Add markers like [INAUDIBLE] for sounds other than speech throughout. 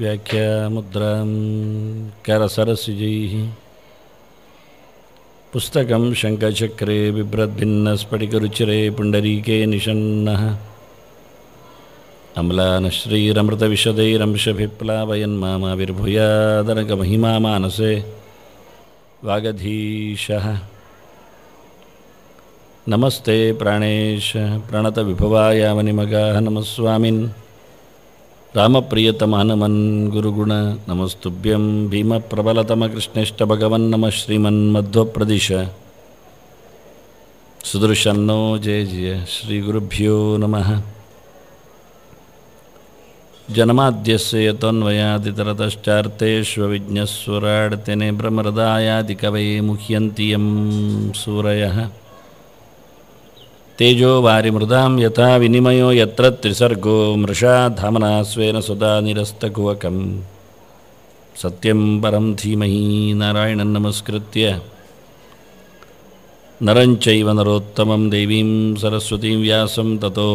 व्याख्या व्याख्यामुद्रां करसरसिजैः पुस्तकं शङ्खचक्रे बिभ्रद्भिन्नस्फटिकरुचिरे पुण्डरीके अम्लानश्रीरमृत अम्लानश्रीरमृतविशदैरंशभिप्लावयन्मामाविर्भूयादनकमहिमा मानसे वागधीशः नमस्ते प्राणेश प्रणतविभवायामनिमगाः नमस्वामी प्रियतम हनुमन गुरुगुण नमस्तुभ्यं भीमप्रबलतमकृष्णेष्ट भगवन्नमः श्रीमन्मध्वप्रदिश सुदृशं सुदृशनो जय जय श्रीगुरुभ्यो नम जन्माद्यस्य यतोऽन्वयादितरतश्चार्थेष्वविज्ञस्वराड्तिने ब्रह्मदायादिकवये मुह्यन्ति यं सूरयः ತೇಜೋ ವಾರಿ ಮೃದಾಂ ಯಥಾ ವಿನಿಮಯೋ ಯತ್ರ ತ್ರಿಸರ್ಗೋ ಮೃಷಾ ಧಾಮನ ಸ್ವೇನ ಸುಧಾ ಕುವಕಂ ಸತ್ಯಂ ಪರಂ ಧೀಮಹಿ ನಾರಾಯಣನ್ ನಮಸ್ಕೃತ್ಯ ನರಂಚವ ನರೋತ್ತಮಂ ದೇವೀಂ ಸರಸ್ವತೀಂ ವ್ಯಾಸಂ ತಥೋ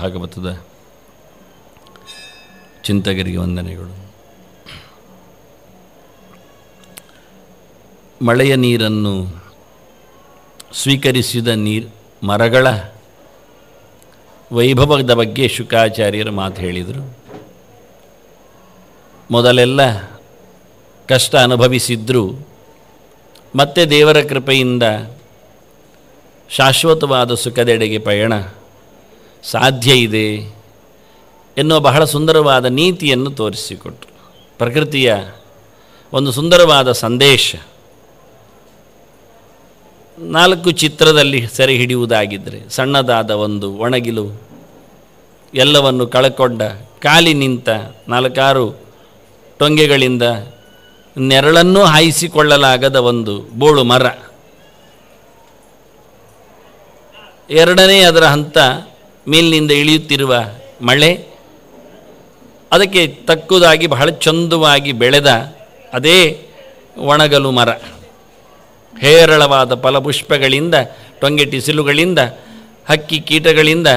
ಭಾಗವತದ ಚಿಂತಗರಿಗೆ ವಂದನೆಗಳು ಮಳೆಯ ನೀರನ್ನು ಸ್ವೀಕರಿಸಿದ ನೀರು ಮರಗಳ ವೈಭವದ ಬಗ್ಗೆ ಶುಕಾಚಾರ್ಯರು ಮಾತು ಹೇಳಿದರು ಮೊದಲೆಲ್ಲ ಕಷ್ಟ ಅನುಭವಿಸಿದ್ರು ಮತ್ತೆ ದೇವರ ಕೃಪೆಯಿಂದ ಶಾಶ್ವತವಾದ ಸುಖದೆಡೆಗೆ ಪಯಣ ಸಾಧ್ಯ ಇದೆ ಎನ್ನುವ ಬಹಳ ಸುಂದರವಾದ ನೀತಿಯನ್ನು ತೋರಿಸಿಕೊಟ್ರು ಪ್ರಕೃತಿಯ ಒಂದು ಸುಂದರವಾದ ಸಂದೇಶ ನಾಲ್ಕು ಚಿತ್ರದಲ್ಲಿ ಸೆರೆ ಹಿಡಿಯುವುದಾಗಿದ್ದರೆ ಸಣ್ಣದಾದ ಒಂದು ಒಣಗಿಲು ಎಲ್ಲವನ್ನು ಕಳಕೊಂಡ ಕಾಲಿ ನಿಂತ ನಾಲ್ಕಾರು ಟೊಂಗೆಗಳಿಂದ ನೆರಳನ್ನೂ ಹಾಯಿಸಿಕೊಳ್ಳಲಾಗದ ಒಂದು ಬೋಳು ಮರ ಎರಡನೇ ಅದರ ಹಂತ ಮೇಲಿನಿಂದ ಇಳಿಯುತ್ತಿರುವ ಮಳೆ ಅದಕ್ಕೆ ತಕ್ಕುದಾಗಿ ಬಹಳ ಚಂದವಾಗಿ ಬೆಳೆದ ಅದೇ ಒಣಗಲು ಮರ ಹೇರಳವಾದ ಫಲಪುಷ್ಪಗಳಿಂದ ಟೊಂಗೆಟಿಸಿಲುಗಳಿಂದ ಹಕ್ಕಿ ಕೀಟಗಳಿಂದ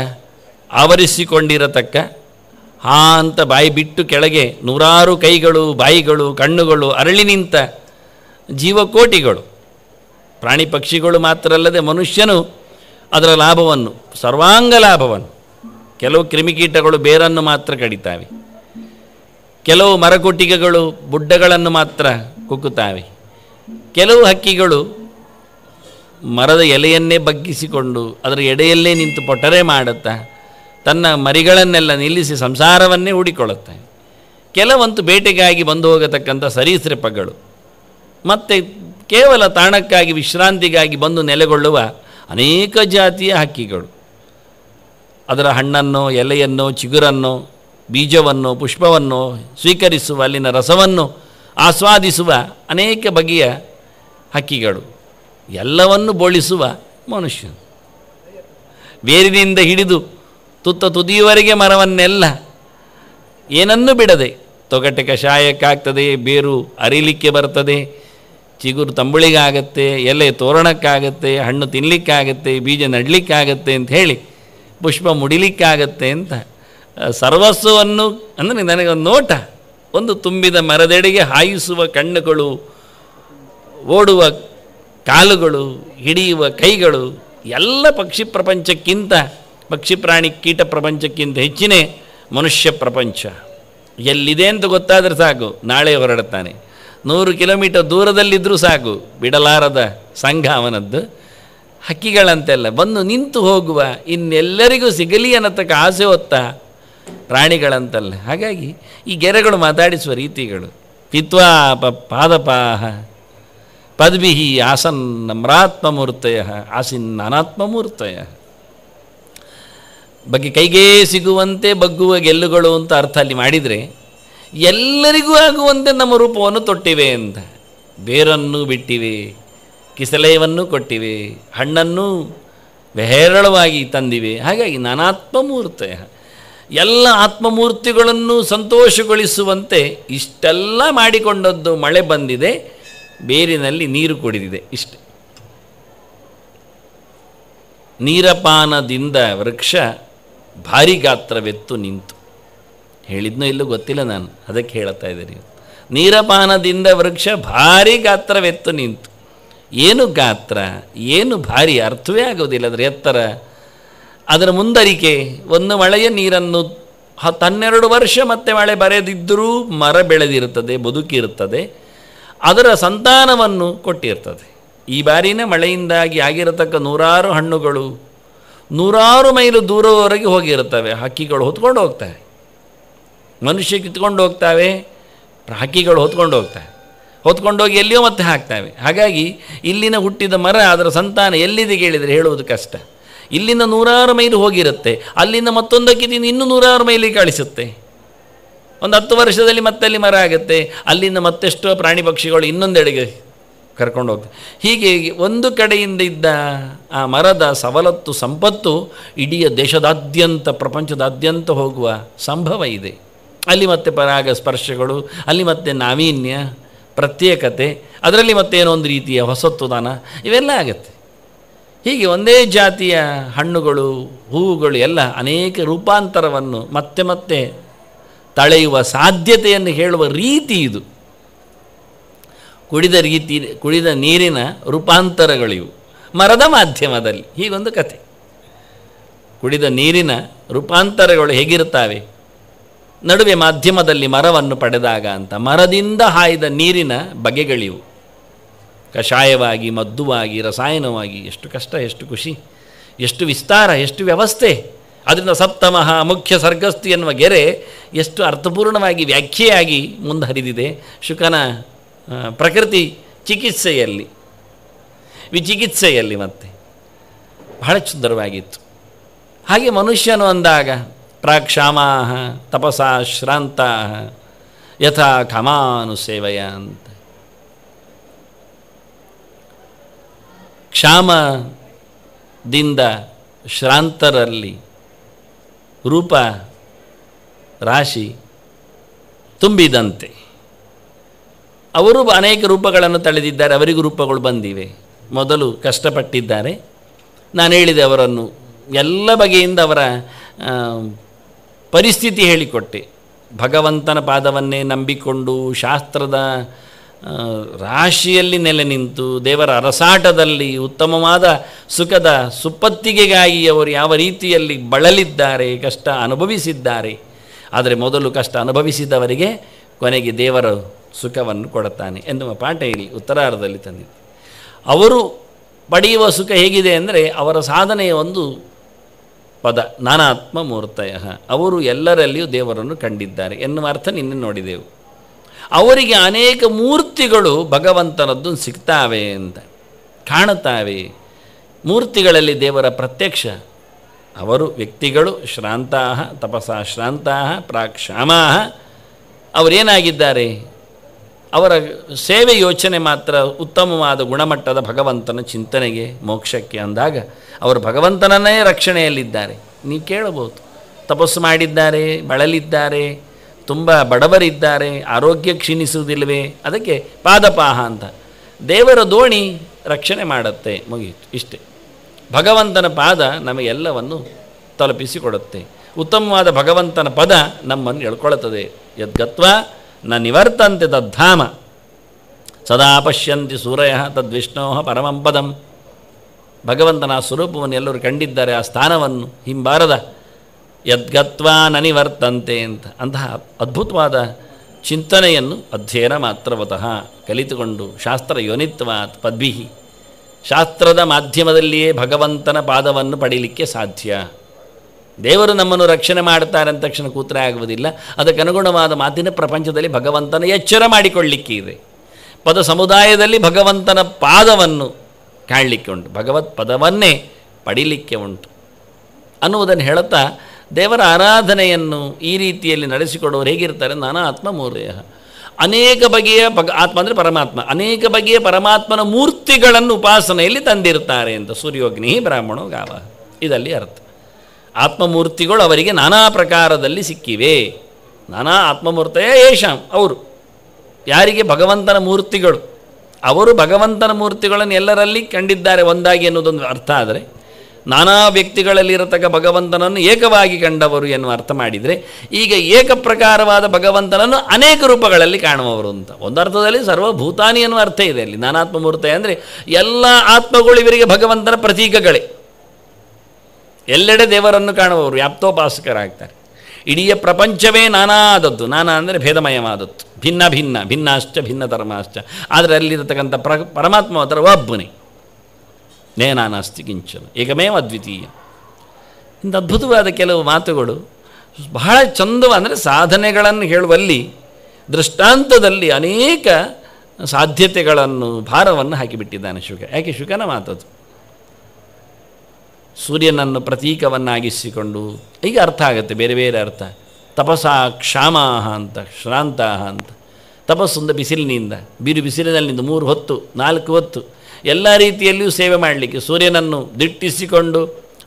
ಆವರಿಸಿಕೊಂಡಿರತಕ್ಕ ಆ ಅಂತ ಬಾಯಿ ಬಿಟ್ಟು ಕೆಳಗೆ ನೂರಾರು ಕೈಗಳು ಬಾಯಿಗಳು ಕಣ್ಣುಗಳು ಅರಳಿ ನಿಂತ ಜೀವಕೋಟಿಗಳು ಪ್ರಾಣಿ ಪಕ್ಷಿಗಳು ಮಾತ್ರ ಅಲ್ಲದೆ ಮನುಷ್ಯನು ಅದರ ಲಾಭವನ್ನು ಸರ್ವಾಂಗ ಲಾಭವನ್ನು ಕೆಲವು ಕ್ರಿಮಿಕೀಟಗಳು ಬೇರನ್ನು ಮಾತ್ರ ಕಡಿತಾವೆ ಕೆಲವು ಮರಕೊಟ್ಟಿಗೆಗಳು ಬುಡ್ಡಗಳನ್ನು ಮಾತ್ರ ಕುಕ್ಕುತ್ತಾವೆ ಕೆಲವು ಹಕ್ಕಿಗಳು ಮರದ ಎಲೆಯನ್ನೇ ಬಗ್ಗಿಸಿಕೊಂಡು ಅದರ ಎಡೆಯಲ್ಲೇ ನಿಂತು ಪೊಟರೆ ಮಾಡುತ್ತಾ ತನ್ನ ಮರಿಗಳನ್ನೆಲ್ಲ ನಿಲ್ಲಿಸಿ ಸಂಸಾರವನ್ನೇ ಹೂಡಿಕೊಳ್ಳುತ್ತೆ ಕೆಲವಂತೂ ಬೇಟೆಗಾಗಿ ಬಂದು ಹೋಗತಕ್ಕಂಥ ಸರೀಸೃಪಗಳು ಮತ್ತು ಕೇವಲ ತಾಣಕ್ಕಾಗಿ ವಿಶ್ರಾಂತಿಗಾಗಿ ಬಂದು ನೆಲೆಗೊಳ್ಳುವ ಅನೇಕ ಜಾತಿಯ ಹಕ್ಕಿಗಳು ಅದರ ಹಣ್ಣನ್ನು ಎಲೆಯನ್ನು ಚಿಗುರನ್ನು ಬೀಜವನ್ನು ಪುಷ್ಪವನ್ನು ಸ್ವೀಕರಿಸುವ ಅಲ್ಲಿನ ರಸವನ್ನು ಆಸ್ವಾದಿಸುವ ಅನೇಕ ಬಗೆಯ ಹಕ್ಕಿಗಳು ಎಲ್ಲವನ್ನು ಬೋಳಿಸುವ ಮನುಷ್ಯ ಬೇರಿನಿಂದ ಹಿಡಿದು ತುತ್ತ ತುದಿಯುವರೆಗೆ ಮರವನ್ನೆಲ್ಲ ಏನನ್ನು ಬಿಡದೆ ತೊಗಟೆ ಕಷಾಯಕ್ಕಾಗ್ತದೆ ಬೇರು ಅರಿಲಿಕ್ಕೆ ಬರ್ತದೆ ಚಿಗುರು ತಂಬುಳಿಗಾಗತ್ತೆ ಎಲೆ ತೋರಣಕ್ಕಾಗತ್ತೆ ಹಣ್ಣು ತಿನ್ನಲಿಕ್ಕಾಗತ್ತೆ ಬೀಜ ನಡಲಿಕ್ಕಾಗತ್ತೆ ಅಂತ ಹೇಳಿ ಪುಷ್ಪ ಮುಡಿಲಿಕ್ಕಾಗತ್ತೆ ಅಂತ ಸರ್ವಸ್ವವನ್ನು ಅಂದರೆ ನನಗೊಂದು ನೋಟ ಒಂದು ತುಂಬಿದ ಮರದೆಡೆಗೆ ಹಾಯಿಸುವ ಕಣ್ಣುಗಳು ಓಡುವ ಕಾಲುಗಳು ಹಿಡಿಯುವ ಕೈಗಳು ಎಲ್ಲ ಪಕ್ಷಿ ಪ್ರಪಂಚಕ್ಕಿಂತ ಪಕ್ಷಿ ಪ್ರಾಣಿ ಕೀಟ ಪ್ರಪಂಚಕ್ಕಿಂತ ಹೆಚ್ಚಿನ ಮನುಷ್ಯ ಪ್ರಪಂಚ ಎಲ್ಲಿದೆ ಅಂತ ಗೊತ್ತಾದರೆ ಸಾಕು ನಾಳೆ ಹೊರಡುತ್ತಾನೆ ನೂರು ಕಿಲೋಮೀಟರ್ ದೂರದಲ್ಲಿದ್ದರೂ ಸಾಕು ಬಿಡಲಾರದ ಸಂಘ ಅವನದ್ದು ಹಕ್ಕಿಗಳಂತೆಲ್ಲ ಬಂದು ನಿಂತು ಹೋಗುವ ಇನ್ನೆಲ್ಲರಿಗೂ ಸಿಗಲಿ ಅನ್ನತಕ್ಕ ಆಸೆ ಹೊತ್ತ ಪ್ರಾಣಿಗಳಂತಲ್ಲ ಹಾಗಾಗಿ ಈ ಗೆರೆಗಳು ಮಾತಾಡಿಸುವ ರೀತಿಗಳು ಪಿತ್ವಾ ಪ ಪಾದಪಾಹ ಪದ್ಭಿ ಆಸನ್ ನಮ್ರಾತ್ಮಮೂರ್ತಯ ಆಸಿನ್ ಅನಾತ್ಮಮೂರ್ತಯ ಬಗ್ಗೆ ಕೈಗೆ ಸಿಗುವಂತೆ ಬಗ್ಗುವ ಗೆಲ್ಲುಗಳು ಅಂತ ಅರ್ಥ ಅಲ್ಲಿ ಮಾಡಿದರೆ ಎಲ್ಲರಿಗೂ ಆಗುವಂತೆ ನಮ್ಮ ರೂಪವನ್ನು ತೊಟ್ಟಿವೆ ಅಂತ ಬೇರನ್ನು ಬಿಟ್ಟಿವೆ ಕಿಸಲೆಯವನ್ನು ಕೊಟ್ಟಿವೆ ಹಣ್ಣನ್ನು ಹೇರಳವಾಗಿ ತಂದಿವೆ ಹಾಗಾಗಿ ನಾನಾತ್ಮಮೂರ್ತಯ ಎಲ್ಲ ಆತ್ಮಮೂರ್ತಿಗಳನ್ನು ಸಂತೋಷಗೊಳಿಸುವಂತೆ ಇಷ್ಟೆಲ್ಲ ಮಾಡಿಕೊಂಡದ್ದು ಮಳೆ ಬಂದಿದೆ ಬೇರಿನಲ್ಲಿ ನೀರು ಕುಡಿದಿದೆ ಇಷ್ಟೆ ನೀರಪಾನದಿಂದ ವೃಕ್ಷ ಭಾರಿ ಗಾತ್ರವೆತ್ತು ನಿಂತು ಹೇಳಿದ್ನೋ ಇಲ್ಲೂ ಗೊತ್ತಿಲ್ಲ ನಾನು ಅದಕ್ಕೆ ಹೇಳ್ತಾ ಇದ್ದೀನಿ ನೀರಪಾನದಿಂದ ವೃಕ್ಷ ಭಾರಿ ಗಾತ್ರವೆತ್ತು ನಿಂತು ಏನು ಗಾತ್ರ ಏನು ಭಾರಿ ಅರ್ಥವೇ ಆಗೋದಿಲ್ಲ ಅದರ ಎತ್ತರ ಅದರ ಮುಂದರಿಕೆ ಒಂದು ಮಳೆಯ ನೀರನ್ನು ಹತ್ತನ್ನೆರಡು ವರ್ಷ ಮತ್ತೆ ಮಳೆ ಬರೆದಿದ್ದರೂ ಮರ ಬೆಳೆದಿರುತ್ತದೆ ಬದುಕಿರುತ್ತದೆ ಅದರ ಸಂತಾನವನ್ನು ಕೊಟ್ಟಿರ್ತದೆ ಈ ಬಾರಿನ ಮಳೆಯಿಂದಾಗಿ ಆಗಿರತಕ್ಕ ನೂರಾರು ಹಣ್ಣುಗಳು ನೂರಾರು ಮೈಲು ದೂರವರೆಗೆ ಹೋಗಿರುತ್ತವೆ ಹಕ್ಕಿಗಳು ಹೊತ್ಕೊಂಡು ಹೋಗ್ತವೆ ಮನುಷ್ಯ ಕಿತ್ಕೊಂಡು ಹೋಗ್ತವೆ ಹಕ್ಕಿಗಳು ಹೊತ್ಕೊಂಡು ಹೋಗ್ತವೆ ಹೊತ್ಕೊಂಡೋಗಿ ಎಲ್ಲಿಯೋ ಮತ್ತೆ ಹಾಕ್ತವೆ ಹಾಗಾಗಿ ಇಲ್ಲಿನ ಹುಟ್ಟಿದ ಮರ ಅದರ ಸಂತಾನ ಎಲ್ಲಿದೆ ಕೇಳಿದರೆ ಹೇಳುವುದು ಕಷ್ಟ ಇಲ್ಲಿಂದ ನೂರಾರು ಮೈಲು ಹೋಗಿರುತ್ತೆ ಅಲ್ಲಿಂದ ಮತ್ತೊಂದಕ್ಕೆ ದಿನ ಇನ್ನೂ ನೂರಾರು ಮೈಲಿ ಕಳಿಸುತ್ತೆ ಒಂದು ಹತ್ತು ವರ್ಷದಲ್ಲಿ ಮತ್ತೆ ಅಲ್ಲಿ ಮರ ಆಗುತ್ತೆ ಅಲ್ಲಿಂದ ಮತ್ತೆಷ್ಟೋ ಪ್ರಾಣಿ ಪಕ್ಷಿಗಳು ಇನ್ನೊಂದೆಡೆಗೆ ಕರ್ಕೊಂಡು ಹೋಗ್ತದೆ ಹೀಗೆ ಒಂದು ಕಡೆಯಿಂದ ಇದ್ದ ಆ ಮರದ ಸವಲತ್ತು ಸಂಪತ್ತು ಇಡೀ ದೇಶದಾದ್ಯಂತ ಪ್ರಪಂಚದಾದ್ಯಂತ ಹೋಗುವ ಸಂಭವ ಇದೆ ಅಲ್ಲಿ ಮತ್ತೆ ಪರಾಗ ಸ್ಪರ್ಶಗಳು ಅಲ್ಲಿ ಮತ್ತೆ ನಾವೀನ್ಯ ಪ್ರತ್ಯೇಕತೆ ಅದರಲ್ಲಿ ಒಂದು ರೀತಿಯ ಹೊಸತ್ತುದಾನ ಇವೆಲ್ಲ ಆಗುತ್ತೆ ಹೀಗೆ ಒಂದೇ ಜಾತಿಯ ಹಣ್ಣುಗಳು ಹೂವುಗಳು ಎಲ್ಲ ಅನೇಕ ರೂಪಾಂತರವನ್ನು ಮತ್ತೆ ಮತ್ತೆ ತಳೆಯುವ ಸಾಧ್ಯತೆಯನ್ನು ಹೇಳುವ ರೀತಿ ಇದು ಕುಡಿದ ರೀತಿ ಕುಡಿದ ನೀರಿನ ರೂಪಾಂತರಗಳಿವು ಮರದ ಮಾಧ್ಯಮದಲ್ಲಿ ಹೀಗೊಂದು ಕಥೆ ಕುಡಿದ ನೀರಿನ ರೂಪಾಂತರಗಳು ಹೇಗಿರುತ್ತವೆ ನಡುವೆ ಮಾಧ್ಯಮದಲ್ಲಿ ಮರವನ್ನು ಪಡೆದಾಗ ಅಂತ ಮರದಿಂದ ಹಾಯ್ದ ನೀರಿನ ಬಗೆಗಳಿವು ಕಷಾಯವಾಗಿ ಮದ್ದುವಾಗಿ ರಸಾಯನವಾಗಿ ಎಷ್ಟು ಕಷ್ಟ ಎಷ್ಟು ಖುಷಿ ಎಷ್ಟು ವಿಸ್ತಾರ ಎಷ್ಟು ವ್ಯವಸ್ಥೆ ಅದರಿಂದ ಸಪ್ತಮಃ ಮುಖ್ಯ ಸರ್ಗಸ್ತಿ ಎನ್ನುವ ಗೆರೆ ಎಷ್ಟು ಅರ್ಥಪೂರ್ಣವಾಗಿ ವ್ಯಾಖ್ಯೆಯಾಗಿ ಮುಂದೆ ಹರಿದಿದೆ ಶುಕನ ಪ್ರಕೃತಿ ಚಿಕಿತ್ಸೆಯಲ್ಲಿ ವಿಚಿಕಿತ್ಸೆಯಲ್ಲಿ ಮತ್ತೆ ಬಹಳ ಸುಂದರವಾಗಿತ್ತು ಹಾಗೆ ಮನುಷ್ಯನು ಅಂದಾಗ ಪ್ರಾಕ್ಷಾಮಾ ತಪಸಾ ಶ್ರಾಂತ ಯಥಾ ಕಮಾನು ಸೇವೆಯ ಅಂತ ಕ್ಷಾಮದಿಂದ ಶ್ರಾಂತರಲ್ಲಿ ರೂಪ ರಾಶಿ ತುಂಬಿದಂತೆ ಅವರು ಅನೇಕ ರೂಪಗಳನ್ನು ತಳೆದಿದ್ದಾರೆ ಅವರಿಗೂ ರೂಪಗಳು ಬಂದಿವೆ ಮೊದಲು ಕಷ್ಟಪಟ್ಟಿದ್ದಾರೆ ನಾನು ಹೇಳಿದೆ ಅವರನ್ನು ಎಲ್ಲ ಬಗೆಯಿಂದ ಅವರ ಪರಿಸ್ಥಿತಿ ಹೇಳಿಕೊಟ್ಟೆ ಭಗವಂತನ ಪಾದವನ್ನೇ ನಂಬಿಕೊಂಡು ಶಾಸ್ತ್ರದ ರಾಶಿಯಲ್ಲಿ ನೆಲೆ ನಿಂತು ದೇವರ ಅರಸಾಟದಲ್ಲಿ ಉತ್ತಮವಾದ ಸುಖದ ಸುಪ್ಪತ್ತಿಗೆಗಾಗಿ ಅವರು ಯಾವ ರೀತಿಯಲ್ಲಿ ಬಳಲಿದ್ದಾರೆ ಕಷ್ಟ ಅನುಭವಿಸಿದ್ದಾರೆ ಆದರೆ ಮೊದಲು ಕಷ್ಟ ಅನುಭವಿಸಿದವರಿಗೆ ಕೊನೆಗೆ ದೇವರ ಸುಖವನ್ನು ಕೊಡುತ್ತಾನೆ ಎನ್ನುವ ಪಾಠ ಇಲ್ಲಿ ಉತ್ತರಾರ್ಧದಲ್ಲಿ ತಂದಿದ್ದೆ ಅವರು ಪಡೆಯುವ ಸುಖ ಹೇಗಿದೆ ಅಂದರೆ ಅವರ ಸಾಧನೆಯ ಒಂದು ಪದ ನಾನಾತ್ಮ ಮೂರ್ತಯ ಅವರು ಎಲ್ಲರಲ್ಲಿಯೂ ದೇವರನ್ನು ಕಂಡಿದ್ದಾರೆ ಎನ್ನುವ ಅರ್ಥ ನಿನ್ನೆ ನೋಡಿದೆವು ಅವರಿಗೆ ಅನೇಕ ಮೂರ್ತಿಗಳು ಭಗವಂತನದ್ದು ಸಿಗ್ತಾವೆ ಅಂತ ಕಾಣುತ್ತಾವೆ ಮೂರ್ತಿಗಳಲ್ಲಿ ದೇವರ ಪ್ರತ್ಯಕ್ಷ ಅವರು ವ್ಯಕ್ತಿಗಳು ಶ್ರಾಂತಾ ತಪಸಾ ಶ್ರಾಂತಾ ಪ್ರಾಕ್ಷಾಮಾ ಅವರೇನಾಗಿದ್ದಾರೆ ಅವರ ಸೇವೆ ಯೋಚನೆ ಮಾತ್ರ ಉತ್ತಮವಾದ ಗುಣಮಟ್ಟದ ಭಗವಂತನ ಚಿಂತನೆಗೆ ಮೋಕ್ಷಕ್ಕೆ ಅಂದಾಗ ಅವರು ಭಗವಂತನನ್ನೇ ರಕ್ಷಣೆಯಲ್ಲಿದ್ದಾರೆ ನೀವು ಕೇಳಬಹುದು ತಪಸ್ಸು ಮಾಡಿದ್ದಾರೆ ಬಳಲಿದ್ದಾರೆ ತುಂಬ ಬಡವರಿದ್ದಾರೆ ಆರೋಗ್ಯ ಕ್ಷೀಣಿಸುವುದಿಲ್ಲವೇ ಅದಕ್ಕೆ ಪಾದಪಾಹ ಅಂತ ದೇವರ ದೋಣಿ ರಕ್ಷಣೆ ಮಾಡುತ್ತೆ ಮುಗಿಯಿತು ಇಷ್ಟೆ ಭಗವಂತನ ಪಾದ ನಮಗೆಲ್ಲವನ್ನು ತಲುಪಿಸಿಕೊಡುತ್ತೆ ಉತ್ತಮವಾದ ಭಗವಂತನ ಪದ ನಮ್ಮನ್ನು ಎಳ್ಕೊಳ್ಳುತ್ತದೆ ಯದ್ಗತ್ವ ನ ನಿವರ್ತಂತೆ ತದ್ಧಾಮ ಸದಾ ಪಶ್ಯಂತಿ ಸೂರ್ಯ ತದ್ವಿಷ್ಣೋಹ ಪರಮಂ ಪದಂ ಭಗವಂತನ ಆ ಸ್ವರೂಪವನ್ನು ಎಲ್ಲರೂ ಕಂಡಿದ್ದಾರೆ ಆ ಸ್ಥಾನವನ್ನು ಹಿಂಬಾರದ ಯದ್ಗತ್ವಾ ನನಿವರ್ತಂತೆ ಅಂತ ಅಂತಹ ಅದ್ಭುತವಾದ ಚಿಂತನೆಯನ್ನು ಅಧ್ಯಯನ ಮಾತ್ರವತಃ ಕಲಿತುಕೊಂಡು ಶಾಸ್ತ್ರ ಯೋನಿತ್ವಾತ್ ಪದ್ಭಿ ಶಾಸ್ತ್ರದ ಮಾಧ್ಯಮದಲ್ಲಿಯೇ ಭಗವಂತನ ಪಾದವನ್ನು ಪಡೀಲಿಕ್ಕೆ ಸಾಧ್ಯ ದೇವರು ನಮ್ಮನ್ನು ರಕ್ಷಣೆ ಮಾಡ್ತಾರೆ ಅಂದ ತಕ್ಷಣ ಕೂತ್ರೆ ಆಗುವುದಿಲ್ಲ ಅದಕ್ಕನುಗುಣವಾದ ಮಾತಿನ ಪ್ರಪಂಚದಲ್ಲಿ ಭಗವಂತನ ಎಚ್ಚರ ಮಾಡಿಕೊಳ್ಳಿಕ್ಕೆ ಇದೆ ಪದ ಸಮುದಾಯದಲ್ಲಿ ಭಗವಂತನ ಪಾದವನ್ನು ಕಾಣಲಿಕ್ಕೆ ಉಂಟು ಭಗವತ್ ಪದವನ್ನೇ ಪಡೀಲಿಕ್ಕೆ ಉಂಟು ಅನ್ನುವುದನ್ನು ಹೇಳುತ್ತಾ ದೇವರ ಆರಾಧನೆಯನ್ನು ಈ ರೀತಿಯಲ್ಲಿ ನಡೆಸಿಕೊಡೋರು ಹೇಗಿರ್ತಾರೆ ನಾನಾ ಆತ್ಮಮೂರ್ಯ ಅನೇಕ ಬಗೆಯ ಆತ್ಮ ಅಂದರೆ ಪರಮಾತ್ಮ ಅನೇಕ ಬಗೆಯ ಪರಮಾತ್ಮನ ಮೂರ್ತಿಗಳನ್ನು ಉಪಾಸನೆಯಲ್ಲಿ ತಂದಿರ್ತಾರೆ ಅಂತ ಸೂರ್ಯೋಗ್ನಿ ಬ್ರಾಹ್ಮಣೋ ಗಾವ ಇದರಲ್ಲಿ ಅರ್ಥ ಆತ್ಮಮೂರ್ತಿಗಳು ಅವರಿಗೆ ನಾನಾ ಪ್ರಕಾರದಲ್ಲಿ ಸಿಕ್ಕಿವೆ ನಾನಾ ಆತ್ಮಮೂರ್ತೆಯ ಏಷಾಂ ಅವರು ಯಾರಿಗೆ ಭಗವಂತನ ಮೂರ್ತಿಗಳು ಅವರು ಭಗವಂತನ ಮೂರ್ತಿಗಳನ್ನು ಎಲ್ಲರಲ್ಲಿ ಕಂಡಿದ್ದಾರೆ ಒಂದಾಗಿ ಅನ್ನೋದೊಂದು ಅರ್ಥ ಆದರೆ ನಾನಾ ವ್ಯಕ್ತಿಗಳಲ್ಲಿರತಕ್ಕ ಭಗವಂತನನ್ನು ಏಕವಾಗಿ ಕಂಡವರು ಎನ್ನುವ ಅರ್ಥ ಮಾಡಿದರೆ ಈಗ ಏಕ ಪ್ರಕಾರವಾದ ಭಗವಂತನನ್ನು ಅನೇಕ ರೂಪಗಳಲ್ಲಿ ಕಾಣುವವರು ಅಂತ ಒಂದರ್ಥದಲ್ಲಿ ಸರ್ವಭೂತಾನಿ ಎನ್ನುವ ಅರ್ಥ ಇದೆ ಅಲ್ಲಿ ನಾನಾತ್ಮಮೂರ್ತಿ ಅಂದರೆ ಎಲ್ಲ ಆತ್ಮಗಳು ಇವರಿಗೆ ಭಗವಂತನ ಪ್ರತೀಕಗಳೇ ಎಲ್ಲೆಡೆ ದೇವರನ್ನು ಕಾಣುವವರು ವ್ಯಾಪ್ತೋಪಾಸಕರಾಗ್ತಾರೆ ಇಡೀ ಪ್ರಪಂಚವೇ ನಾನಾದದ್ದು ನಾನಾ ಅಂದರೆ ಭೇದಮಯವಾದದ್ದು ಭಿನ್ನ ಭಿನ್ನ ಭಿನ್ನಾಶ್ಚ ಭಿನ್ನ ಧರ್ಮಾಶ್ಚ ಆದರೆ ಅಲ್ಲಿರತಕ್ಕಂಥ ಪರಮಾತ್ಮ ಅದರ ಒಬ್ಬನೇ ನೇನಾನಸ್ತಿ ಕಿಂಚನ ಏಕಮೇವ ಅದ್ವಿತೀಯ ಇಂಥ ಅದ್ಭುತವಾದ ಕೆಲವು ಮಾತುಗಳು ಬಹಳ ಚಂದವ ಅಂದರೆ ಸಾಧನೆಗಳನ್ನು ಹೇಳುವಲ್ಲಿ ದೃಷ್ಟಾಂತದಲ್ಲಿ ಅನೇಕ ಸಾಧ್ಯತೆಗಳನ್ನು ಭಾರವನ್ನು ಹಾಕಿಬಿಟ್ಟಿದ್ದಾನೆ ಶುಕ ಯಾಕೆ ಶುಕನ ಮಾತದು ಸೂರ್ಯನನ್ನು ಪ್ರತೀಕವನ್ನಾಗಿಸಿಕೊಂಡು ಈಗ ಅರ್ಥ ಆಗುತ್ತೆ ಬೇರೆ ಬೇರೆ ಅರ್ಥ ತಪಸ್ಸಾ ಕ್ಷಾಮಾಹ ಅಂತ ಶ್ರಾಂತ ಅಂತ ತಪಸ್ಸೊಂದು ಬಿಸಿಲಿನಿಂದ ಬಿರು ಬಿಸಿಲಿನಲ್ಲಿಂದ ಮೂರು ಹೊತ್ತು ನಾಲ್ಕು ಹೊತ್ತು ಎಲ್ಲ ರೀತಿಯಲ್ಲಿಯೂ ಸೇವೆ ಮಾಡಲಿಕ್ಕೆ ಸೂರ್ಯನನ್ನು ದಿಟ್ಟಿಸಿಕೊಂಡು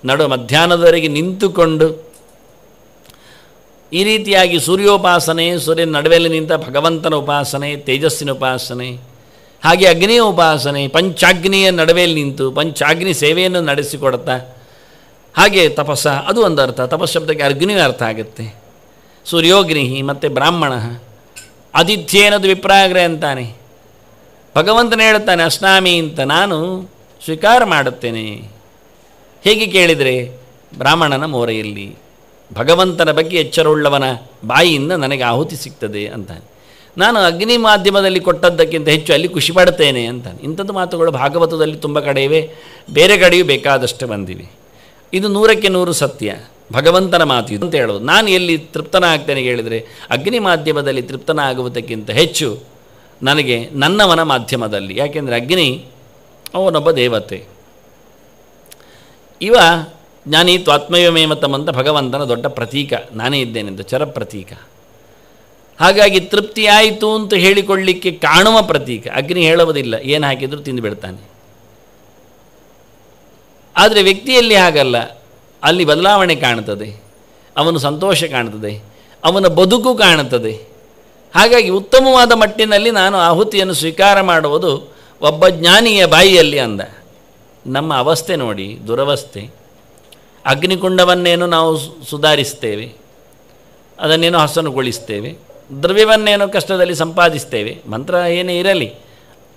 ನಡು ಮಧ್ಯಾಹ್ನದವರೆಗೆ ನಿಂತುಕೊಂಡು ಈ ರೀತಿಯಾಗಿ ಸೂರ್ಯೋಪಾಸನೆ ಸೂರ್ಯನ ನಡುವೆಯಲ್ಲಿ ನಿಂತ ಭಗವಂತನ ಉಪಾಸನೆ ತೇಜಸ್ಸಿನ ಉಪಾಸನೆ ಹಾಗೆ ಅಗ್ನಿಯ ಉಪಾಸನೆ ಪಂಚಾಗ್ನಿಯ ನಡುವೆಯಲ್ಲಿ ನಿಂತು ಪಂಚಾಗ್ನಿ ಸೇವೆಯನ್ನು ನಡೆಸಿಕೊಡ್ತಾ ಹಾಗೆ ತಪಸ್ಸ ಅದು ಒಂದು ಅರ್ಥ ತಪಸ್ಶಬ್ದಕ್ಕೆ ಅಗ್ನಿಯೂ ಅರ್ಥ ಆಗುತ್ತೆ ಸೂರ್ಯೋಗ್ನಿಹಿ ಮತ್ತು ಬ್ರಾಹ್ಮಣ ಅನ್ನೋದು ವಿಪ್ರಾಗ್ರೆ ಅಂತಾನೆ ಭಗವಂತನ ಹೇಳುತ್ತಾನೆ ಅಸ್ನಾಮಿ ಅಂತ ನಾನು ಸ್ವೀಕಾರ ಮಾಡುತ್ತೇನೆ ಹೇಗೆ ಕೇಳಿದರೆ ಬ್ರಾಹ್ಮಣನ ಮೋರೆಯಲ್ಲಿ ಭಗವಂತನ ಬಗ್ಗೆ ಎಚ್ಚರವುಳ್ಳವನ ಬಾಯಿಯಿಂದ ನನಗೆ ಆಹುತಿ ಸಿಗ್ತದೆ ಅಂತಾನೆ ನಾನು ಅಗ್ನಿ ಮಾಧ್ಯಮದಲ್ಲಿ ಕೊಟ್ಟದ್ದಕ್ಕಿಂತ ಹೆಚ್ಚು ಅಲ್ಲಿ ಖುಷಿ ಪಡ್ತೇನೆ ಅಂತಾನೆ ಇಂಥದ್ದು ಮಾತುಗಳು ಭಾಗವತದಲ್ಲಿ ತುಂಬ ಕಡೆ ಇವೆ ಬೇರೆ ಕಡೆಯೂ ಬೇಕಾದಷ್ಟು ಬಂದಿವೆ ಇದು ನೂರಕ್ಕೆ ನೂರು ಸತ್ಯ ಭಗವಂತನ ಮಾತು ಇದು ಅಂತ ಹೇಳೋದು ನಾನು ಎಲ್ಲಿ ತೃಪ್ತನಾಗ್ತೇನೆ ಹೇಳಿದರೆ ಅಗ್ನಿ ಮಾಧ್ಯಮದಲ್ಲಿ ತೃಪ್ತನಾಗುವುದಕ್ಕಿಂತ ಹೆಚ್ಚು ನನಗೆ ನನ್ನವನ ಮಾಧ್ಯಮದಲ್ಲಿ ಯಾಕೆಂದರೆ ಅಗ್ನಿ ಅವನೊಬ್ಬ ದೇವತೆ ಇವ ಜ್ಞಾನಿ ತ್ವಾತ್ಮಯಮೇಮತಮಂತ ಭಗವಂತನ ದೊಡ್ಡ ಪ್ರತೀಕ ನಾನೇ ಇದ್ದೇನೆಂದು ಚರ ಪ್ರತೀಕ ಹಾಗಾಗಿ ತೃಪ್ತಿಯಾಯಿತು ಅಂತ ಹೇಳಿಕೊಳ್ಳಿಕ್ಕೆ ಕಾಣುವ ಪ್ರತೀಕ ಅಗ್ನಿ ಹೇಳುವುದಿಲ್ಲ ಏನು ಹಾಕಿದರೂ ತಿಂದು ಆದರೆ ವ್ಯಕ್ತಿಯಲ್ಲಿ ಹಾಗಲ್ಲ ಅಲ್ಲಿ ಬದಲಾವಣೆ ಕಾಣುತ್ತದೆ ಅವನು ಸಂತೋಷ ಕಾಣುತ್ತದೆ ಅವನ ಬದುಕು ಕಾಣುತ್ತದೆ ಹಾಗಾಗಿ ಉತ್ತಮವಾದ ಮಟ್ಟಿನಲ್ಲಿ ನಾನು ಆಹುತಿಯನ್ನು ಸ್ವೀಕಾರ ಮಾಡುವುದು ಒಬ್ಬ ಜ್ಞಾನಿಯ ಬಾಯಿಯಲ್ಲಿ ಅಂದ ನಮ್ಮ ಅವಸ್ಥೆ ನೋಡಿ ದುರವಸ್ಥೆ ಅಗ್ನಿಕುಂಡವನ್ನೇನು ನಾವು ಸುಧಾರಿಸ್ತೇವೆ ಅದನ್ನೇನು ಹಸನುಗೊಳಿಸ್ತೇವೆ ದ್ರವ್ಯವನ್ನೇನು ಕಷ್ಟದಲ್ಲಿ ಸಂಪಾದಿಸ್ತೇವೆ ಮಂತ್ರ ಏನೇ ಇರಲಿ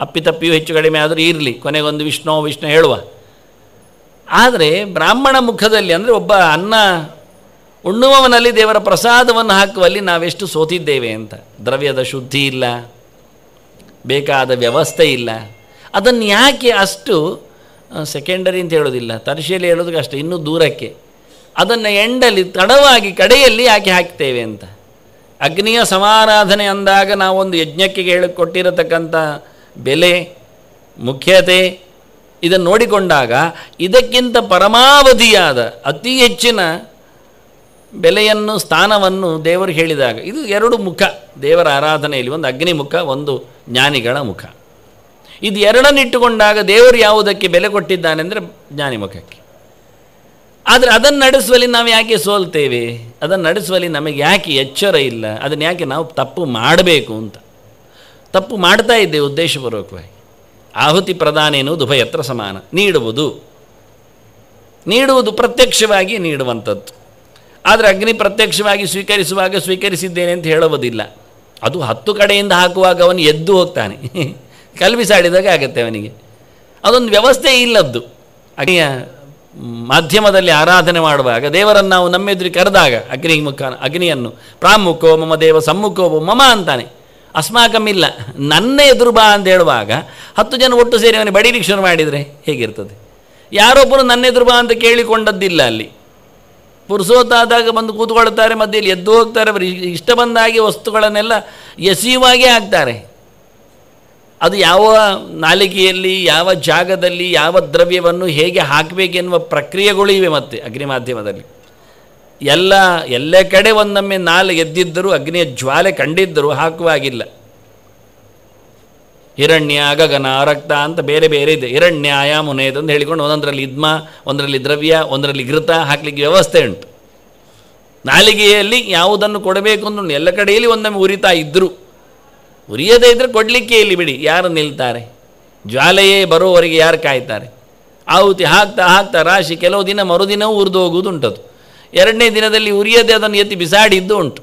ಅಪ್ಪಿತಪ್ಪಿಯೂ ಹೆಚ್ಚು ಕಡಿಮೆ ಆದರೂ ಇರಲಿ ಕೊನೆಗೊಂದು ವಿಷ್ಣು ವಿಷ್ಣು ಹೇಳುವ ಆದರೆ ಬ್ರಾಹ್ಮಣ ಮುಖದಲ್ಲಿ ಅಂದರೆ ಒಬ್ಬ ಅನ್ನ ಉಣ್ಣುವವನಲ್ಲಿ ದೇವರ ಪ್ರಸಾದವನ್ನು ಹಾಕುವಲ್ಲಿ ನಾವೆಷ್ಟು ಸೋತಿದ್ದೇವೆ ಅಂತ ದ್ರವ್ಯದ ಶುದ್ಧಿ ಇಲ್ಲ ಬೇಕಾದ ವ್ಯವಸ್ಥೆ ಇಲ್ಲ ಅದನ್ನು ಯಾಕೆ ಅಷ್ಟು ಸೆಕೆಂಡರಿ ಅಂತ ಹೇಳೋದಿಲ್ಲ ತರ್ಶಿಯಲ್ಲಿ ಹೇಳೋದಕ್ಕೆ ಅಷ್ಟು ಇನ್ನೂ ದೂರಕ್ಕೆ ಅದನ್ನು ಎಂಡಲ್ಲಿ ತಡವಾಗಿ ಕಡೆಯಲ್ಲಿ ಯಾಕೆ ಹಾಕ್ತೇವೆ ಅಂತ ಅಗ್ನಿಯ ಸಮಾರಾಧನೆ ಅಂದಾಗ ನಾವೊಂದು ಯಜ್ಞಕ್ಕೆ ಹೇಳಿಕೊಟ್ಟಿರತಕ್ಕಂಥ ಬೆಲೆ ಮುಖ್ಯತೆ ಇದನ್ನು ನೋಡಿಕೊಂಡಾಗ ಇದಕ್ಕಿಂತ ಪರಮಾವಧಿಯಾದ ಅತಿ ಹೆಚ್ಚಿನ ಬೆಲೆಯನ್ನು ಸ್ಥಾನವನ್ನು ದೇವರು ಹೇಳಿದಾಗ ಇದು ಎರಡು ಮುಖ ದೇವರ ಆರಾಧನೆಯಲ್ಲಿ ಒಂದು ಅಗ್ನಿ ಮುಖ ಒಂದು ಜ್ಞಾನಿಗಳ ಮುಖ ಇದು ಎರಡನ್ನಿಟ್ಟುಕೊಂಡಾಗ ದೇವರು ಯಾವುದಕ್ಕೆ ಬೆಲೆ ಕೊಟ್ಟಿದ್ದಾನೆಂದರೆ ಮುಖಕ್ಕೆ ಆದರೆ ಅದನ್ನು ನಡೆಸುವಲ್ಲಿ ನಾವು ಯಾಕೆ ಸೋಲ್ತೇವೆ ಅದನ್ನು ನಡೆಸುವಲ್ಲಿ ನಮಗೆ ಯಾಕೆ ಎಚ್ಚರ ಇಲ್ಲ ಅದನ್ನು ಯಾಕೆ ನಾವು ತಪ್ಪು ಮಾಡಬೇಕು ಅಂತ ತಪ್ಪು ಮಾಡ್ತಾ ಇದ್ದೇವೆ ಉದ್ದೇಶಪೂರ್ವಕವಾಗಿ ಆಹುತಿ ಪ್ರಧಾನ ಎನ್ನುವುದು ಉಭಯತ್ರ ಸಮಾನ ನೀಡುವುದು ನೀಡುವುದು ಪ್ರತ್ಯಕ್ಷವಾಗಿ ನೀಡುವಂಥದ್ದು ಆದರೆ ಅಗ್ನಿ ಪ್ರತ್ಯಕ್ಷವಾಗಿ ಸ್ವೀಕರಿಸುವಾಗ ಸ್ವೀಕರಿಸಿದ್ದೇನೆ ಅಂತ ಹೇಳುವುದಿಲ್ಲ ಅದು ಹತ್ತು ಕಡೆಯಿಂದ ಹಾಕುವಾಗ ಅವನು ಎದ್ದು ಹೋಗ್ತಾನೆ [LAUGHS] ಕಲ್ಬಿಸಾಡಿದಾಗ ಆಗತ್ತೆ ಅವನಿಗೆ ಅದೊಂದು ವ್ಯವಸ್ಥೆ ಇಲ್ಲದ್ದು ಅಗ್ನಿಯ ಮಾಧ್ಯಮದಲ್ಲಿ ಆರಾಧನೆ ಮಾಡುವಾಗ ದೇವರನ್ನು ನಾವು ನಮ್ಮೆದುರಿ ಕರೆದಾಗ ಅಗ್ನಿ ಮುಖ ಅಗ್ನಿಯನ್ನು ಪ್ರಾಮುಖೋ ಮಮ ದೇವ ಸಮ್ಮುಖೋ ಮಮ ಅಂತಾನೆ ಅಸ್ಮಾಕಮಿಲ್ಲ ನನ್ನ ಎದುರು ಬಾ ಅಂತ ಹೇಳುವಾಗ ಹತ್ತು ಜನ ಒಟ್ಟು ಸೇರಿ ಅವನಿಗೆ ಶುರು ಮಾಡಿದರೆ ಹೇಗಿರ್ತದೆ ಯಾರೊಬ್ಬರು ನನ್ನ ಎದುರು ಬಾ ಅಂತ ಕೇಳಿಕೊಂಡದ್ದಿಲ್ಲ ಅಲ್ಲಿ ಪುರುಷೋತ್ತಾದಾಗ ಬಂದು ಕೂತ್ಕೊಳ್ತಾರೆ ಮಧ್ಯೆಯಲ್ಲಿ ಎದ್ದು ಹೋಗ್ತಾರೆ ಅವರು ಇಷ್ಟ ಬಂದಾಗಿ ವಸ್ತುಗಳನ್ನೆಲ್ಲ ಎಸೆಯುವಾಗೆ ಆಗ್ತಾರೆ ಅದು ಯಾವ ನಾಲಿಗೆಯಲ್ಲಿ ಯಾವ ಜಾಗದಲ್ಲಿ ಯಾವ ದ್ರವ್ಯವನ್ನು ಹೇಗೆ ಹಾಕಬೇಕೆನ್ನುವ ಪ್ರಕ್ರಿಯೆಗಳು ಇವೆ ಮತ್ತೆ ಅಗ್ನಿ ಮಾಧ್ಯಮದಲ್ಲಿ ಎಲ್ಲ ಎಲ್ಲ ಕಡೆ ಒಂದೊಮ್ಮೆ ನಾಲೆ ಎದ್ದಿದ್ದರೂ ಅಗ್ನಿಯ ಜ್ವಾಲೆ ಕಂಡಿದ್ದರೂ ಹಾಕುವಾಗಿಲ್ಲ ಹಿರಣ್ಯ ಗಗನ ರಕ್ತ ಅಂತ ಬೇರೆ ಬೇರೆ ಇದೆ ಹಿರಣ್ಯ ಮುನೇದ್ ಅಂತ ಹೇಳಿಕೊಂಡು ಒಂದೊಂದರಲ್ಲಿ ಇದ್ಮ ಒಂದರಲ್ಲಿ ದ್ರವ್ಯ ಒಂದರಲ್ಲಿ ಘೃತ ಹಾಕ್ಲಿಕ್ಕೆ ವ್ಯವಸ್ಥೆ ಉಂಟು ನಾಲಿಗೆಯಲ್ಲಿ ಯಾವುದನ್ನು ಕೊಡಬೇಕು ಅಂತ ಎಲ್ಲ ಕಡೆಯಲ್ಲಿ ಒಂದೊಮ್ಮೆ ಉರಿತಾ ಇದ್ದರು ಉರಿಯದೇ ಇದ್ದರೆ ಕೊಡಲಿಕ್ಕೆ ಇಲ್ಲಿ ಬಿಡಿ ಯಾರು ನಿಲ್ತಾರೆ ಜ್ವಾಲೆಯೇ ಬರೋವರೆಗೆ ಯಾರು ಕಾಯ್ತಾರೆ ಆಹುತಿ ಹಾಕ್ತಾ ಹಾಕ್ತಾ ರಾಶಿ ಕೆಲವು ದಿನ ಮರುದಿನವೂ ಉರಿದು ಹೋಗುವುದು ಉಂಟದು ಎರಡನೇ ದಿನದಲ್ಲಿ ಉರಿಯದೇ ಅದನ್ನು ಎತ್ತಿ ಬಿಸಾಡಿದ್ದು ಉಂಟು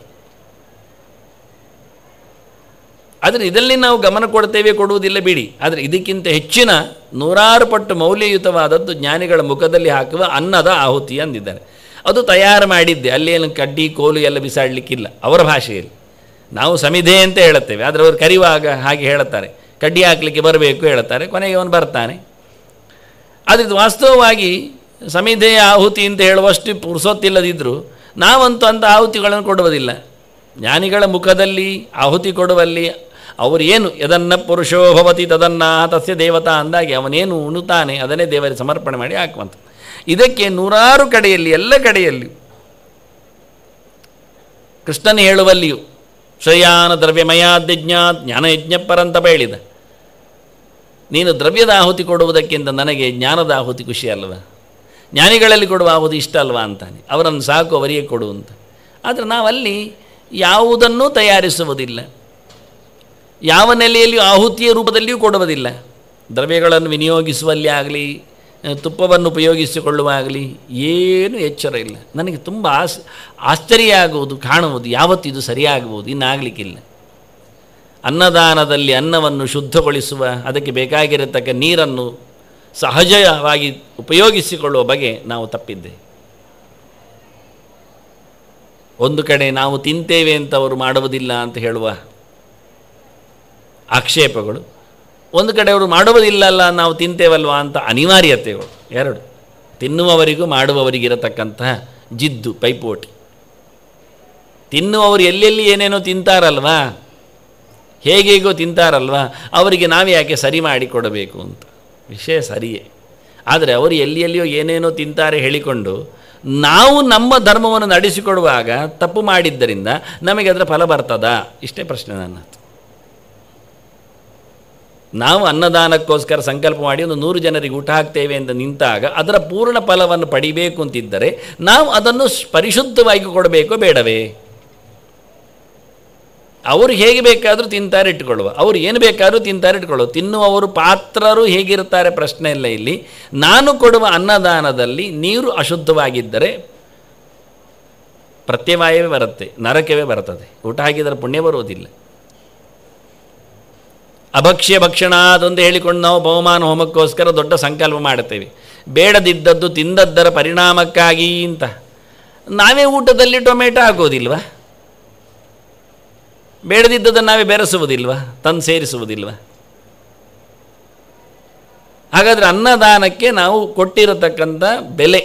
ಆದರೆ ಇದರಲ್ಲಿ ನಾವು ಗಮನ ಕೊಡ್ತೇವೆ ಕೊಡುವುದಿಲ್ಲ ಬಿಡಿ ಆದರೆ ಇದಕ್ಕಿಂತ ಹೆಚ್ಚಿನ ನೂರಾರು ಪಟ್ಟು ಮೌಲ್ಯಯುತವಾದದ್ದು ಜ್ಞಾನಿಗಳ ಮುಖದಲ್ಲಿ ಹಾಕುವ ಅನ್ನದ ಆಹುತಿ ಅಂದಿದ್ದಾರೆ ಅದು ತಯಾರು ಮಾಡಿದ್ದೆ ಏನು ಕಡ್ಡಿ ಕೋಲು ಎಲ್ಲ ಬಿಸಾಡಲಿಕ್ಕಿಲ್ಲ ಅವರ ಭಾಷೆಯಲ್ಲಿ ನಾವು ಸಮಿಧೆ ಅಂತ ಹೇಳುತ್ತೇವೆ ಆದರೆ ಅವರು ಕರಿವಾಗ ಹಾಗೆ ಹೇಳುತ್ತಾರೆ ಕಡ್ಡಿ ಹಾಕಲಿಕ್ಕೆ ಬರಬೇಕು ಹೇಳುತ್ತಾರೆ ಕೊನೆಗೆ ಅವನು ಬರ್ತಾನೆ ಆದರೆ ಇದು ವಾಸ್ತವವಾಗಿ ಸಮಿಧೆಯ ಆಹುತಿ ಅಂತ ಹೇಳುವಷ್ಟು ಪುರುಸೊತ್ತಿಲ್ಲದಿದ್ದರೂ ನಾವಂತೂ ಅಂಥ ಆಹುತಿಗಳನ್ನು ಕೊಡುವುದಿಲ್ಲ ಜ್ಞಾನಿಗಳ ಮುಖದಲ್ಲಿ ಆಹುತಿ ಕೊಡುವಲ್ಲಿ ಅವರೇನು ಎದನ್ನ ಪುರುಷೋ ಭವತಿ ತದನ್ನ ತಸ್ಯ ದೇವತಾ ಅಂದಾಗಿ ಅವನೇನು ಉಣುತಾನೆ ಅದನ್ನೇ ದೇವರಿಗೆ ಸಮರ್ಪಣೆ ಮಾಡಿ ಹಾಕುವಂಥ ಇದಕ್ಕೆ ನೂರಾರು ಕಡೆಯಲ್ಲಿ ಎಲ್ಲ ಕಡೆಯಲ್ಲಿಯೂ ಕೃಷ್ಣನ ಹೇಳುವಲ್ಲಿಯೂ ಶ್ರೇಯಾನ ದ್ರವ್ಯಮಯಾದ್ಯಜ್ಞ ಜ್ಞಾನಯಜ್ಞ ಪರಂತ ಹೇಳಿದ ನೀನು ದ್ರವ್ಯದ ಆಹುತಿ ಕೊಡುವುದಕ್ಕಿಂತ ನನಗೆ ಜ್ಞಾನದ ಆಹುತಿ ಖುಷಿ ಅಲ್ವಾ ಜ್ಞಾನಿಗಳಲ್ಲಿ ಕೊಡುವ ಆಹುತಿ ಇಷ್ಟ ಅಲ್ವಾ ಅಂತಾನೆ ಅವರನ್ನು ಸಾಕು ಅವರಿಗೆ ಕೊಡು ಅಂತ ಆದರೆ ನಾವಲ್ಲಿ ಯಾವುದನ್ನು ತಯಾರಿಸುವುದಿಲ್ಲ ಯಾವ ನೆಲೆಯಲ್ಲಿಯೂ ಆಹುತಿಯ ರೂಪದಲ್ಲಿಯೂ ಕೊಡುವುದಿಲ್ಲ ದ್ರವ್ಯಗಳನ್ನು ವಿನಿಯೋಗಿಸುವಲ್ಲಿ ಆಗಲಿ ತುಪ್ಪವನ್ನು ಉಪಯೋಗಿಸಿಕೊಳ್ಳುವಾಗಲಿ ಏನು ಎಚ್ಚರ ಇಲ್ಲ ನನಗೆ ತುಂಬ ಆಸ್ ಆಶ್ಚರ್ಯ ಆಗುವುದು ಕಾಣುವುದು ಯಾವತ್ತಿದು ಸರಿಯಾಗುವುದು ಇನ್ನಾಗಲಿಕ್ಕಿಲ್ಲ ಅನ್ನದಾನದಲ್ಲಿ ಅನ್ನವನ್ನು ಶುದ್ಧಗೊಳಿಸುವ ಅದಕ್ಕೆ ಬೇಕಾಗಿರತಕ್ಕ ನೀರನ್ನು ಸಹಜವಾಗಿ ಉಪಯೋಗಿಸಿಕೊಳ್ಳುವ ಬಗೆ ನಾವು ತಪ್ಪಿದ್ದೆ ಒಂದು ಕಡೆ ನಾವು ತಿಂತೇವೆ ಅಂತ ಅವರು ಮಾಡುವುದಿಲ್ಲ ಅಂತ ಹೇಳುವ ಆಕ್ಷೇಪಗಳು ಒಂದು ಕಡೆ ಅವರು ಅಲ್ಲ ನಾವು ತಿಂತೇವಲ್ವಾ ಅಂತ ಅನಿವಾರ್ಯತೆಗಳು ಎರಡು ತಿನ್ನುವವರಿಗೂ ಮಾಡುವವರಿಗಿರತಕ್ಕಂತಹ ಜಿದ್ದು ಪೈಪೋಟಿ ತಿನ್ನುವವರು ಎಲ್ಲೆಲ್ಲಿ ಏನೇನೋ ತಿಂತಾರಲ್ವಾ ಹೇಗೇಗೋ ತಿಂತಾರಲ್ವಾ ಅವರಿಗೆ ನಾವು ಯಾಕೆ ಸರಿ ಮಾಡಿ ಕೊಡಬೇಕು ಅಂತ ವಿಷಯ ಸರಿಯೇ ಆದರೆ ಅವರು ಎಲ್ಲಿ ಎಲ್ಲಿಯೋ ಏನೇನೋ ತಿಂತಾರೆ ಹೇಳಿಕೊಂಡು ನಾವು ನಮ್ಮ ಧರ್ಮವನ್ನು ನಡೆಸಿಕೊಡುವಾಗ ತಪ್ಪು ಮಾಡಿದ್ದರಿಂದ ನಮಗೆ ಅದರ ಫಲ ಬರ್ತದ ಇಷ್ಟೇ ಪ್ರಶ್ನೆ ನನ್ನ ನಾವು ಅನ್ನದಾನಕ್ಕೋಸ್ಕರ ಸಂಕಲ್ಪ ಮಾಡಿ ಒಂದು ನೂರು ಜನರಿಗೆ ಊಟ ಹಾಕ್ತೇವೆ ಅಂತ ನಿಂತಾಗ ಅದರ ಪೂರ್ಣ ಫಲವನ್ನು ಪಡಿಬೇಕು ಅಂತಿದ್ದರೆ ನಾವು ಅದನ್ನು ಪರಿಶುದ್ಧವಾಗಿ ಕೊಡಬೇಕೋ ಬೇಡವೇ ಅವರು ಹೇಗೆ ಬೇಕಾದರೂ ತಿಂತಾರೆ ಇಟ್ಕೊಳ್ಳುವ ಅವರು ಏನು ಬೇಕಾದರೂ ತಿಂತಾರೆ ಇಟ್ಕೊಳ್ಳುವ ತಿನ್ನುವವರು ಪಾತ್ರರು ಹೇಗಿರ್ತಾರೆ ಪ್ರಶ್ನೆ ಇಲ್ಲ ಇಲ್ಲಿ ನಾನು ಕೊಡುವ ಅನ್ನದಾನದಲ್ಲಿ ನೀರು ಅಶುದ್ಧವಾಗಿದ್ದರೆ ಪ್ರತ್ಯವಾಯವೇ ಬರುತ್ತೆ ನರಕವೇ ಬರ್ತದೆ ಊಟ ಹಾಕಿದರೆ ಪುಣ್ಯ ಬರುವುದಿಲ್ಲ ಅಭಕ್ಷ್ಯ ಭಕ್ಷಣ ಅದೊಂದು ಹೇಳಿಕೊಂಡು ನಾವು ಬಹುಮಾನ ಹೋಮಕ್ಕೋಸ್ಕರ ದೊಡ್ಡ ಸಂಕಲ್ಪ ಮಾಡುತ್ತೇವೆ ಬೇಡದಿದ್ದದ್ದು ತಿಂದದ್ದರ ಪರಿಣಾಮಕ್ಕಾಗಿ ಅಂತ ನಾವೇ ಊಟದಲ್ಲಿ ಟೊಮೆಟೊ ಹಾಕೋದಿಲ್ವಾ ಬೇಡದಿದ್ದದನ್ನು ನಾವೇ ಬೆರೆಸುವುದಿಲ್ವ ತಂದು ಸೇರಿಸುವುದಿಲ್ವ ಹಾಗಾದರೆ ಅನ್ನದಾನಕ್ಕೆ ನಾವು ಕೊಟ್ಟಿರತಕ್ಕಂಥ ಬೆಲೆ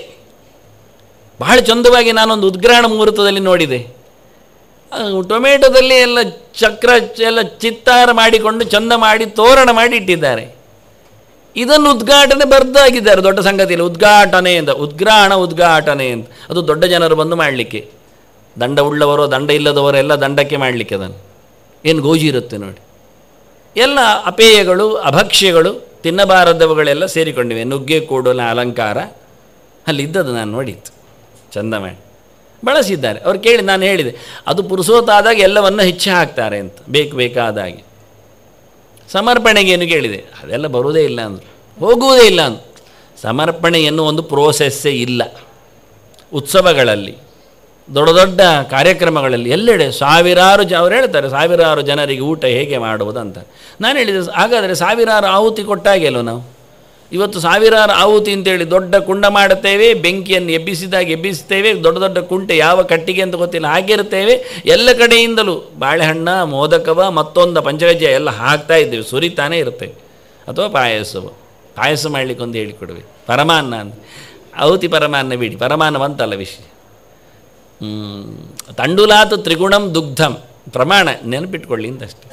ಬಹಳ ಚಂದವಾಗಿ ನಾನೊಂದು ಉದ್ಗ್ರಹಣ ಮುಹೂರ್ತದಲ್ಲಿ ನೋಡಿದೆ ಟೊಮೆಟೊದಲ್ಲಿ ಎಲ್ಲ ಚಕ್ರ ಎಲ್ಲ ಚಿತ್ತಾರ ಮಾಡಿಕೊಂಡು ಚಂದ ಮಾಡಿ ತೋರಣ ಮಾಡಿ ಇಟ್ಟಿದ್ದಾರೆ ಇದನ್ನು ಉದ್ಘಾಟನೆ ಬರ್ದಾಗಿದ್ದಾರೆ ದೊಡ್ಡ ಸಂಗತಿಯಲ್ಲಿ ಉದ್ಘಾಟನೆ ಅಂತ ಉದ್ಗ್ರಹಣ ಉದ್ಘಾಟನೆ ಅಂತ ಅದು ದೊಡ್ಡ ಜನರು ಬಂದು ಮಾಡಲಿಕ್ಕೆ ದಂಡ ಉಳ್ಳವರು ದಂಡ ಇಲ್ಲದವರು ಎಲ್ಲ ದಂಡಕ್ಕೆ ಮಾಡಲಿಕ್ಕೆ ಅದನ್ನು ಏನು ಗೋಜಿ ಇರುತ್ತೆ ನೋಡಿ ಎಲ್ಲ ಅಪೇಯಗಳು ಅಭಕ್ಷ್ಯಗಳು ತಿನ್ನಬಾರದವುಗಳೆಲ್ಲ ಸೇರಿಕೊಂಡಿವೆ ನುಗ್ಗೆ ಕೂಡಲ ಅಲಂಕಾರ ಅಲ್ಲಿದ್ದದ್ದು ನಾನು ನೋಡಿತ್ತು ಚಂದ ಮಾಡಿ ಬಳಸಿದ್ದಾರೆ ಅವ್ರು ಕೇಳಿ ನಾನು ಹೇಳಿದೆ ಅದು ಪುರುಸೋತಾದಾಗ ಎಲ್ಲವನ್ನು ಹೆಚ್ಚು ಹಾಕ್ತಾರೆ ಅಂತ ಬೇಕು ಸಮರ್ಪಣೆಗೆ ಸಮರ್ಪಣೆಗೇನು ಕೇಳಿದೆ ಅದೆಲ್ಲ ಬರುವುದೇ ಇಲ್ಲ ಅಂದರು ಹೋಗುವುದೇ ಇಲ್ಲ ಅಂದರು ಸಮರ್ಪಣೆ ಎನ್ನುವ ಒಂದು ಪ್ರೋಸೆಸ್ಸೇ ಇಲ್ಲ ಉತ್ಸವಗಳಲ್ಲಿ ದೊಡ್ಡ ದೊಡ್ಡ ಕಾರ್ಯಕ್ರಮಗಳಲ್ಲಿ ಎಲ್ಲೆಡೆ ಸಾವಿರಾರು ಜ ಅವ್ರು ಹೇಳ್ತಾರೆ ಸಾವಿರಾರು ಜನರಿಗೆ ಊಟ ಹೇಗೆ ಮಾಡುವುದು ಅಂತ ನಾನು ಹೇಳಿದೆ ಹಾಗಾದರೆ ಸಾವಿರಾರು ಆಹುತಿ ಕೊಟ್ಟಾಗೆಲ್ಲ ನಾವು ಇವತ್ತು ಸಾವಿರಾರು ಆಹುತಿ ಅಂತೇಳಿ ದೊಡ್ಡ ಕುಂಡ ಮಾಡುತ್ತೇವೆ ಬೆಂಕಿಯನ್ನು ಎಬ್ಬಿಸಿದಾಗ ಎಬ್ಬಿಸುತ್ತೇವೆ ದೊಡ್ಡ ದೊಡ್ಡ ಕುಂಟೆ ಯಾವ ಕಟ್ಟಿಗೆ ಅಂತ ಗೊತ್ತಿಲ್ಲ ಹಾಕಿರ್ತೇವೆ ಎಲ್ಲ ಕಡೆಯಿಂದಲೂ ಬಾಳೆಹಣ್ಣ ಮೋದಕವ ಮತ್ತೊಂದು ಪಂಚಗಜ್ಜೆ ಎಲ್ಲ ಹಾಕ್ತಾ ಇದ್ದೇವೆ ಸುರಿತಾನೆ ಇರುತ್ತೆ ಅಥವಾ ಪಾಯಸವು ಪಾಯಸ ಒಂದು ಹೇಳಿಕೊಡುವೆ ಪರಮಾನ್ನ ಅಂತ ಆಹುತಿ ಪರಮಾನ್ನ ಬಿಡಿ ಪರಮಾನ್ನವಂತಲ್ಲ ವಿಷಯ ತಂಡುಲಾತ ತ್ರಿಗುಣಂ ದುಗ್ಧಂ ಪ್ರಮಾಣ ನೆನಪಿಟ್ಕೊಳ್ಳಿ ಅಂತಷ್ಟೆ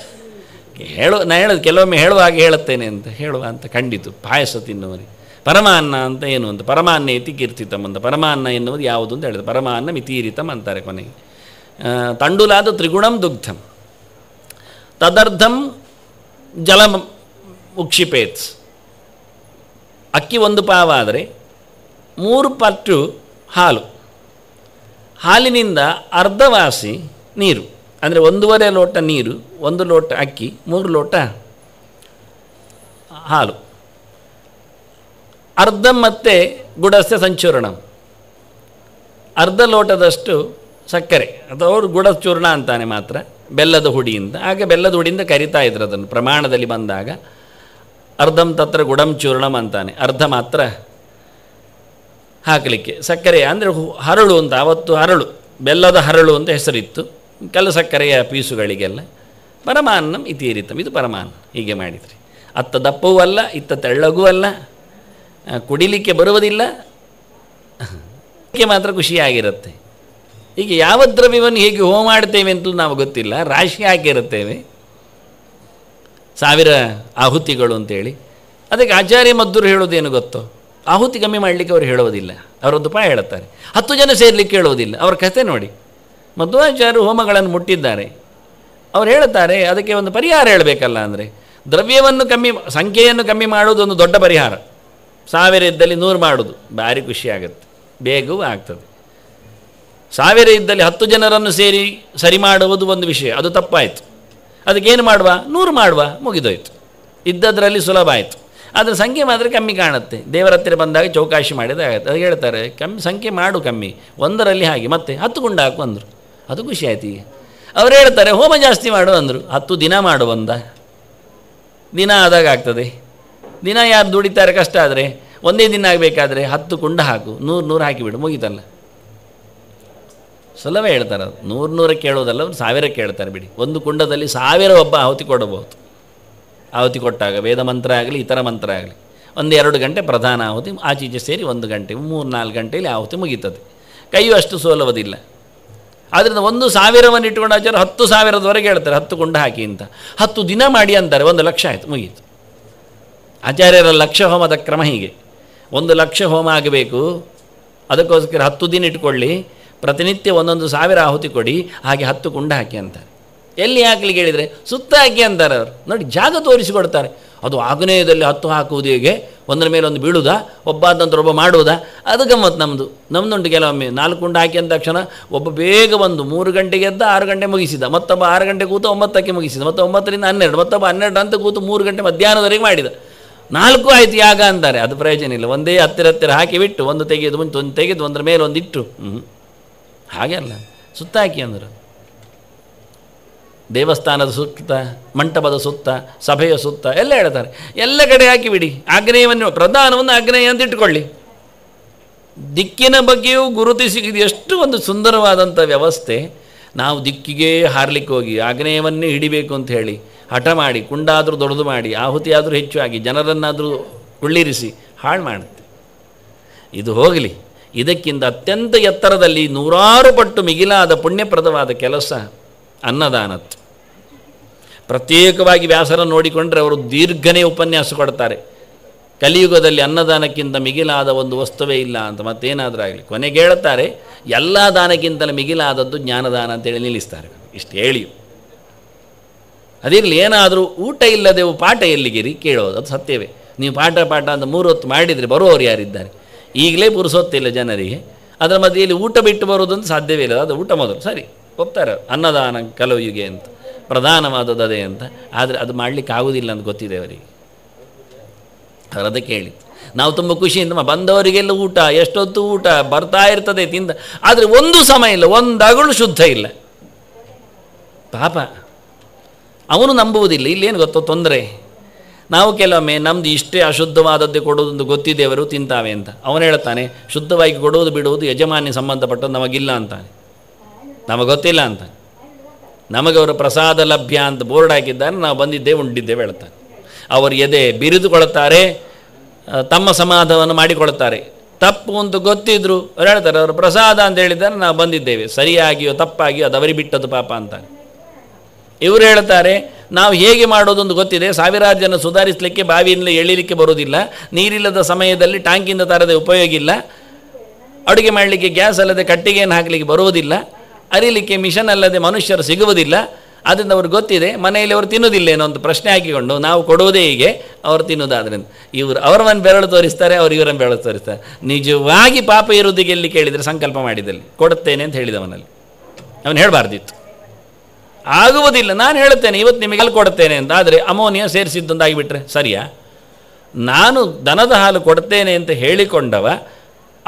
ಹೇಳು ನಾನು ಹೇಳೋದು ಕೆಲವೊಮ್ಮೆ ಹೇಳುವಾಗ ಹೇಳುತ್ತೇನೆ ಅಂತ ಹೇಳುವ ಅಂತ ಖಂಡಿತು ಪಾಯಸ ತಿನ್ನುವರಿ ಪರಮಾನ್ನ ಅಂತ ಏನು ಅಂತ ಪರಮಾನ್ನ ಇತಿ ಕೀರ್ತಿತಂ ಅಂತ ಪರಮಾನ್ನ ಎನ್ನುವುದು ಯಾವುದು ಅಂತ ಹೇಳಿದ್ರು ಪರಮಾನ್ನ ಮಿತೀರಿತಂ ಅಂತಾರೆ ಕೊನೆಗೆ ತಂಡುಲಾದ ತ್ರಿಗುಣಂ ದುಗ್ಧಂ ತದರ್ಧಂ ಜಲ ಉಕ್ಷಿಪೇತ್ ಅಕ್ಕಿ ಒಂದು ಪಾವಾದರೆ ಮೂರು ಪಟ್ಟು ಹಾಲು ಹಾಲಿನಿಂದ ಅರ್ಧವಾಸಿ ನೀರು ಅಂದರೆ ಒಂದೂವರೆ ಲೋಟ ನೀರು ಒಂದು ಲೋಟ ಅಕ್ಕಿ ಮೂರು ಲೋಟ ಹಾಲು ಅರ್ಧ ಮತ್ತೆ ಗುಡಸ್ಯ ಸಂಚೂರ್ಣ ಅರ್ಧ ಲೋಟದಷ್ಟು ಸಕ್ಕರೆ ಅಥವಾ ಅವರು ಗುಡ ಚೂರ್ಣ ಅಂತಾನೆ ಮಾತ್ರ ಬೆಲ್ಲದ ಹುಡಿಯಿಂದ ಆಗ ಬೆಲ್ಲದ ಹುಡಿಯಿಂದ ಕರಿತಾ ಇದ್ರು ಅದನ್ನು ಪ್ರಮಾಣದಲ್ಲಿ ಬಂದಾಗ ಅರ್ಧಂ ತತ್ರ ಗುಡಂ ಚೂರ್ಣಂ ಅಂತಾನೆ ಅರ್ಧ ಮಾತ್ರ ಹಾಕಲಿಕ್ಕೆ ಸಕ್ಕರೆ ಅಂದರೆ ಹರಳು ಅಂತ ಆವತ್ತು ಹರಳು ಬೆಲ್ಲದ ಹರಳು ಅಂತ ಹೆಸರಿತ್ತು ಕೆಲ ಸಕ್ಕರೆಯ ಪೀಸುಗಳಿಗೆಲ್ಲ ಪರಮಾನ್ನಂ ಇತೀರಿತಂ ಇದು ಪರಮಾನ್ನ ಹೀಗೆ ಮಾಡಿದರೆ ಅತ್ತ ದಪ್ಪವೂ ಅಲ್ಲ ಇತ್ತ ತೆಳ್ಳಗೂ ಅಲ್ಲ ಕುಡಿಲಿಕ್ಕೆ ಬರುವುದಿಲ್ಲ ಹೀಗೆ ಮಾತ್ರ ಖುಷಿಯಾಗಿರುತ್ತೆ ಹೀಗೆ ಯಾವ ದ್ರವ್ಯವನ್ನು ಹೇಗೆ ಹೋಮ ಮಾಡ್ತೇವೆ ಅಂತ ನಾವು ಗೊತ್ತಿಲ್ಲ ರಾಶಿ ಹಾಕಿರುತ್ತೇವೆ ಸಾವಿರ ಆಹುತಿಗಳು ಅಂತೇಳಿ ಅದಕ್ಕೆ ಆಚಾರ್ಯ ಮದ್ದೂರು ಹೇಳೋದೇನು ಗೊತ್ತೋ ಆಹುತಿ ಕಮ್ಮಿ ಮಾಡಲಿಕ್ಕೆ ಅವರು ಹೇಳುವುದಿಲ್ಲ ಅವರೊಂದು ಪಾಯ ಹೇಳುತ್ತಾರೆ ಹತ್ತು ಜನ ಸೇರಲಿಕ್ಕೆ ಹೇಳುವುದಿಲ್ಲ ಅವರ ಕಥೆ ನೋಡಿ ಮಧ್ವಾಚಾರ್ಯರು ಹೋಮಗಳನ್ನು ಮುಟ್ಟಿದ್ದಾರೆ ಅವ್ರು ಹೇಳುತ್ತಾರೆ ಅದಕ್ಕೆ ಒಂದು ಪರಿಹಾರ ಹೇಳಬೇಕಲ್ಲ ಅಂದರೆ ದ್ರವ್ಯವನ್ನು ಕಮ್ಮಿ ಸಂಖ್ಯೆಯನ್ನು ಕಮ್ಮಿ ಮಾಡುವುದು ಒಂದು ದೊಡ್ಡ ಪರಿಹಾರ ಸಾವಿರ ಇದ್ದಲ್ಲಿ ನೂರು ಮಾಡೋದು ಭಾರಿ ಖುಷಿಯಾಗುತ್ತೆ ಬೇಗವೂ ಆಗ್ತದೆ ಸಾವಿರ ಇದ್ದಲ್ಲಿ ಹತ್ತು ಜನರನ್ನು ಸೇರಿ ಸರಿ ಮಾಡುವುದು ಒಂದು ವಿಷಯ ಅದು ತಪ್ಪಾಯಿತು ಅದಕ್ಕೇನು ಮಾಡುವ ನೂರು ಮಾಡುವ ಮುಗಿದೋಯ್ತು ಇದ್ದದರಲ್ಲಿ ಸುಲಭ ಆಯಿತು ಅದರ ಸಂಖ್ಯೆ ಮಾತ್ರ ಕಮ್ಮಿ ಕಾಣುತ್ತೆ ದೇವರ ಹತ್ತಿರ ಬಂದಾಗ ಚೌಕಾಶಿ ಮಾಡಿದಾಗತ್ತೆ ಅದು ಹೇಳ್ತಾರೆ ಕಮ್ಮಿ ಸಂಖ್ಯೆ ಮಾಡು ಕಮ್ಮಿ ಒಂದರಲ್ಲಿ ಹಾಗೆ ಮತ್ತೆ ಹತ್ತು ಗುಂಡು ಹಾಕು ಅಂದರು ಅದು ಖುಷಿ ಆಯ್ತು ಈಗ ಅವ್ರು ಹೇಳ್ತಾರೆ ಹೋಮ ಜಾಸ್ತಿ ಮಾಡು ಅಂದರು ಹತ್ತು ದಿನ ಮಾಡು ಬಂದ ದಿನ ಆದಾಗ ಆಗ್ತದೆ ದಿನ ಯಾರು ದುಡಿತಾರೆ ಕಷ್ಟ ಆದರೆ ಒಂದೇ ದಿನ ಆಗಬೇಕಾದ್ರೆ ಹತ್ತು ಕುಂಡ ಹಾಕು ನೂರು ನೂರು ಹಾಕಿಬಿಡು ಮುಗೀತಲ್ಲ ಸುಲಭ ಹೇಳ್ತಾರೆ ಅದು ನೂರು ನೂರಕ್ಕೆ ಕೇಳೋದಲ್ಲ ಅವ್ರು ಸಾವಿರ ಕೇಳ್ತಾರೆ ಬಿಡಿ ಒಂದು ಕುಂಡದಲ್ಲಿ ಸಾವಿರ ಒಬ್ಬ ಆಹುತಿ ಕೊಡಬಹುದು ಆಹುತಿ ಕೊಟ್ಟಾಗ ವೇದ ಮಂತ್ರ ಆಗಲಿ ಇತರ ಮಂತ್ರ ಆಗಲಿ ಒಂದೆರಡು ಗಂಟೆ ಪ್ರಧಾನ ಆಹುತಿ ಆಚೀಚೆ ಸೇರಿ ಒಂದು ಗಂಟೆ ಮೂರು ನಾಲ್ಕು ಗಂಟೆಯಲ್ಲಿ ಆಹುತಿ ಮುಗೀತದೆ ಕೈಯು ಅಷ್ಟು ಸೋಲುವುದಿಲ್ಲ ಆದ್ದರಿಂದ ಒಂದು ಸಾವಿರವನ್ನು ಇಟ್ಟುಕೊಂಡು ಆಚಾರ ಹತ್ತು ಸಾವಿರದವರೆಗೆ ಹೇಳ್ತಾರೆ ಹತ್ತು ಕೊಂಡು ಹಾಕಿ ಅಂತ ಹತ್ತು ದಿನ ಮಾಡಿ ಅಂತಾರೆ ಒಂದು ಲಕ್ಷ ಆಯಿತು ಮುಗೀತು ಆಚಾರ್ಯರ ಲಕ್ಷ ಹೋಮದ ಕ್ರಮ ಹೀಗೆ ಒಂದು ಲಕ್ಷ ಹೋಮ ಆಗಬೇಕು ಅದಕ್ಕೋಸ್ಕರ ಹತ್ತು ದಿನ ಇಟ್ಕೊಳ್ಳಿ ಪ್ರತಿನಿತ್ಯ ಒಂದೊಂದು ಸಾವಿರ ಆಹುತಿ ಕೊಡಿ ಹಾಗೆ ಹತ್ತು ಕುಂಡ ಹಾಕಿ ಅಂತಾರೆ ಎಲ್ಲಿ ಹಾಕಲಿಕ್ಕೆ ಹೇಳಿದರೆ ಸುತ್ತ ಹಾಕಿ ಅಂತಾರೆ ಅವರು ನೋಡಿ ಜಾಗ ತೋರಿಸಿಕೊಡ್ತಾರೆ ಅದು ಆಗ್ನೇಯದಲ್ಲಿ ಹತ್ತು ಹಾಕುವುದು ಹೇಗೆ ಒಂದರ ಮೇಲೆ ಒಂದು ಬೀಳುವುದಾ ಒಬ್ಬ ನಂತರ ಒಬ್ಬ ಮಾಡುವುದ ಅದು ಗಮ್ಮತ್ತು ನಮ್ಮದು ನಮ್ಮದುಂಟು ಕೆಲವೊಮ್ಮೆ ನಾಲ್ಕು ಉಂಡು ಹಾಕಿ ಅಂದ ತಕ್ಷಣ ಒಬ್ಬ ಬೇಗ ಬಂದು ಮೂರು ಗಂಟೆಗೆ ಎದ್ದ ಆರು ಗಂಟೆ ಮುಗಿಸಿದ ಮತ್ತೊಬ್ಬ ಆರು ಗಂಟೆ ಕೂತು ಒಂಬತ್ತಕ್ಕೆ ಮುಗಿಸಿದ ಮತ್ತು ಒಂಬತ್ತರಿಂದ ಹನ್ನೆರಡು ಮತ್ತೊಬ್ಬ ಹನ್ನೆರಡು ಅಂತ ಕೂತು ಮೂರು ಗಂಟೆ ಮಧ್ಯಾಹ್ನದವರೆಗೆ ಮಾಡಿದ ನಾಲ್ಕು ಆಯ್ತು ಯಾಗ ಅಂತಾರೆ ಅದು ಪ್ರಯೋಜನ ಇಲ್ಲ ಒಂದೇ ಹತ್ತಿರ ಹತ್ತಿರ ಹಾಕಿ ಬಿಟ್ಟು ಒಂದು ತೆಗೆದು ಮುಂಚೆ ಒಂದು ತೆಗೆದು ಒಂದರ ಮೇಲೆ ಒಂದು ಇಟ್ಟು ಹ್ಞೂ ಹಾಗೆ ಅಲ್ಲ ಸುತ್ತಾಕಿ ಅಂದರು ದೇವಸ್ಥಾನದ ಸುತ್ತ ಮಂಟಪದ ಸುತ್ತ ಸಭೆಯ ಸುತ್ತ ಎಲ್ಲ ಹೇಳ್ತಾರೆ ಎಲ್ಲ ಕಡೆ ಹಾಕಿಬಿಡಿ ಆಗ್ನೇಯವನ್ನು ಪ್ರಧಾನವನ್ನು ಆಗ್ನೇಯ ಅಂತ ಇಟ್ಕೊಳ್ಳಿ ದಿಕ್ಕಿನ ಬಗ್ಗೆಯೂ ಗುರುತಿಸಿ ಇದು ಎಷ್ಟು ಒಂದು ಸುಂದರವಾದಂಥ ವ್ಯವಸ್ಥೆ ನಾವು ದಿಕ್ಕಿಗೆ ಹಾರ್ಲಿಕ್ಕೆ ಹೋಗಿ ಆಗ್ನೇಯವನ್ನೇ ಹಿಡಿಬೇಕು ಅಂತ ಹೇಳಿ ಹಠ ಮಾಡಿ ಕುಂಡಾದರೂ ದೊಡ್ಡದು ಮಾಡಿ ಆಹುತಿಯಾದರೂ ಹೆಚ್ಚು ಆಗಿ ಜನರನ್ನಾದರೂ ಉಳ್ಳಿರಿಸಿ ಹಾಳು ಮಾಡುತ್ತೆ ಇದು ಹೋಗಲಿ ಇದಕ್ಕಿಂತ ಅತ್ಯಂತ ಎತ್ತರದಲ್ಲಿ ನೂರಾರು ಪಟ್ಟು ಮಿಗಿಲಾದ ಪುಣ್ಯಪ್ರದವಾದ ಕೆಲಸ ಅನ್ನದಾನತ್ತು ಪ್ರತ್ಯೇಕವಾಗಿ ವ್ಯಾಸರ ನೋಡಿಕೊಂಡರೆ ಅವರು ದೀರ್ಘನೇ ಉಪನ್ಯಾಸ ಕೊಡ್ತಾರೆ ಕಲಿಯುಗದಲ್ಲಿ ಅನ್ನದಾನಕ್ಕಿಂತ ಮಿಗಿಲಾದ ಒಂದು ವಸ್ತುವೇ ಇಲ್ಲ ಅಂತ ಮತ್ತೇನಾದರೂ ಆಗಲಿ ಕೊನೆಗೆ ಹೇಳ್ತಾರೆ ಎಲ್ಲ ದಾನಕ್ಕಿಂತಲೂ ಮಿಗಿಲಾದದ್ದು ಜ್ಞಾನದಾನ ಅಂತೇಳಿ ನಿಲ್ಲಿಸ್ತಾರೆ ಇಷ್ಟು ಹೇಳಿ ಅದಿರಲಿ ಏನಾದರೂ ಊಟ ಇಲ್ಲದೆ ಪಾಠ ಎಲ್ಲಿಗಿರಿ ಕೇಳೋದು ಅದು ಸತ್ಯವೇ ನೀವು ಪಾಠ ಪಾಠ ಅಂತ ಮೂರು ಹೊತ್ತು ಮಾಡಿದರೆ ಬರುವವರು ಯಾರಿದ್ದಾರೆ ಈಗಲೇ ಪುರುಸೊತ್ತಿಲ್ಲ ಜನರಿಗೆ ಅದರ ಮಧ್ಯೆಯಲ್ಲಿ ಊಟ ಬಿಟ್ಟು ಬರೋದಂತ ಸಾಧ್ಯವೇ ಇಲ್ಲ ಅದು ಊಟ ಮೊದಲು ಸರಿ ಒಪ್ತಾರೆ ಅನ್ನದಾನ ಕಲವಿಗೆ ಅಂತ ಪ್ರಧಾನವಾದದ್ದು ಅದೇ ಅಂತ ಆದರೆ ಅದು ಮಾಡಲಿಕ್ಕೆ ಆಗುವುದಿಲ್ಲ ಅಂತ ಗೊತ್ತಿದೆ ಅವರಿಗೆ ಅವರದ ಕೇಳಿ ನಾವು ತುಂಬ ಖುಷಿಯಿಂದ ಬಂದವರಿಗೆಲ್ಲ ಊಟ ಎಷ್ಟೊತ್ತು ಊಟ ಬರ್ತಾ ಇರ್ತದೆ ತಿಂದ ಆದರೆ ಒಂದು ಸಮಯ ಇಲ್ಲ ಒಂದು ಅಗಳು ಶುದ್ಧ ಇಲ್ಲ ಪಾಪ ಅವನು ನಂಬುವುದಿಲ್ಲ ಇಲ್ಲೇನು ಗೊತ್ತೋ ತೊಂದರೆ ನಾವು ಕೆಲವೊಮ್ಮೆ ನಮ್ದು ಇಷ್ಟೇ ಅಶುದ್ಧವಾದದ್ದೇ ಕೊಡೋದು ಗೊತ್ತಿದೆ ಅವರು ತಿಂತಾವೆ ಅಂತ ಅವನು ಹೇಳ್ತಾನೆ ಶುದ್ಧವಾಗಿ ಕೊಡುವುದು ಬಿಡೋದು ಯಜಮಾನ್ಯ ಸಂಬಂಧಪಟ್ಟದ್ದು ನಮಗಿಲ್ಲ ಅಂತಾನೆ ನಮಗೆ ಗೊತ್ತಿಲ್ಲ ಅಂತಾನೆ ನಮಗವರು ಪ್ರಸಾದ ಲಭ್ಯ ಅಂತ ಬೋರ್ಡ್ ಹಾಕಿದ್ದಾರೆ ನಾವು ಬಂದಿದ್ದೇ ಉಂಡಿದ್ದೇವೆ ಹೇಳ್ತಾರೆ ಅವರು ಎದೆ ಬಿರಿದುಕೊಳ್ತಾರೆ ತಮ್ಮ ಸಮಾಧಾನವನ್ನು ಮಾಡಿಕೊಳ್ತಾರೆ ತಪ್ಪು ಅಂತ ಗೊತ್ತಿದ್ರು ಅವ್ರು ಹೇಳ್ತಾರೆ ಅವರು ಪ್ರಸಾದ ಅಂತ ಹೇಳಿದ್ದಾರೆ ನಾವು ಬಂದಿದ್ದೇವೆ ಸರಿಯಾಗಿಯೋ ತಪ್ಪಾಗಿಯೋ ಅದು ಅವರಿ ಬಿಟ್ಟದ್ದು ಪಾಪ ಅಂತ ಇವರು ಹೇಳ್ತಾರೆ ನಾವು ಹೇಗೆ ಮಾಡೋದೊಂದು ಗೊತ್ತಿದೆ ಸಾವಿರಾರು ಜನ ಸುಧಾರಿಸಲಿಕ್ಕೆ ಬಾವಿಯಿಂದ ಎಳಿಲಿಕ್ಕೆ ಬರೋದಿಲ್ಲ ನೀರಿಲ್ಲದ ಸಮಯದಲ್ಲಿ ಟ್ಯಾಂಕಿಂದ ತರದೆ ಉಪಯೋಗ ಇಲ್ಲ ಅಡುಗೆ ಮಾಡಲಿಕ್ಕೆ ಗ್ಯಾಸ್ ಅಲ್ಲದೆ ಕಟ್ಟಿಗೆಯನ್ನು ಹಾಕಲಿಕ್ಕೆ ಬರುವುದಿಲ್ಲ ಅರಿಲಿಕ್ಕೆ ಮಿಷನ್ ಅಲ್ಲದೆ ಮನುಷ್ಯರು ಸಿಗುವುದಿಲ್ಲ ಅದರಿಂದ ಅವ್ರಿಗೆ ಗೊತ್ತಿದೆ ಮನೆಯಲ್ಲಿ ಅವರು ತಿನ್ನೋದಿಲ್ಲ ಏನೋ ಒಂದು ಪ್ರಶ್ನೆ ಹಾಕಿಕೊಂಡು ನಾವು ಕೊಡುವುದೇ ಹೀಗೆ ಅವರು ತಿನ್ನೋದಾದ್ರಿಂದ ಇವರು ಅವರವನ್ನು ಬೆರಳು ತೋರಿಸ್ತಾರೆ ಅವರು ಇವರನ್ನು ಬೆರಳು ತೋರಿಸ್ತಾರೆ ನಿಜವಾಗಿ ಪಾಪ ಇರುವುದಿಗೆ ಎಲ್ಲಿ ಕೇಳಿದರೆ ಸಂಕಲ್ಪ ಮಾಡಿದಲ್ಲಿ ಕೊಡುತ್ತೇನೆ ಅಂತ ಹೇಳಿದವನಲ್ಲಿ ಅವನು ಹೇಳಬಾರ್ದಿತ್ತು ಆಗುವುದಿಲ್ಲ ನಾನು ಹೇಳುತ್ತೇನೆ ಇವತ್ತು ನಿಮಗೆ ಅಲ್ಲಿ ಕೊಡುತ್ತೇನೆ ಅಂತ ಆದರೆ ಅಮೋನಿಯಾ ಸೇರಿಸಿದ್ದೊಂದಾಗಿಬಿಟ್ರೆ ಸರಿಯಾ ನಾನು ದನದ ಹಾಲು ಕೊಡ್ತೇನೆ ಅಂತ ಹೇಳಿಕೊಂಡವ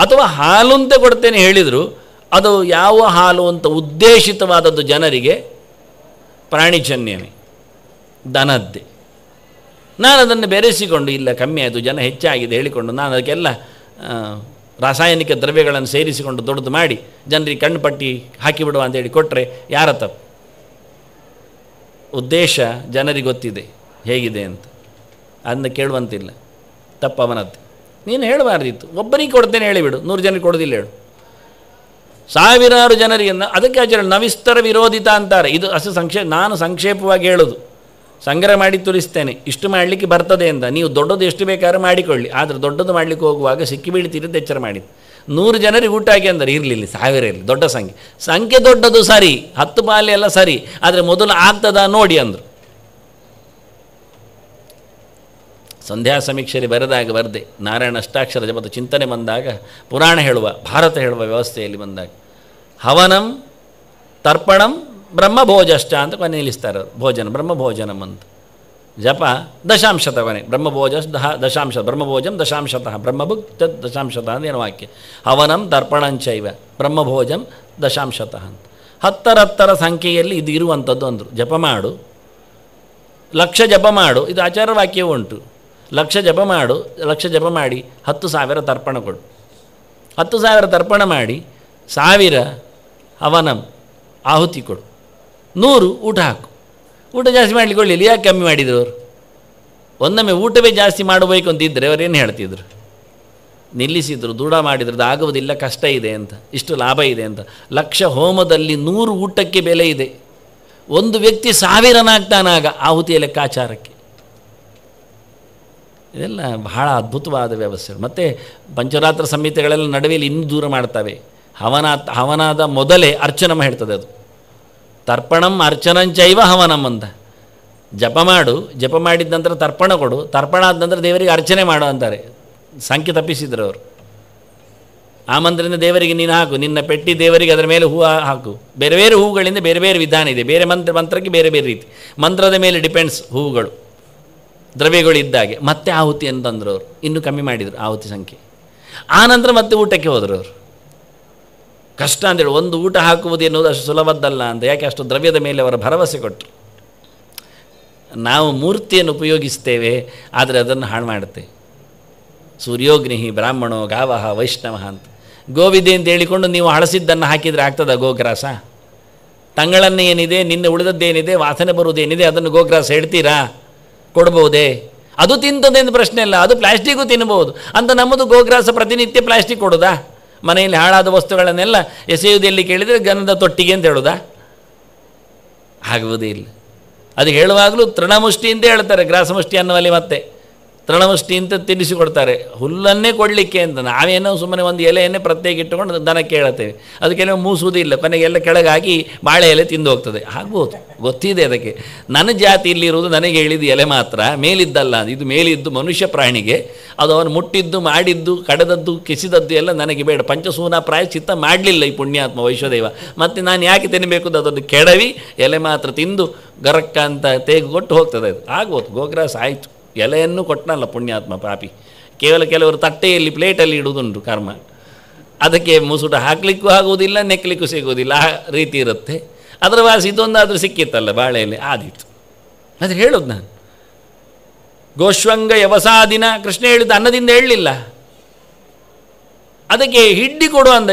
ಅಥವಾ ಹಾಲು ಅಂತ ಕೊಡ್ತೇನೆ ಹೇಳಿದರು ಅದು ಯಾವ ಹಾಲು ಅಂತ ಉದ್ದೇಶಿತವಾದದ್ದು ಜನರಿಗೆ ಪ್ರಾಣಿಜನ್ಯವೇ ದನದ್ದೆ ನಾನು ಅದನ್ನು ಬೆರೆಸಿಕೊಂಡು ಇಲ್ಲ ಕಮ್ಮಿ ಆಯಿತು ಜನ ಹೆಚ್ಚಾಗಿದೆ ಹೇಳಿಕೊಂಡು ನಾನು ಅದಕ್ಕೆಲ್ಲ ರಾಸಾಯನಿಕ ದ್ರವ್ಯಗಳನ್ನು ಸೇರಿಸಿಕೊಂಡು ದೊಡ್ಡದು ಮಾಡಿ ಜನರಿಗೆ ಕಣ್ಣು ಪಟ್ಟಿ ಹಾಕಿಬಿಡುವ ಅಂತ ಹೇಳಿ ಕೊಟ್ಟರೆ ಯಾರ ತಪ್ಪು ಉದ್ದೇಶ ಜನರಿಗೆ ಗೊತ್ತಿದೆ ಹೇಗಿದೆ ಅಂತ ಅದನ್ನು ಕೇಳುವಂತಿಲ್ಲ ತಪ್ಪು ನೀನು ಹೇಳಬಾರ್ದಿತ್ತು ಒಬ್ಬನಿಗೆ ಕೊಡ್ತೇನೆ ಹೇಳಿಬಿಡು ನೂರು ಜನರಿಗೆ ಕೊಡೋದಿಲ್ಲ ಹೇಳು ಸಾವಿರಾರು ಜನರಿಗೆ ಅದಕ್ಕೆ ಆಚರಣೆ ನವಿಸ್ತರ ವಿರೋಧಿತ ಅಂತಾರೆ ಇದು ಅಷ್ಟು ಸಂಕ್ಷೇ ನಾನು ಸಂಕ್ಷೇಪವಾಗಿ ಹೇಳೋದು ಸಂಗ್ರಹ ಮಾಡಿ ತುರಿಸ್ತೇನೆ ಇಷ್ಟು ಮಾಡಲಿಕ್ಕೆ ಬರ್ತದೆ ಅಂತ ನೀವು ದೊಡ್ಡದು ಎಷ್ಟು ಬೇಕಾದ್ರೂ ಮಾಡಿಕೊಳ್ಳಿ ಆದರೆ ದೊಡ್ಡದು ಮಾಡಲಿಕ್ಕೆ ಹೋಗುವಾಗ ಸಿಕ್ಕಿ ಅಂತ ಎಚ್ಚರ ಮಾಡಿ ನೂರು ಜನರಿಗೆ ಊಟ ಆಗಿ ಅಂದರೆ ಇರಲಿಲ್ಲ ಸಾವಿರ ಇರಲಿ ದೊಡ್ಡ ಸಂಖ್ಯೆ ಸಂಖ್ಯೆ ದೊಡ್ಡದು ಸರಿ ಹತ್ತು ಪಾಲೆ ಎಲ್ಲ ಸರಿ ಆದರೆ ಮೊದಲು ಆಗ್ತದ ನೋಡಿ ಅಂದರು ಸಂಧ್ಯಾ ಸಮೀಕ್ಷೆಯಲ್ಲಿ ಬರೆದಾಗ ಬರೆದೆ ನಾರಾಯಣ ಅಷ್ಟಾಕ್ಷರ ಜಪದ ಚಿಂತನೆ ಬಂದಾಗ ಪುರಾಣ ಹೇಳುವ ಭಾರತ ಹೇಳುವ ವ್ಯವಸ್ಥೆಯಲ್ಲಿ ಬಂದಾಗ ಹವನಂ ತರ್ಪಣಂ ಬ್ರಹ್ಮಭೋಜಶ್ಚ ಅಂತ ಕೊನೆ ನಿಲ್ಲಿಸ್ತಾರೆ ಭೋಜನ ಬ್ರಹ್ಮಭೋಜನಂ ಅಂತ ಜಪ ದಶಾಂಶತ ಕೊನೆ ಬ್ರಹ್ಮಭೋಜ ದಹ ದಶಾಂಶ ಬ್ರಹ್ಮಭೋಜಂ ದಶಾಂಶತಃ ಬ್ರಹ್ಮಭುಕ್ ತದ್ ದಶಾಂಶತಃ ಅಂದೇನು ವಾಕ್ಯ ಹವನಂ ತರ್ಪಣಂಚವ ಬ್ರಹ್ಮಭೋಜಂ ದಶಾಂಶತಃ ಅಂತ ಹತ್ತರತ್ತರ ಸಂಖ್ಯೆಯಲ್ಲಿ ಇದು ಇರುವಂಥದ್ದು ಅಂದರು ಜಪ ಮಾಡು ಲಕ್ಷ ಜಪ ಮಾಡು ಇದು ಆಚಾರ ವಾಕ್ಯವೂ ಉಂಟು ಲಕ್ಷ ಜಪ ಮಾಡು ಲಕ್ಷ ಜಪ ಮಾಡಿ ಹತ್ತು ಸಾವಿರ ತರ್ಪಣ ಕೊಡು ಹತ್ತು ಸಾವಿರ ತರ್ಪಣ ಮಾಡಿ ಸಾವಿರ ಅವನ ಆಹುತಿ ಕೊಡು ನೂರು ಊಟ ಹಾಕು ಊಟ ಜಾಸ್ತಿ ಮಾಡಲಿಕ್ಕೆ ಕೊಡಲಿಲ್ಲ ಯಾಕೆ ಕಮ್ಮಿ ಮಾಡಿದರು ಅವರು ಒಂದೊಮ್ಮೆ ಊಟವೇ ಜಾಸ್ತಿ ಮಾಡಬೇಕು ಅಂತಿದ್ದರೆ ಅವರೇನು ಹೇಳ್ತಿದ್ರು ನಿಲ್ಲಿಸಿದರು ದೂಡ ಮಾಡಿದ್ರದ್ದು ಆಗುವುದಿಲ್ಲ ಕಷ್ಟ ಇದೆ ಅಂತ ಇಷ್ಟು ಲಾಭ ಇದೆ ಅಂತ ಲಕ್ಷ ಹೋಮದಲ್ಲಿ ನೂರು ಊಟಕ್ಕೆ ಬೆಲೆ ಇದೆ ಒಂದು ವ್ಯಕ್ತಿ ಸಾವಿರನಾಗ್ತಾನಾಗ ಆಹುತಿಯ ಲೆಕ್ಕಾಚಾರಕ್ಕೆ ಇದೆಲ್ಲ ಬಹಳ ಅದ್ಭುತವಾದ ವ್ಯವಸ್ಥೆ ಮತ್ತು ಪಂಚರಾತ್ರ ಸಂಹಿತೆಗಳೆಲ್ಲ ನಡುವೆಯಲ್ಲಿ ಇನ್ನೂ ದೂರ ಮಾಡ್ತವೆ ಹವನ ಹವನದ ಮೊದಲೇ ಅರ್ಚನಮ್ಮ ಹೇಳ್ತದೆ ಅದು ತರ್ಪಣಂ ಅರ್ಚನಂಚೈವ ಹವನಂ ಅಂತ ಜಪ ಮಾಡು ಜಪ ಮಾಡಿದ ನಂತರ ತರ್ಪಣ ಕೊಡು ತರ್ಪಣ ಆದ ನಂತರ ದೇವರಿಗೆ ಅರ್ಚನೆ ಮಾಡು ಅಂತಾರೆ ಸಂಖ್ಯೆ ತಪ್ಪಿಸಿದ್ರು ಅವರು ಆ ಮಂತ್ರದಿಂದ ದೇವರಿಗೆ ನೀನು ಹಾಕು ನಿನ್ನ ಪೆಟ್ಟಿ ದೇವರಿಗೆ ಅದರ ಮೇಲೆ ಹೂವು ಹಾಕು ಬೇರೆ ಬೇರೆ ಹೂವುಗಳಿಂದ ಬೇರೆ ಬೇರೆ ವಿಧಾನ ಇದೆ ಬೇರೆ ಮಂತ್ರ ಮಂತ್ರಕ್ಕೆ ಬೇರೆ ಬೇರೆ ರೀತಿ ಮಂತ್ರದ ಮೇಲೆ ಡಿಪೆಂಡ್ಸ್ ಹೂವುಗಳು ದ್ರವ್ಯಗಳು ಇದ್ದಾಗೆ ಮತ್ತೆ ಆಹುತಿ ಅಂತಂದ್ರು ಅವರು ಇನ್ನೂ ಕಮ್ಮಿ ಮಾಡಿದರು ಆಹುತಿ ಸಂಖ್ಯೆ ಆನಂತರ ಮತ್ತೆ ಊಟಕ್ಕೆ ಹೋದರು ಅವರು ಕಷ್ಟ ಅಂತೇಳಿ ಒಂದು ಊಟ ಹಾಕುವುದು ಎನ್ನುವುದು ಅಷ್ಟು ಸುಲಭದ್ದಲ್ಲ ಅಂತ ಯಾಕೆ ಅಷ್ಟು ದ್ರವ್ಯದ ಮೇಲೆ ಅವರ ಭರವಸೆ ಕೊಟ್ಟರು ನಾವು ಮೂರ್ತಿಯನ್ನು ಉಪಯೋಗಿಸ್ತೇವೆ ಆದರೆ ಅದನ್ನು ಹಾಳು ಮಾಡುತ್ತೆ ಸೂರ್ಯೋಗ್ನಿಹಿ ಬ್ರಾಹ್ಮಣೋ ಗಾವಹ ವೈಷ್ಣವ ಅಂತ ಗೋವಿದೆ ಅಂತ ಹೇಳಿಕೊಂಡು ನೀವು ಹಳಸಿದ್ದನ್ನು ಹಾಕಿದರೆ ಆಗ್ತದ ಗೋಗ್ರಾಸ ಏನಿದೆ ನಿನ್ನೆ ಉಳಿದದ್ದೇನಿದೆ ವಾಸನೆ ಬರುವುದೇನಿದೆ ಅದನ್ನು ಗೋಗ್ರಾಸ ಹೇಳ್ತೀರಾ ಕೊಡ್ಬೋದೇ ಅದು ತಿಂತದೇನು ಪ್ರಶ್ನೆ ಇಲ್ಲ ಅದು ಪ್ಲಾಸ್ಟಿಕ್ಗು ತಿನ್ಬೋದು ಅಂತ ನಮ್ಮದು ಗೋಗ್ರಾಸ ಪ್ರತಿನಿತ್ಯ ಪ್ಲಾಸ್ಟಿಕ್ ಕೊಡೋದಾ ಮನೆಯಲ್ಲಿ ಹಾಳಾದ ವಸ್ತುಗಳನ್ನೆಲ್ಲ ಎಸೆಯುವುದೆಲ್ಲಿ ಕೇಳಿದರೆ ಗಂಧದ ತೊಟ್ಟಿಗೆ ಅಂತ ಹೇಳೋದಾ ಆಗುವುದೇ ಇಲ್ಲ ಅದು ಹೇಳುವಾಗಲೂ ತೃಣಮುಷ್ಟಿ ಅಂತ ಹೇಳ್ತಾರೆ ಗ್ರಾಸಮುಷ್ಟಿ ಅನ್ನುವಲ್ಲಿ ಮತ್ತೆ ತೃಣವೃಷ್ಟಿ ಅಂತ ತಿನ್ನಿಸಿಕೊಡ್ತಾರೆ ಹುಲ್ಲನ್ನೇ ಕೊಡಲಿಕ್ಕೆ ಅಂತ ನಾವೇನೋ ಸುಮ್ಮನೆ ಒಂದು ಎಲೆಯನ್ನೇ ಪ್ರತ್ಯೇಕ ಇಟ್ಟುಕೊಂಡು ದನಕ್ಕೆ ಹೇಳ್ತೇವೆ ಅದು ಕೆಲವು ಮೂಸುವುದಿಲ್ಲ ಕೊನೆಗೆ ಎಲ್ಲ ಕೆಳಗಾಗಿ ಬಾಳೆ ಎಲೆ ತಿಂದು ಹೋಗ್ತದೆ ಆಗ್ಬೋದು ಗೊತ್ತಿದೆ ಅದಕ್ಕೆ ನನ್ನ ಜಾತಿ ಇಲ್ಲಿರುವುದು ನನಗೆ ಹೇಳಿದ ಎಲೆ ಮಾತ್ರ ಮೇಲಿದ್ದಲ್ಲ ಇದು ಮೇಲಿದ್ದು ಮನುಷ್ಯ ಪ್ರಾಣಿಗೆ ಅದು ಅವನು ಮುಟ್ಟಿದ್ದು ಮಾಡಿದ್ದು ಕಡದದ್ದು ಕಿಸಿದದ್ದು ಎಲ್ಲ ನನಗೆ ಬೇಡ ಪಂಚಸೂನ ಪ್ರಾಯ ಚಿತ್ತ ಮಾಡಲಿಲ್ಲ ಈ ಪುಣ್ಯಾತ್ಮ ವೈಶ್ವದೇವ ಮತ್ತು ನಾನು ಯಾಕೆ ತಿನ್ನಬೇಕು ಅದನ್ನು ಕೆಡವಿ ಎಲೆ ಮಾತ್ರ ತಿಂದು ಗರಕ್ಕ ಅಂತ ತೇಗು ಕೊಟ್ಟು ಹೋಗ್ತದೆ ಅದು ಆಗ್ಬೋದು ಗೋಗ್ರಾಸ್ ಆಯಿತು ಎಲೆಯನ್ನು ಕೊಟ್ಟನಲ್ಲ ಪುಣ್ಯಾತ್ಮ ಪಾಪಿ ಕೇವಲ ಕೆಲವರು ತಟ್ಟೆಯಲ್ಲಿ ಪ್ಲೇಟಲ್ಲಿ ಇಡುವುದುಂಟು ಕರ್ಮ ಅದಕ್ಕೆ ಮುಸುಟ ಹಾಕ್ಲಿಕ್ಕೂ ಆಗುವುದಿಲ್ಲ ನೆಕ್ಲಿಕ್ಕೂ ಸಿಗುವುದಿಲ್ಲ ಆ ರೀತಿ ಇರುತ್ತೆ ಅದರ ವಾಸಿ ಇದೊಂದಾದರೂ ಸಿಕ್ಕಿತ್ತಲ್ಲ ಬಾಳೆಯಲ್ಲಿ ಆದಿತ್ತು ಅದು ಹೇಳೋದು ನಾನು ಗೋಶ್ವಂಗ ದಿನ ಕೃಷ್ಣ ಹೇಳಿದ ಅನ್ನದಿಂದ ಹೇಳಲಿಲ್ಲ ಅದಕ್ಕೆ ಹಿಂಡಿ ಕೊಡು ಅಂದ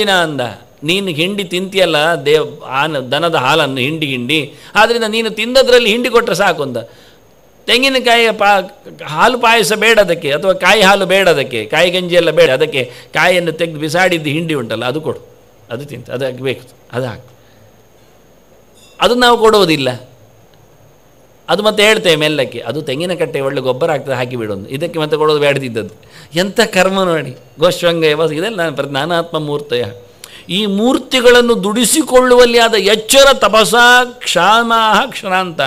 ದಿನ ಅಂದ ನೀನು ಹಿಂಡಿ ತಿಂತಿಯಲ್ಲ ದೇವ್ ಆನ ದನದ ಹಾಲನ್ನು ಹಿಂಡಿ ಹಿಂಡಿ ಆದ್ದರಿಂದ ನೀನು ತಿಂದದ್ರಲ್ಲಿ ಹಿಂಡಿ ಕೊಟ್ಟರೆ ಸಾಕು ಅಂದ ತೆಂಗಿನಕಾಯಿಯ ಪಾ ಹಾಲು ಪಾಯಸ ಬೇಡ ಅದಕ್ಕೆ ಅಥವಾ ಕಾಯಿ ಹಾಲು ಬೇಡ ಅದಕ್ಕೆ ಕಾಯಿ ಗಂಜಿ ಎಲ್ಲ ಬೇಡ ಅದಕ್ಕೆ ಕಾಯಿಯನ್ನು ತೆಗೆದು ಬಿಸಾಡಿದ್ದು ಹಿಂಡಿ ಉಂಟಲ್ಲ ಅದು ಕೊಡು ಅದು ತಿಂತ ಅದಕ್ಕೆ ಬೇಕು ಅದು ಹಾಕು ಅದು ನಾವು ಕೊಡುವುದಿಲ್ಲ ಅದು ಮತ್ತೆ ಹೇಳ್ತೇವೆ ಮೆಲ್ಲಕ್ಕೆ ಅದು ತೆಂಗಿನ ಕಟ್ಟೆ ಒಳ್ಳೆ ಗೊಬ್ಬರ ಆಗ್ತದೆ ಹಾಕಿ ಬಿಡೋದು ಇದಕ್ಕೆ ಮತ್ತೆ ಕೊಡೋದು ಬೇಡದಿದ್ದದ್ದು ಎಂಥ ಕರ್ಮ ನೋಡಿ ಗೋಶ್ವಂಗ ಇದೆಲ್ಲ ನಾನು ನಾನಾತ್ಮ ಮೂರ್ತಯ ಈ ಮೂರ್ತಿಗಳನ್ನು ದುಡಿಸಿಕೊಳ್ಳುವಲ್ಲಿ ಆದ ಎಚ್ಚರ ತಪಸ್ಸಾ ಕ್ಷಾಮ ಕ್ಷಣಾಂತ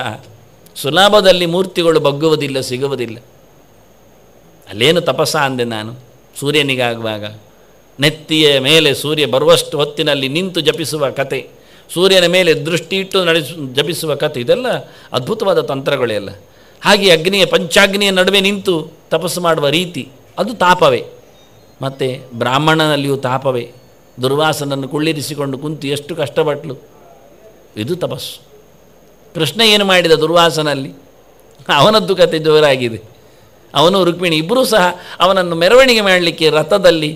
ಸುಲಭದಲ್ಲಿ ಮೂರ್ತಿಗಳು ಬಗ್ಗುವುದಿಲ್ಲ ಸಿಗುವುದಿಲ್ಲ ಅಲ್ಲೇನು ತಪಸ್ಸ ಅಂದೆ ನಾನು ಸೂರ್ಯನಿಗಾಗುವಾಗ ನೆತ್ತಿಯ ಮೇಲೆ ಸೂರ್ಯ ಬರುವಷ್ಟು ಹೊತ್ತಿನಲ್ಲಿ ನಿಂತು ಜಪಿಸುವ ಕತೆ ಸೂರ್ಯನ ಮೇಲೆ ದೃಷ್ಟಿ ಇಟ್ಟು ನಡೆಸು ಜಪಿಸುವ ಕತೆ ಇದೆಲ್ಲ ಅದ್ಭುತವಾದ ತಂತ್ರಗಳೇ ಅಲ್ಲ ಹಾಗೆ ಅಗ್ನಿಯ ಪಂಚಾಗ್ನಿಯ ನಡುವೆ ನಿಂತು ತಪಸ್ಸು ಮಾಡುವ ರೀತಿ ಅದು ತಾಪವೇ ಮತ್ತು ಬ್ರಾಹ್ಮಣನಲ್ಲಿಯೂ ತಾಪವೇ ದುರ್ವಾಸನನ್ನು ಕುಳ್ಳಿರಿಸಿಕೊಂಡು ಕುಂತು ಎಷ್ಟು ಕಷ್ಟಪಟ್ಟಲು ಇದು ತಪಸ್ಸು ಕೃಷ್ಣ ಏನು ಮಾಡಿದ ದುರ್ವಾಸನಲ್ಲಿ ಅವನದ್ದು ಕತೆ ಜೋರಾಗಿದೆ ಅವನು ರುಕ್ಮಿಣಿ ಇಬ್ಬರೂ ಸಹ ಅವನನ್ನು ಮೆರವಣಿಗೆ ಮಾಡಲಿಕ್ಕೆ ರಥದಲ್ಲಿ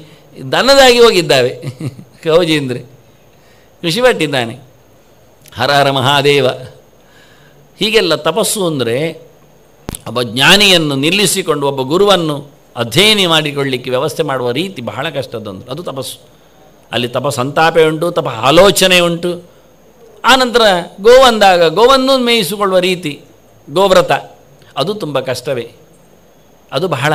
ದನದಾಗಿ ಹೋಗಿದ್ದಾವೆ ಕೌಜೀಂದ್ರೆ ಖುಷಿ ಹರ ಹರ ಮಹಾದೇವ ಹೀಗೆಲ್ಲ ತಪಸ್ಸು ಅಂದರೆ ಒಬ್ಬ ಜ್ಞಾನಿಯನ್ನು ನಿಲ್ಲಿಸಿಕೊಂಡು ಒಬ್ಬ ಗುರುವನ್ನು ಅಧ್ಯಯನ ಮಾಡಿಕೊಳ್ಳಿಕ್ಕೆ ವ್ಯವಸ್ಥೆ ಮಾಡುವ ರೀತಿ ಬಹಳ ಕಷ್ಟದ್ದೊಂದು ಅದು ತಪಸ್ಸು ಅಲ್ಲಿ ತಪ ಸಂತಾಪ ಉಂಟು ತಪ ಆಲೋಚನೆ ಉಂಟು ಆನಂತರ ಗೋವಂದಾಗ ಗೋವನ್ನು ಮೇಯಿಸಿಕೊಳ್ಳುವ ರೀತಿ ಗೋವ್ರತ ಅದು ತುಂಬ ಕಷ್ಟವೇ ಅದು ಬಹಳ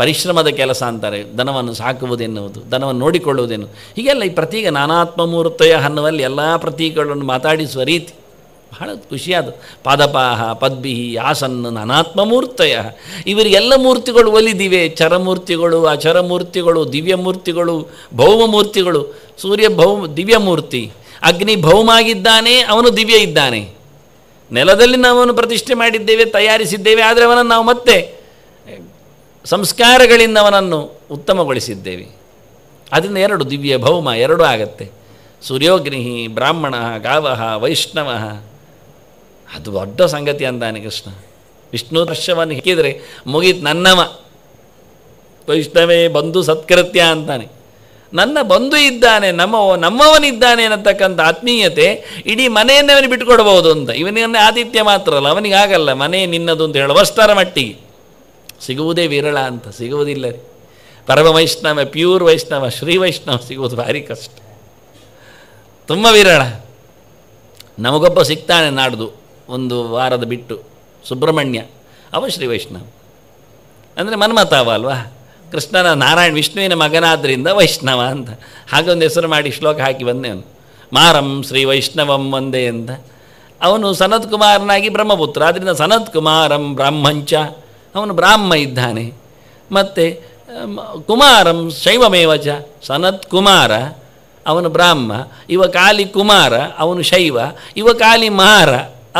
ಪರಿಶ್ರಮದ ಕೆಲಸ ಅಂತಾರೆ ದನವನ್ನು ಸಾಕುವುದೆನ್ನುವುದು ದನವನ್ನು ನೋಡಿಕೊಳ್ಳುವುದೇನು ಹೀಗೆಲ್ಲ ಈ ಪ್ರತೀಕ ನಾನಾತ್ಮ ಮೂರ್ತಯ ಅನ್ನುವಲ್ಲಿ ಎಲ್ಲ ಪ್ರತೀಕಗಳನ್ನು ಮಾತಾಡಿಸುವ ರೀತಿ ಬಹಳ ಖುಷಿಯಾದ ಪಾದಪಾಹ ಪದ್ಭಿಹಿ ಆಸನ್ನು ನಾನಾತ್ಮ ಮೂರ್ತಯ ಇವರಿಗೆಲ್ಲ ಮೂರ್ತಿಗಳು ಒಲಿದಿವೆ ಚರಮೂರ್ತಿಗಳು ಅಚರಮೂರ್ತಿಗಳು ದಿವ್ಯಮೂರ್ತಿಗಳು ಮೂರ್ತಿಗಳು ಸೂರ್ಯ ಭೌಮ ದಿವ್ಯಮೂರ್ತಿ ಅಗ್ನಿ ಭೌಮಾಗಿದ್ದಾನೆ ಅವನು ದಿವ್ಯ ಇದ್ದಾನೆ ನೆಲದಲ್ಲಿ ನಾವು ಪ್ರತಿಷ್ಠೆ ಮಾಡಿದ್ದೇವೆ ತಯಾರಿಸಿದ್ದೇವೆ ಆದರೆ ಅವನನ್ನು ನಾವು ಮತ್ತೆ ಸಂಸ್ಕಾರಗಳಿಂದ ಅವನನ್ನು ಉತ್ತಮಗೊಳಿಸಿದ್ದೇವೆ ಅದರಿಂದ ಎರಡು ದಿವ್ಯ ಭೌಮ ಎರಡೂ ಆಗತ್ತೆ ಸೂರ್ಯೋಗ್ನಿಹಿ ಬ್ರಾಹ್ಮಣ ಗಾವಹ ವೈಷ್ಣವ ಅದು ದೊಡ್ಡ ಸಂಗತಿ ಅಂತಾನೆ ಕೃಷ್ಣ ವಿಷ್ಣು ದರ್ಶವನ್ನು ಹಿಕ್ಕಿದರೆ ಮುಗೀತು ನನ್ನವ ವೈಷ್ಣವೇ ಬಂಧು ಸತ್ಕೃತ್ಯ ಅಂತಾನೆ ನನ್ನ ಬಂಧು ಇದ್ದಾನೆ ನಮ್ಮವ ನಮ್ಮವನಿದ್ದಾನೆ ಅನ್ನತಕ್ಕಂಥ ಆತ್ಮೀಯತೆ ಇಡೀ ಮನೆಯನ್ನೇ ಅವನಿಗೆ ಬಿಟ್ಟುಕೊಡ್ಬೋದು ಅಂತ ಇವನಿಗೆ ಆದಿತ್ಯ ಮಾತ್ರ ಅಲ್ಲ ಅವನಿಗೆ ಆಗಲ್ಲ ಮನೆ ನಿನ್ನದು ಅಂತ ಹೇಳುವಷ್ಟರ ಮಟ್ಟಿಗೆ ಸಿಗುವುದೇ ವಿರಳ ಅಂತ ಸಿಗುವುದಿಲ್ಲ ರೀ ಪರಮ ವೈಷ್ಣವ ಪ್ಯೂರ್ ವೈಷ್ಣವ ಶ್ರೀ ವೈಷ್ಣವ ಸಿಗುವುದು ಭಾರಿ ಕಷ್ಟ ತುಂಬ ವಿರಳ ನಮಗೊಬ್ಬ ಸಿಗ್ತಾನೆ ನಾಡ್ದು ಒಂದು ವಾರದ ಬಿಟ್ಟು ಸುಬ್ರಹ್ಮಣ್ಯ ಅವ ಶ್ರೀ ವೈಷ್ಣವ ಅಂದರೆ ಮನ್ಮತಾವ ಅಲ್ವಾ ಕೃಷ್ಣನ ನಾರಾಯಣ ವಿಷ್ಣುವಿನ ಮಗನಾದ್ದರಿಂದ ವೈಷ್ಣವ ಅಂತ ಹಾಗೊಂದು ಹೆಸರು ಮಾಡಿ ಶ್ಲೋಕ ಹಾಕಿ ಬಂದೆ ಅವನು ಮಾರಂ ಶ್ರೀ ವೈಷ್ಣವಂ ಒಂದೇ ಅಂತ ಅವನು ಸನತ್ ಕುಮಾರನಾಗಿ ಬ್ರಹ್ಮಪುತ್ರ ಆದ್ದರಿಂದ ಸನತ್ ಕುಮಾರಂ ಬ್ರಾಹ್ಮಂಚ ಅವನು ಬ್ರಾಹ್ಮ ಇದ್ದಾನೆ ಮತ್ತು ಕುಮಾರಂ ಶೈವಮೇವ ಚ ಸನತ್ ಕುಮಾರ ಅವನು ಬ್ರಾಹ್ಮ ಇವ ಕಾಲಿ ಕುಮಾರ ಅವನು ಶೈವ ಇವ ಕಾಲಿ ಮಾರ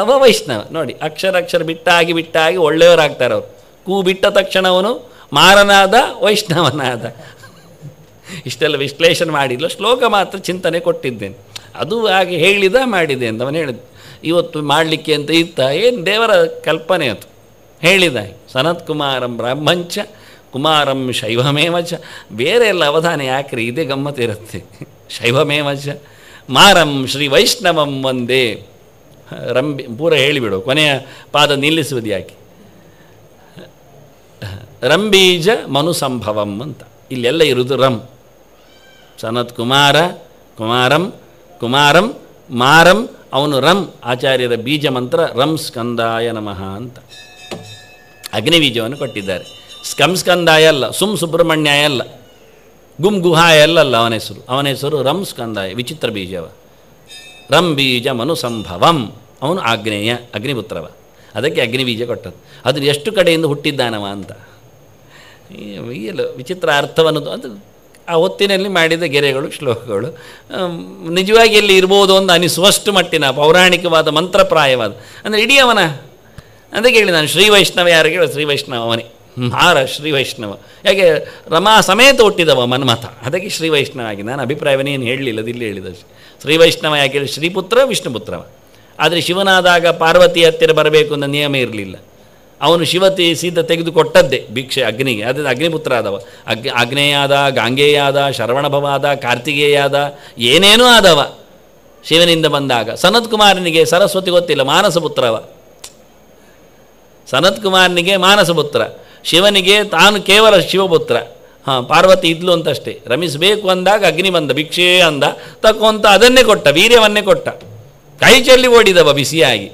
ಅವ ವೈಷ್ಣವ ನೋಡಿ ಅಕ್ಷರ ಅಕ್ಷರ ಬಿಟ್ಟಾಗಿ ಬಿಟ್ಟಾಗಿ ಒಳ್ಳೆಯವರಾಗ್ತಾರೆ ಅವರು ಕೂ ಬಿಟ್ಟ ತಕ್ಷಣ ಅವನು ಮಾರನಾದ ವೈಷ್ಣವನಾದ ಇಷ್ಟೆಲ್ಲ ವಿಶ್ಲೇಷಣೆ ಮಾಡಿಲ್ಲ ಶ್ಲೋಕ ಮಾತ್ರ ಚಿಂತನೆ ಕೊಟ್ಟಿದ್ದೇನೆ ಅದು ಹಾಗೆ ಹೇಳಿದ ಮಾಡಿದೆ ಅಂತ ಅವನು ಹೇಳಿದ ಇವತ್ತು ಮಾಡಲಿಕ್ಕೆ ಅಂತ ಇತ್ತ ಏನು ದೇವರ ಕಲ್ಪನೆ ಅದು ಹೇಳಿದ ಸನತ್ ಕುಮಾರಂ ಬ್ರಾಹ್ಮಂಚ ಕುಮಾರಂ ಶೈವಮೇವಚ ಬೇರೆ ಎಲ್ಲ ಅವಧಾನ ಯಾಕ್ರಿ ಇದೇ ಗಮ್ಮತ್ತಿರುತ್ತೆ ಶೈವಮೇವಚ ಮಾರಂ ಶ್ರೀ ವೈಷ್ಣವಂ ಒಂದೇ ರಂಬಿ ಪೂರ ಹೇಳಿಬಿಡು ಕೊನೆಯ ಪಾದ ನಿಲ್ಲಿಸುವುದು ಯಾಕೆ ರಂಬೀಜ ಸಂಭವಂ ಅಂತ ಇಲ್ಲೆಲ್ಲ ಇರುವುದು ರಂ ಸನತ್ ಕುಮಾರ ಕುಮಾರಂ ಕುಮಾರಂ ಮಾರಂ ಅವನು ರಂ ಆಚಾರ್ಯರ ಬೀಜ ಮಂತ್ರ ರಂ ಸ್ಕಂದಾಯ ನಮಃ ಅಂತ ಅಗ್ನಿಬೀಜವನ್ನು ಕೊಟ್ಟಿದ್ದಾರೆ ಸ್ಕಂ ಸ್ಕಂದಾಯ ಅಲ್ಲ ಸುಮ್ ಸುಬ್ರಹ್ಮಣ್ಯ ಅಲ್ಲ ಗುಮ್ ಗುಹಾಯ ಅಲ್ಲಲ್ಲ ಅವನ ಹೆಸರು ಅವನ ಹೆಸರು ರಂ ಸ್ಕಂದಾಯ ವಿಚಿತ್ರ ಬೀಜವ ರಂ ಬೀಜ ಸಂಭವಂ ಅವನು ಆಗ್ನೇಯ ಅಗ್ನಿಪುತ್ರವ ಅದಕ್ಕೆ ಅಗ್ನಿಬೀಜ ಕೊಟ್ಟದ್ದು ಅದು ಎಷ್ಟು ಕಡೆಯಿಂದ ಹುಟ್ಟಿದ್ದಾನವ ಅಂತ ಎಲ್ಲ ವಿಚಿತ್ರ ಅರ್ಥವನ್ನು ಅದು ಆ ಹೊತ್ತಿನಲ್ಲಿ ಮಾಡಿದ ಗೆರೆಗಳು ಶ್ಲೋಕಗಳು ನಿಜವಾಗಿ ಎಲ್ಲಿ ಇರ್ಬೋದು ಅಂತ ಅನಿಸುವಷ್ಟು ಮಟ್ಟಿನ ಪೌರಾಣಿಕವಾದ ಮಂತ್ರಪ್ರಾಯವಾದ ಅಂದರೆ ಇಡೀ ಅವನ ಅದಕ್ಕೆ ಹೇಳಿ ನಾನು ಶ್ರೀ ವೈಷ್ಣವ ಯಾರು ಹೇಳಿ ಶ್ರೀ ವೈಷ್ಣವ ಅವನೇ ಮಾರ ಶ್ರೀ ವೈಷ್ಣವ ಯಾಕೆ ರಮಾ ಸಮೇತ ಹುಟ್ಟಿದವ ಮನ್ಮಥ ಅದಕ್ಕೆ ಶ್ರೀ ವೈಷ್ಣವ ಆಗಿ ನಾನು ಅಭಿಪ್ರಾಯವನ್ನೇನು ಹೇಳಲಿಲ್ಲ ಅದಿಲ್ಲಿ ಹೇಳಿದ ಶ್ರೀ ವೈಷ್ಣವ ಯಾಕೆ ಶ್ರೀಪುತ್ರ ವಿಷ್ಣುಪುತ್ರವ ಆದರೆ ಶಿವನಾದಾಗ ಪಾರ್ವತಿ ಹತ್ತಿರ ಬರಬೇಕು ಅನ್ನೋ ನಿಯಮ ಇರಲಿಲ್ಲ ಅವನು ಶಿವತಿ ಸೀತ ತೆಗೆದುಕೊಟ್ಟದ್ದೇ ಭಿಕ್ಷೆ ಅಗ್ನಿಗೆ ಅದೇ ಅಗ್ನಿಪುತ್ರ ಆದವ ಅಗ್ ಅಗ್ನೇಯಾದ ಗಾಂಗೇಯಾದ ಶರವಣಭವಾದ ಕಾರ್ತಿಕೇಯಾದ ಏನೇನೂ ಆದವ ಶಿವನಿಂದ ಬಂದಾಗ ಸನತ್ ಕುಮಾರನಿಗೆ ಸರಸ್ವತಿ ಗೊತ್ತಿಲ್ಲ ಪುತ್ರವ ಸನತ್ ಕುಮಾರನಿಗೆ ಮಾನಸಪುತ್ರ ಶಿವನಿಗೆ ತಾನು ಕೇವಲ ಶಿವಪುತ್ರ ಹಾಂ ಪಾರ್ವತಿ ಇದ್ಲು ಅಂತಷ್ಟೇ ರಮಿಸಬೇಕು ಅಂದಾಗ ಅಗ್ನಿ ಬಂದ ಭಿಕ್ಷೆ ಅಂದ ತಕ್ಕೊಂತ ಅದನ್ನೇ ಕೊಟ್ಟ ವೀರ್ಯವನ್ನೇ ಕೊಟ್ಟ ಕೈ ಚೆಲ್ಲಿ ಓಡಿದವ ಬಿಸಿಯಾಗಿ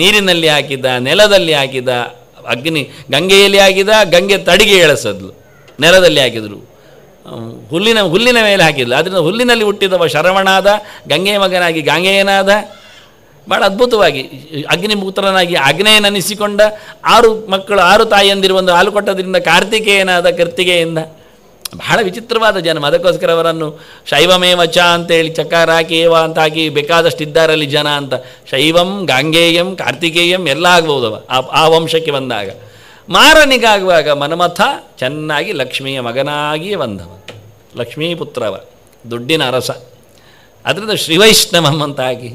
ನೀರಿನಲ್ಲಿ ಹಾಕಿದ ನೆಲದಲ್ಲಿ ಹಾಕಿದ ಅಗ್ನಿ ಗಂಗೆಯಲ್ಲಿ ಆಗಿದ ಗಂಗೆ ತಡಿಗೆ ಎಳೆಸದ್ಲು ನೆಲದಲ್ಲಿ ಹಾಕಿದ್ರು ಹುಲ್ಲಿನ ಹುಲ್ಲಿನ ಮೇಲೆ ಹಾಕಿದ್ಲು ಅದರಿಂದ ಹುಲ್ಲಿನಲ್ಲಿ ಹುಟ್ಟಿದವ ಶರವಣಾದ ಗಂಗೆಯ ಮಗನಾಗಿ ಗಂಗೆಯನಾದ ಭಾಳ ಅದ್ಭುತವಾಗಿ ಅಗ್ನಿಪುತ್ರನಾಗಿ ಅಗ್ನೇಯನನಿಸಿಕೊಂಡ ಆರು ಮಕ್ಕಳು ಆರು ತಾಯಿಯಂದಿರು ಒಂದು ಹಾಲು ಕೊಟ್ಟದ್ರಿಂದ ಕಾರ್ತಿಕೇಯನಾದ ಕರ್ತಿಗೆಯಿಂದ ಬಹಳ ವಿಚಿತ್ರವಾದ ಜನ್ಮ ಅದಕ್ಕೋಸ್ಕರ ಅವರನ್ನು ಶೈವಮೇವ ಅಂತೇಳಿ ಚಕಾರ ಹಾಕಿ ಅಂತ ಹಾಕಿ ಬೇಕಾದಷ್ಟಿದ್ದಾರಲ್ಲಿ ಜನ ಅಂತ ಶೈವಂ ಗಾಂಗೇಯಂ ಕಾರ್ತಿಕೇಯಂ ಎಲ್ಲ ಅವ ಆ ವಂಶಕ್ಕೆ ಬಂದಾಗ ಮಾರನಿಗಾಗುವಾಗ ಮನಮಥ ಚೆನ್ನಾಗಿ ಲಕ್ಷ್ಮಿಯ ಮಗನಾಗಿಯೇ ಬಂದವ ಲಕ್ಷ್ಮೀ ಪುತ್ರವ ದುಡ್ಡಿನ ಅರಸ ಅದರಿಂದ ಶ್ರೀವೈಷ್ಣವಂ ಅಂತ ಹಾಕಿ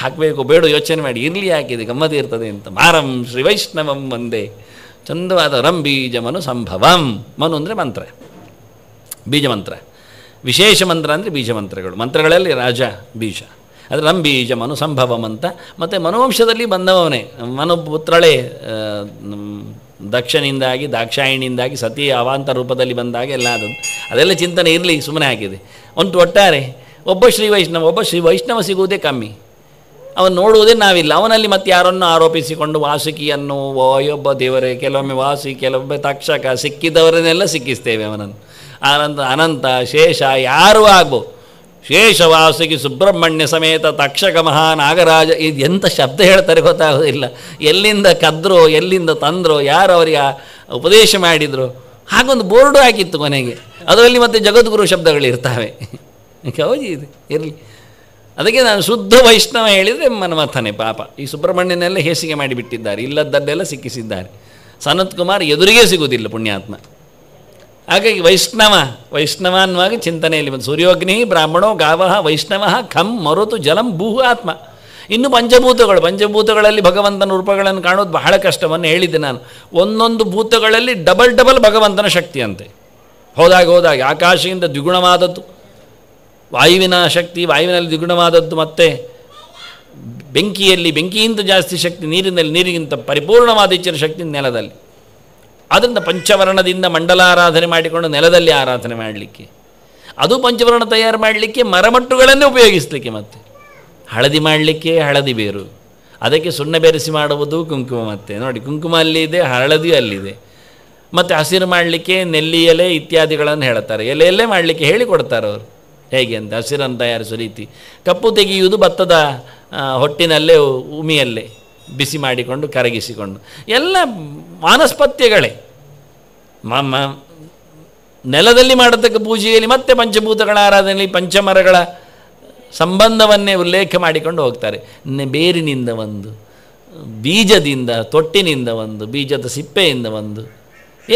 ಹಾಕಬೇಕು ಬೇಡ ಯೋಚನೆ ಮಾಡಿ ಇರಲಿ ಹಾಕಿದೆ ಗಮ್ಮತಿ ಇರ್ತದೆ ಅಂತ ಮಾರಂ ಶ್ರೀವೈಷ್ಣವಂ ಒಂದೇ ಚಂದವಾದ ರಂಬೀಜ ಮನು ಸಂಭವಂ ಮನು ಅಂದರೆ ಮಂತ್ರ ಬೀಜಮಂತ್ರ ವಿಶೇಷ ಮಂತ್ರ ಅಂದರೆ ಬೀಜಮಂತ್ರಗಳು ಮಂತ್ರಗಳಲ್ಲಿ ರಾಜ ಬೀಜ ಅದರ ನಮ್ಮ ಬೀಜ ಮನು ಸಂಭವಂ ಅಂತ ಮತ್ತು ಮನೋವಂಶದಲ್ಲಿ ಬಂದವನೇ ಮನೋಪುತ್ರಳೆ ದಕ್ಷನಿಂದಾಗಿ ದಾಕ್ಷಾಯಣಿಯಿಂದಾಗಿ ಸತಿ ಅವಾಂತ ರೂಪದಲ್ಲಿ ಬಂದಾಗ ಎಲ್ಲ ಅದು ಅದೆಲ್ಲ ಚಿಂತನೆ ಇರಲಿ ಸುಮ್ಮನೆ ಹಾಕಿದೆ ಒಂದು ಒಟ್ಟಾರೆ ಒಬ್ಬ ಶ್ರೀ ವೈಷ್ಣವ ಒಬ್ಬ ಶ್ರೀ ವೈಷ್ಣವ ಸಿಗುವುದೇ ಕಮ್ಮಿ ಅವನು ನೋಡುವುದೇ ನಾವಿಲ್ಲ ಅವನಲ್ಲಿ ಮತ್ತೆ ಯಾರನ್ನು ಆರೋಪಿಸಿಕೊಂಡು ವಾಸುಕಿಯನ್ನು ವಾಯೊಬ್ಬ ದೇವರೇ ಕೆಲವೊಮ್ಮೆ ವಾಸಿ ಕೆಲವೊಮ್ಮೆ ತಕ್ಷಕ ಸಿಕ್ಕಿದವರನ್ನೆಲ್ಲ ಸಿಕ್ಕಿಸ್ತೇವೆ ಅವನನ್ನು ಆನಂದ ಅನಂತ ಶೇಷ ಯಾರೂ ಆಗ್ಬೋದು ಶೇಷವಾಸಿಗೆ ಸುಬ್ರಹ್ಮಣ್ಯ ಸಮೇತ ತಕ್ಷಕ ನಾಗರಾಜ ಇದು ಎಂಥ ಶಬ್ದ ಹೇಳ್ತಾರೆ ಗೊತ್ತಾಗೋದಿಲ್ಲ ಎಲ್ಲಿಂದ ಕದ್ರೋ ಎಲ್ಲಿಂದ ತಂದ್ರೋ ಯಾರು ಅವರಿಗೆ ಉಪದೇಶ ಮಾಡಿದರು ಹಾಗೊಂದು ಬೋರ್ಡು ಹಾಕಿತ್ತು ಕೊನೆಗೆ ಅದರಲ್ಲಿ ಮತ್ತೆ ಜಗದ್ಗುರು ಶಬ್ದಗಳಿರ್ತವೆ ಹೌದು ಇದು ಇರಲಿ ಅದಕ್ಕೆ ನಾನು ಶುದ್ಧ ವೈಷ್ಣವ ಹೇಳಿದರೆ ಮನ್ಮಥನೆ ಪಾಪ ಈ ಸುಬ್ರಹ್ಮಣ್ಯನೆಲ್ಲ ಹೇಸಿಗೆ ಮಾಡಿಬಿಟ್ಟಿದ್ದಾರೆ ಇಲ್ಲದ್ದಲ್ಲೆಲ್ಲ ಸಿಕ್ಕಿಸಿದ್ದಾರೆ ಸನತ್ ಕುಮಾರ್ ಎದುರಿಗೆ ಸಿಗುವುದಿಲ್ಲ ಪುಣ್ಯಾತ್ಮ ಹಾಗಾಗಿ ವೈಷ್ಣವ ವೈಷ್ಣವ ಅನ್ನುವಾಗ ಚಿಂತನೆಯಲ್ಲಿ ಬಂದು ಸೂರ್ಯೋಗ್ನಿ ಬ್ರಾಹ್ಮಣೋ ಗಾವಹ ವೈಷ್ಣವ ಖಂ ಮರುತು ಜಲಂ ಭೂ ಆತ್ಮ ಇನ್ನು ಪಂಚಭೂತಗಳು ಪಂಚಭೂತಗಳಲ್ಲಿ ಭಗವಂತನ ರೂಪಗಳನ್ನು ಕಾಣೋದು ಬಹಳ ಕಷ್ಟವನ್ನು ಹೇಳಿದ್ದೆ ನಾನು ಒಂದೊಂದು ಭೂತಗಳಲ್ಲಿ ಡಬಲ್ ಡಬಲ್ ಭಗವಂತನ ಶಕ್ತಿಯಂತೆ ಹೋದಾಗ ಹೋದಾಗ ಆಕಾಶದಿಂದ ದ್ವಿಗುಣವಾದದ್ದು ವಾಯುವಿನ ಶಕ್ತಿ ವಾಯುವಿನಲ್ಲಿ ದ್ವಿಗುಣವಾದದ್ದು ಮತ್ತೆ ಬೆಂಕಿಯಲ್ಲಿ ಬೆಂಕಿಯಿಂದ ಜಾಸ್ತಿ ಶಕ್ತಿ ನೀರಿನಲ್ಲಿ ನೀರಿಗಿಂತ ಪರಿಪೂರ್ಣವಾದ ಹೆಚ್ಚಿನ ಶಕ್ತಿ ನೆಲದಲ್ಲಿ ಅದರಿಂದ ಪಂಚವರ್ಣದಿಂದ ಮಂಡಲ ಆರಾಧನೆ ಮಾಡಿಕೊಂಡು ನೆಲದಲ್ಲಿ ಆರಾಧನೆ ಮಾಡಲಿಕ್ಕೆ ಅದು ಪಂಚವರ್ಣ ತಯಾರು ಮಾಡಲಿಕ್ಕೆ ಮರಮಟ್ಟುಗಳನ್ನೇ ಉಪಯೋಗಿಸಲಿಕ್ಕೆ ಮತ್ತೆ ಹಳದಿ ಮಾಡಲಿಕ್ಕೆ ಹಳದಿ ಬೇರು ಅದಕ್ಕೆ ಸುಣ್ಣ ಬೆರೆಸಿ ಮಾಡುವುದು ಕುಂಕುಮ ಮತ್ತೆ ನೋಡಿ ಕುಂಕುಮ ಅಲ್ಲಿದೆ ಹಳದಿ ಅಲ್ಲಿದೆ ಮತ್ತು ಹಸಿರು ಮಾಡಲಿಕ್ಕೆ ನೆಲ್ಲಿ ಎಲೆ ಇತ್ಯಾದಿಗಳನ್ನು ಹೇಳ್ತಾರೆ ಎಲೆಯಲ್ಲೇ ಮಾಡಲಿಕ್ಕೆ ಹೇಳಿಕೊಡ್ತಾರೆ ಅವರು ಹೇಗೆ ಅಂತ ಹಸಿರನ್ನು ತಯಾರಿಸೋ ರೀತಿ ಕಪ್ಪು ತೆಗೆಯುವುದು ಭತ್ತದ ಹೊಟ್ಟಿನಲ್ಲೇ ಉಮಿಯಲ್ಲೇ ಬಿಸಿ ಮಾಡಿಕೊಂಡು ಕರಗಿಸಿಕೊಂಡು ಎಲ್ಲ ಮಾನಸ್ಪತ್ಯಗಳೇ ಮ ನೆಲದಲ್ಲಿ ಮಾಡತಕ್ಕ ಪೂಜೆಯಲ್ಲಿ ಮತ್ತೆ ಪಂಚಭೂತಗಳ ಆರಾಧನೆಯಲ್ಲಿ ಪಂಚಮರಗಳ ಸಂಬಂಧವನ್ನೇ ಉಲ್ಲೇಖ ಮಾಡಿಕೊಂಡು ಹೋಗ್ತಾರೆ ಬೇರಿನಿಂದ ಒಂದು ಬೀಜದಿಂದ ತೊಟ್ಟಿನಿಂದ ಒಂದು ಬೀಜದ ಸಿಪ್ಪೆಯಿಂದ ಒಂದು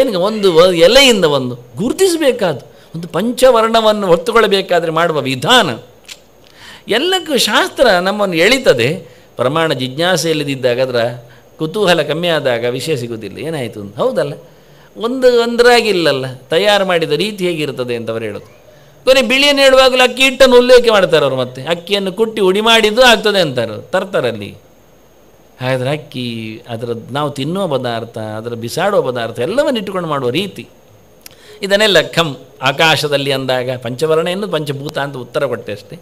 ಏನು ಒಂದು ಎಲೆಯಿಂದ ಒಂದು ಗುರುತಿಸಬೇಕಾದ ಒಂದು ಪಂಚವರ್ಣವನ್ನು ಹೊತ್ತುಕೊಳ್ಳಬೇಕಾದರೆ ಮಾಡುವ ವಿಧಾನ ಎಲ್ಲಕ್ಕೂ ಶಾಸ್ತ್ರ ನಮ್ಮನ್ನು ಎಳಿತದೆ ಪ್ರಮಾಣ ಜಿಜ್ಞಾಸೆ ಅದರ ಕುತೂಹಲ ಕಮ್ಮಿ ಆದಾಗ ವಿಷಯ ಸಿಗುವುದಿಲ್ಲ ಏನಾಯಿತು ಅಂತ ಹೌದಲ್ಲ ಒಂದು ಒಂದರಾಗಿಲ್ಲಲ್ಲ ತಯಾರು ಮಾಡಿದ ರೀತಿ ಹೇಗಿರ್ತದೆ ಅಂತ ಅವರು ಹೇಳೋದು ಕೊನೆ ಬಿಳಿಯನ್ನು ಹೇಳುವಾಗಲೂ ಅಕ್ಕಿ ಹಿಟ್ಟನ್ನು ಉಲ್ಲೇಖ ಮಾಡ್ತಾರೆ ಅವರು ಮತ್ತೆ ಅಕ್ಕಿಯನ್ನು ಕುಟ್ಟಿ ಉಡಿ ಮಾಡಿದ್ದು ಆಗ್ತದೆ ಅಂತಾರೆ ತರ್ತಾರಲ್ಲಿ ಹಾಗಾದರೆ ಅಕ್ಕಿ ಅದರ ನಾವು ತಿನ್ನುವ ಪದಾರ್ಥ ಅದರ ಬಿಸಾಡುವ ಪದಾರ್ಥ ಎಲ್ಲವನ್ನು ಇಟ್ಟುಕೊಂಡು ಮಾಡುವ ರೀತಿ ಇದನ್ನೆಲ್ಲ ಖಂ ಆಕಾಶದಲ್ಲಿ ಅಂದಾಗ ಪಂಚವರ್ಣ ಪಂಚಭೂತ ಅಂತ ಉತ್ತರ ಕೊಟ್ಟೆ ಅಷ್ಟೇ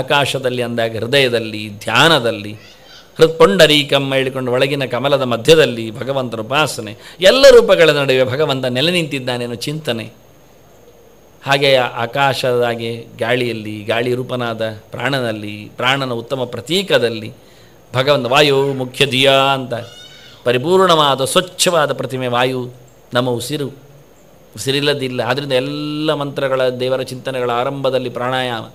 ಆಕಾಶದಲ್ಲಿ ಅಂದಾಗ ಹೃದಯದಲ್ಲಿ ಧ್ಯಾನದಲ್ಲಿ ಕಮ್ಮ ಹೇಳಿಕೊಂಡು ಒಳಗಿನ ಕಮಲದ ಮಧ್ಯದಲ್ಲಿ ಭಗವಂತನ ಉಪಾಸನೆ ಎಲ್ಲ ರೂಪಗಳ ನಡುವೆ ಭಗವಂತ ನೆಲೆ ನಿಂತಿದ್ದಾನೆನ ಚಿಂತನೆ ಹಾಗೆ ಆಕಾಶದಾಗೆ ಗಾಳಿಯಲ್ಲಿ ಗಾಳಿ ರೂಪನಾದ ಪ್ರಾಣನಲ್ಲಿ ಪ್ರಾಣನ ಉತ್ತಮ ಪ್ರತೀಕದಲ್ಲಿ ಭಗವಂತ ವಾಯು ಮುಖ್ಯ ದಿಯಾ ಅಂತ ಪರಿಪೂರ್ಣವಾದ ಸ್ವಚ್ಛವಾದ ಪ್ರತಿಮೆ ವಾಯು ನಮ್ಮ ಉಸಿರು ಉಸಿರಿಲ್ಲದಿಲ್ಲ ಆದ್ದರಿಂದ ಎಲ್ಲ ಮಂತ್ರಗಳ ದೇವರ ಚಿಂತನೆಗಳ ಆರಂಭದಲ್ಲಿ ಪ್ರಾಣಾಯಾಮ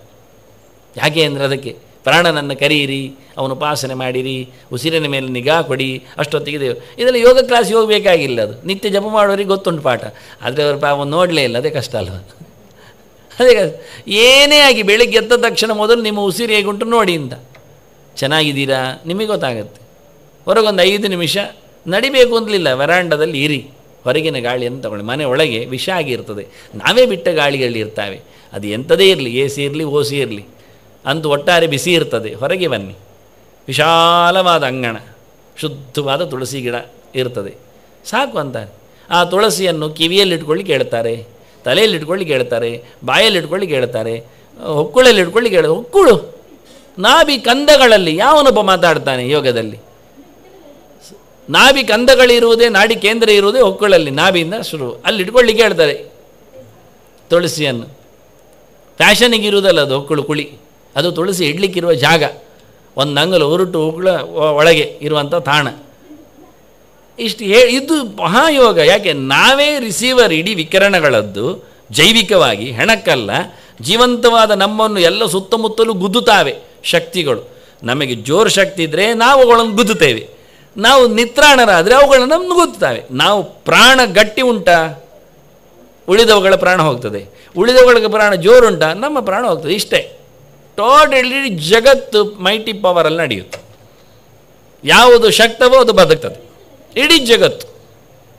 ಯಾಕೆ ಅಂದರೆ ಅದಕ್ಕೆ ಪ್ರಾಣನನ್ನು ಕರೆಯಿರಿ ಅವನು ಉಪಾಸನೆ ಮಾಡಿರಿ ಉಸಿರಿನ ಮೇಲೆ ನಿಗಾ ಕೊಡಿ ಅಷ್ಟೊತ್ತಿಗೆ ದೇವರು ಇದರಲ್ಲಿ ಯೋಗ ಕ್ಲಾಸ್ ಹೋಗಬೇಕಾಗಿಲ್ಲ ಅದು ನಿತ್ಯ ಜಪ ಮಾಡೋರಿಗೆ ಗೊತ್ತುಂಟು ಪಾಠ ಆದರೆ ಅವರು ಪಾಪ ನೋಡಲೇ ಇಲ್ಲ ಅದೇ ಕಷ್ಟ ಅಲ್ವ ಅದೇ ಏನೇ ಆಗಿ ಬೆಳಿಗ್ಗೆ ಎದ್ದ ತಕ್ಷಣ ಮೊದಲು ನಿಮ್ಮ ಹೇಗೆ ಉಂಟು ನೋಡಿ ಅಂತ ಚೆನ್ನಾಗಿದ್ದೀರಾ ನಿಮಗೆ ಗೊತ್ತಾಗುತ್ತೆ ಹೊರಗೊಂದು ಐದು ನಿಮಿಷ ನಡಿಬೇಕು ಅಂದಲಿಲ್ಲ ವರಾಂಡದಲ್ಲಿ ಇರಿ ಹೊರಗಿನ ಗಾಳಿಯನ್ನು ತಗೊಳ್ಳಿ ಮನೆ ಒಳಗೆ ವಿಷ ಆಗಿರ್ತದೆ ನಾವೇ ಬಿಟ್ಟ ಇರ್ತಾವೆ ಅದು ಎಂಥದೇ ಇರಲಿ ಎ ಸಿ ಇರಲಿ ಓ ಸಿ ಇರಲಿ ಅಂದು ಒಟ್ಟಾರೆ ಬಿಸಿ ಇರ್ತದೆ ಹೊರಗೆ ಬನ್ನಿ ವಿಶಾಲವಾದ ಅಂಗಣ ಶುದ್ಧವಾದ ತುಳಸಿ ಗಿಡ ಇರ್ತದೆ ಸಾಕು ಅಂತಾರೆ ಆ ತುಳಸಿಯನ್ನು ಕಿವಿಯಲ್ಲಿ ಇಟ್ಕೊಳ್ಳಿ ಹೇಳ್ತಾರೆ ತಲೆಯಲ್ಲಿ ಇಟ್ಕೊಳ್ಳಿ ಕೇಳ್ತಾರೆ ಬಾಯಲ್ಲಿ ಇಟ್ಕೊಳ್ಳಿ ಕೇಳ್ತಾರೆ ಹೊಕ್ಕುಳಲ್ಲಿ ಇಟ್ಕೊಳ್ಳಿ ಕೇಳ ಹೊಕ್ಕುಳು ನಾಭಿ ಕಂದಗಳಲ್ಲಿ ಯಾವನೊಬ್ಬ ಮಾತಾಡ್ತಾನೆ ಯೋಗದಲ್ಲಿ ನಾಭಿ ಕಂದಗಳಿರುವುದೇ ನಾಡಿ ಕೇಂದ್ರ ಇರುವುದೇ ಹೊಕ್ಕುಳಲ್ಲಿ ನಾಭಿಯಿಂದ ಶುರು ಅಲ್ಲಿ ಇಟ್ಕೊಳ್ಳಿ ಹೇಳ್ತಾರೆ ತುಳಸಿಯನ್ನು ಫ್ಯಾಷನಿಗಿರುವುದಲ್ಲ ಅದು ಹೊಕ್ಕುಳು ಕುಳಿ ಅದು ತುಳಸಿ ಇಡ್ಲಿಕ್ಕಿರುವ ಜಾಗ ಒಂದು ನಂಗಲು ಉರುಟು ಉಗುಳ ಒಳಗೆ ಇರುವಂಥ ತಾಣ ಇಷ್ಟು ಹೇಳಿ ಇದು ಮಹಾಯೋಗ ಯಾಕೆ ನಾವೇ ರಿಸೀವರ್ ಇಡೀ ವಿಕಿರಣಗಳದ್ದು ಜೈವಿಕವಾಗಿ ಹೆಣಕ್ಕಲ್ಲ ಜೀವಂತವಾದ ನಮ್ಮನ್ನು ಎಲ್ಲ ಸುತ್ತಮುತ್ತಲೂ ಗುದ್ದುತ್ತಾವೆ ಶಕ್ತಿಗಳು ನಮಗೆ ಜೋರು ಶಕ್ತಿ ಇದ್ದರೆ ನಾವು ಅವುಗಳನ್ನು ಗುದ್ದುತ್ತೇವೆ ನಾವು ನಿತ್ರಾಣರಾದರೆ ಅವುಗಳನ್ನು ನಮ್ಮನ್ನು ಗುದ್ದುತ್ತವೆ ನಾವು ಪ್ರಾಣ ಗಟ್ಟಿ ಉಂಟ ಉಳಿದವುಗಳ ಪ್ರಾಣ ಹೋಗ್ತದೆ ಉಳಿದವುಗಳಿಗೆ ಪ್ರಾಣ ಜೋರುಂಟ ನಮ್ಮ ಪ್ರಾಣ ಹೋಗ್ತದೆ ಇಷ್ಟೇ ಟೋಟಲ್ ಇಡೀ ಜಗತ್ತು ಮೈಟಿ ಪವರಲ್ಲಿ ನಡೆಯುತ್ತೆ ಯಾವುದು ಶಕ್ತವೋ ಅದು ಬದುಕ್ತದೆ ಇಡೀ ಜಗತ್ತು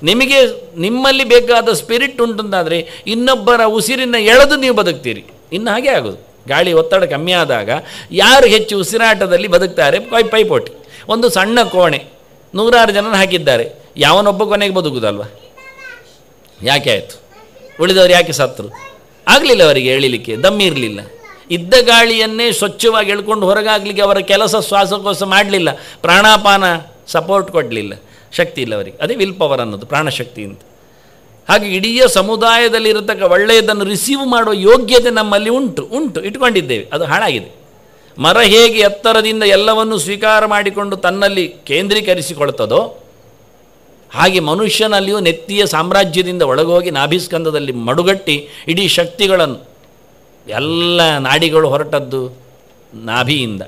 ನಿಮಗೆ ನಿಮ್ಮಲ್ಲಿ ಬೇಕಾದ ಸ್ಪಿರಿಟ್ ಉಂಟುಂದಾದರೆ ಇನ್ನೊಬ್ಬರ ಉಸಿರಿನ ಎಳೆದು ನೀವು ಬದುಕ್ತೀರಿ ಇನ್ನು ಹಾಗೆ ಆಗೋದು ಗಾಳಿ ಒತ್ತಡ ಕಮ್ಮಿ ಆದಾಗ ಯಾರು ಹೆಚ್ಚು ಉಸಿರಾಟದಲ್ಲಿ ಬದುಕ್ತಾರೆ ಪೈ ಪೈಪೋಟಿ ಒಂದು ಸಣ್ಣ ಕೋಣೆ ನೂರಾರು ಜನ ಹಾಕಿದ್ದಾರೆ ಯಾವನೊಬ್ಬ ಕೊನೆಗೆ ಬದುಕುದಲ್ವ ಯಾಕೆ ಆಯಿತು ಉಳಿದವರು ಯಾಕೆ ಸತ್ತರು ಆಗಲಿಲ್ಲ ಅವರಿಗೆ ಹೇಳಿಲಿಕ್ಕೆ ದಮ್ಮಿ ಇರಲಿಲ್ಲ ಇದ್ದ ಗಾಳಿಯನ್ನೇ ಸ್ವಚ್ಛವಾಗಿ ಎಳ್ಕೊಂಡು ಹೊರಗಾಗ್ಲಿಕ್ಕೆ ಅವರ ಕೆಲಸ ಶ್ವಾಸಕೋಶ ಮಾಡಲಿಲ್ಲ ಪ್ರಾಣಾಪಾನ ಸಪೋರ್ಟ್ ಕೊಡಲಿಲ್ಲ ಶಕ್ತಿ ಇಲ್ಲ ಅವರಿಗೆ ಅದೇ ವಿಲ್ ಪವರ್ ಅನ್ನೋದು ಪ್ರಾಣಶಕ್ತಿ ಅಂತ ಹಾಗೆ ಇಡೀ ಸಮುದಾಯದಲ್ಲಿ ಇರತಕ್ಕ ಒಳ್ಳೆಯದನ್ನು ರಿಸೀವ್ ಮಾಡುವ ಯೋಗ್ಯತೆ ನಮ್ಮಲ್ಲಿ ಉಂಟು ಉಂಟು ಇಟ್ಕೊಂಡಿದ್ದೇವೆ ಅದು ಹಾಳಾಗಿದೆ ಮರ ಹೇಗೆ ಎತ್ತರದಿಂದ ಎಲ್ಲವನ್ನು ಸ್ವೀಕಾರ ಮಾಡಿಕೊಂಡು ತನ್ನಲ್ಲಿ ಕೇಂದ್ರೀಕರಿಸಿಕೊಳ್ತದೋ ಹಾಗೆ ಮನುಷ್ಯನಲ್ಲಿಯೂ ನೆತ್ತಿಯ ಸಾಮ್ರಾಜ್ಯದಿಂದ ಒಳಗೋಗಿ ನಾಭಿಸ್ಕಂದದಲ್ಲಿ ಮಡುಗಟ್ಟಿ ಇಡೀ ಶಕ್ತಿಗಳನ್ನು ಎಲ್ಲ ನಾಡಿಗಳು ಹೊರಟದ್ದು ನಾಭಿಯಿಂದ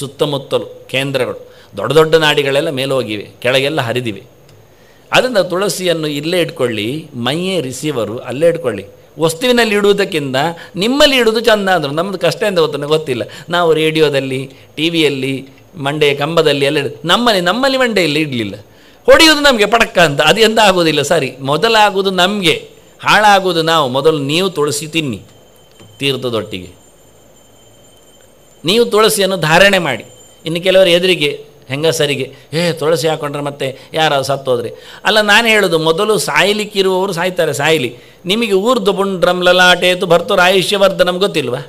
ಸುತ್ತಮುತ್ತಲು ಕೇಂದ್ರಗಳು ದೊಡ್ಡ ದೊಡ್ಡ ನಾಡಿಗಳೆಲ್ಲ ಮೇಲೋಗಿವೆ ಕೆಳಗೆಲ್ಲ ಹರಿದಿವೆ ಅದರಿಂದ ತುಳಸಿಯನ್ನು ಇಲ್ಲೇ ಇಟ್ಕೊಳ್ಳಿ ಮೈಯೇ ರಿಸೀವರು ಅಲ್ಲೇ ಇಟ್ಕೊಳ್ಳಿ ವಸ್ತುವಿನಲ್ಲಿ ಇಡುವುದಕ್ಕಿಂತ ನಿಮ್ಮಲ್ಲಿ ಇಡುವುದು ಚೆಂದ ಅಂದರು ನಮ್ಮದು ಕಷ್ಟ ಎಂದು ಗೊತ್ತ ಗೊತ್ತಿಲ್ಲ ನಾವು ರೇಡಿಯೋದಲ್ಲಿ ಟಿ ವಿಯಲ್ಲಿ ಮಂಡೆ ಕಂಬದಲ್ಲಿ ಎಲ್ಲ ನಮ್ಮಲ್ಲಿ ನಮ್ಮಲ್ಲಿ ಮಂಡೆಯಲ್ಲಿ ಇಡಲಿಲ್ಲ ಹೊಡೆಯುವುದು ನಮಗೆ ಪಡಕ್ಕ ಅಂತ ಅದು ಎಂತ ಆಗುವುದಿಲ್ಲ ಸರಿ ಮೊದಲಾಗುವುದು ನಮಗೆ ಹಾಳಾಗುವುದು ನಾವು ಮೊದಲು ನೀವು ತುಳಸಿ ತಿನ್ನಿ ತೀರ್ಥದೊಟ್ಟಿಗೆ ನೀವು ತುಳಸಿಯನ್ನು ಧಾರಣೆ ಮಾಡಿ ಇನ್ನು ಕೆಲವರು ಎದುರಿಗೆ ಹೆಂಗಸರಿಗೆ ಏ ತುಳಸಿ ಹಾಕೊಂಡ್ರೆ ಮತ್ತೆ ಯಾರು ಸತ್ತೋದ್ರೆ ಅಲ್ಲ ನಾನು ಹೇಳೋದು ಮೊದಲು ಸಾಯ್ಲಿಕ್ಕಿರುವವರು ಸಾಯ್ತಾರೆ ಸಾಯಲಿ ನಿಮಗೆ ಊರ್ದು ಪುಂಡ್ರಂ ಲಲಾಟೇತು ಭರ್ತುರ ಆಯುಷ್ಯವರ್ಧ ನಮ್ಗೆ ಗೊತ್ತಿಲ್ವಾ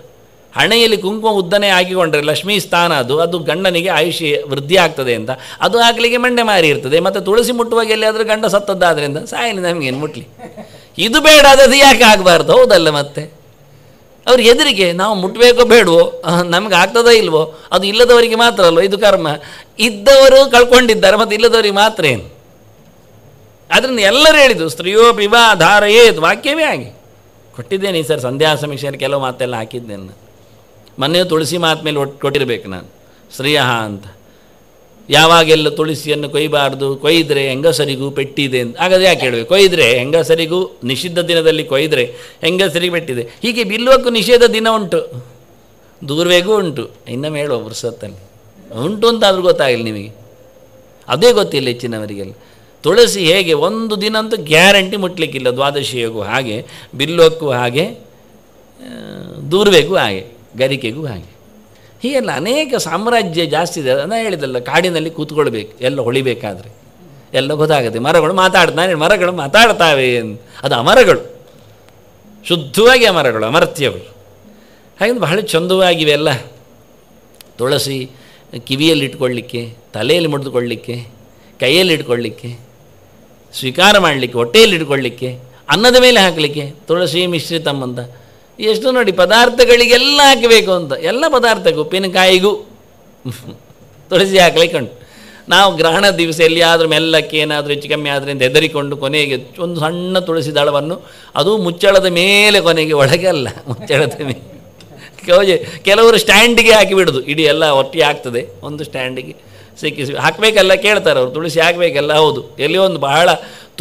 ಹಣೆಯಲ್ಲಿ ಕುಂಕುಮ ಉದ್ದನೆ ಹಾಕಿಕೊಂಡ್ರೆ ಲಕ್ಷ್ಮೀ ಸ್ಥಾನ ಅದು ಅದು ಗಂಡನಿಗೆ ಆಯುಷ್ಯ ವೃದ್ಧಿ ಆಗ್ತದೆ ಅಂತ ಅದು ಆಗಲಿಕ್ಕೆ ಮಂಡೆ ಮಾರಿ ಇರ್ತದೆ ಮತ್ತು ತುಳಸಿ ಮುಟ್ಟುವಾಗ ಎಲ್ಲಿಯಾದರೂ ಗಂಡ ಸತ್ತದ್ದಾದ್ರಿಂದ ಸಾಯಲಿ ನಮಗೇನು ಮುಟ್ಲಿ ಇದು ಬೇಡ ಅದು ಯಾಕೆ ಆಗಬಾರ್ದು ಹೌದಲ್ಲ ಮತ್ತೆ ಅವ್ರ ಎದುರಿಗೆ ನಾವು ಮುಟ್ಟಬೇಕೋ ಬೇಡವೋ ನಮ್ಗೆ ಆಗ್ತದೋ ಇಲ್ವೋ ಅದು ಇಲ್ಲದವರಿಗೆ ಮಾತ್ರ ಅಲ್ವ ಇದು ಕರ್ಮ ಇದ್ದವರು ಕಳ್ಕೊಂಡಿದ್ದಾರೆ ಮತ್ತು ಇಲ್ಲದವರಿಗೆ ಮಾತ್ರ ಏನು ಅದರಿಂದ ಎಲ್ಲರೂ ಹೇಳಿದ್ದು ಸ್ತ್ರೀಯೋ ಪಿಬಾ ಧಾರಯೇತ್ ವಾಕ್ಯವೇ ಆಗಿ ಕೊಟ್ಟಿದ್ದೇನೆ ಈ ಸರ್ ಸಂಧ್ಯಾ ಸಮೀಕ್ಷೆಯಲ್ಲಿ ಕೆಲವು ಮಾತೆಲ್ಲ ಹಾಕಿದ್ದೇನೆ ಮೊನ್ನೆ ತುಳಸಿ ಮಾತು ಮೇಲೆ ಒಟ್ಟು ಕೊಟ್ಟಿರಬೇಕು ನಾನು ಸ್ತ್ರೀಯ ಅಂತ ಯಾವಾಗೆಲ್ಲ ತುಳಸಿಯನ್ನು ಕೊಯ್ಯಬಾರ್ದು ಕೊಯ್ದರೆ ಹೆಂಗಸರಿಗೂ ಪೆಟ್ಟಿದೆ ಅಂತ ಹಾಗಾದ್ರೆ ಯಾಕೆ ಹೇಳುವೆ ಕೊಯ್ದರೆ ಹೆಂಗಸರಿಗೂ ನಿಷಿದ್ಧ ದಿನದಲ್ಲಿ ಕೊಯ್ದರೆ ಹೆಂಗಸರಿಗೆ ಪೆಟ್ಟಿದೆ ಹೀಗೆ ಬಿಲ್ಲುವಕ್ಕೂ ನಿಷೇಧ ದಿನ ಉಂಟು ದೂರ್ವೆಗೂ ಉಂಟು ಇನ್ನೊಮ್ಮೆ ಹೇಳುವ ಪುರುಸತ್ತಲ್ಲಿ ಉಂಟು ಅಂತ ಆದರೂ ಗೊತ್ತಾಗಿಲ್ಲ ನಿಮಗೆ ಅದೇ ಗೊತ್ತಿಲ್ಲ ಹೆಚ್ಚಿನವರಿಗೆಲ್ಲ ತುಳಸಿ ಹೇಗೆ ಒಂದು ದಿನ ಅಂತೂ ಗ್ಯಾರಂಟಿ ಮುಟ್ಲಿಕ್ಕಿಲ್ಲ ದ್ವಾದಶಿಯಗೂ ಹಾಗೆ ಬಿಲ್ಲುವಕ್ಕೂ ಹಾಗೆ ದೂರ್ವೆಗೂ ಹಾಗೆ ಗರಿಕೆಗೂ ಹಾಗೆ ಹೀಗೆಲ್ಲ ಅನೇಕ ಸಾಮ್ರಾಜ್ಯ ಜಾಸ್ತಿ ಇದೆ ಅದನ್ನು ಹೇಳಿದಲ್ಲ ಕಾಡಿನಲ್ಲಿ ಕೂತ್ಕೊಳ್ಬೇಕು ಎಲ್ಲ ಹೊಳಿಬೇಕಾದ್ರೆ ಎಲ್ಲ ಗೊತ್ತಾಗುತ್ತೆ ಮರಗಳು ಮಾತಾಡ್ತಾನೆ ಮರಗಳು ಮಾತಾಡ್ತಾವೆ ಅದು ಅಮರಗಳು ಶುದ್ಧವಾಗಿ ಅಮರಗಳು ಅಮರ್ತ್ಯಗಳು ಹಾಗೆ ಬಹಳ ಚಂದವಾಗಿವೆ ಎಲ್ಲ ತುಳಸಿ ಕಿವಿಯಲ್ಲಿ ಇಟ್ಕೊಳ್ಳಿಕ್ಕೆ ತಲೆಯಲ್ಲಿ ಮುಡಿದುಕೊಳ್ಳಿಕ್ಕೆ ಕೈಯಲ್ಲಿ ಇಟ್ಕೊಳ್ಳಿಕ್ಕೆ ಸ್ವೀಕಾರ ಮಾಡಲಿಕ್ಕೆ ಹೊಟ್ಟೆಯಲ್ಲಿ ಇಟ್ಕೊಳ್ಳಿಕ್ಕೆ ಅನ್ನದ ಮೇಲೆ ಹಾಕಲಿಕ್ಕೆ ತುಳಸಿ ತಮ್ಮಂತ ಎಷ್ಟು ನೋಡಿ ಪದಾರ್ಥಗಳಿಗೆಲ್ಲ ಹಾಕಬೇಕು ಅಂತ ಎಲ್ಲ ಪದಾರ್ಥಕ್ಕೂ ಉಪ್ಪಿನಕಾಯಿಗೂ ತುಳಸಿ ಹಾಕ್ಲಿಕ್ಕೆ ಉಂಟು ನಾವು ಗ್ರಹಣ ದಿವಸ ಎಲ್ಲಿಯಾದರೂ ಮೆಲ್ಲಕ್ಕೆ ಏನಾದರೂ ಹೆಚ್ಚು ಕಮ್ಮಿ ಆದರೆ ಅಂತ ಹೆದರಿಕೊಂಡು ಕೊನೆಗೆ ಒಂದು ಸಣ್ಣ ತುಳಸಿ ದಳವನ್ನು ಅದು ಮುಚ್ಚಳದ ಮೇಲೆ ಕೊನೆಗೆ ಒಳಗೆ ಅಲ್ಲ ಮುಚ್ಚಳದ ಮೇಲೆ ಕೆಲವರು ಸ್ಟ್ಯಾಂಡಿಗೆ ಹಾಕಿಬಿಡೋದು ಇಡೀ ಎಲ್ಲ ಒಟ್ಟಿ ಆಗ್ತದೆ ಒಂದು ಸ್ಟ್ಯಾಂಡಿಗೆ ಸಿಕ್ಕಿಸಿ ಹಾಕಬೇಕಲ್ಲ ಕೇಳ್ತಾರೆ ಅವರು ತುಳಸಿ ಹಾಕಬೇಕಲ್ಲ ಹೌದು ಎಲ್ಲಿ ಒಂದು ಬಹಳ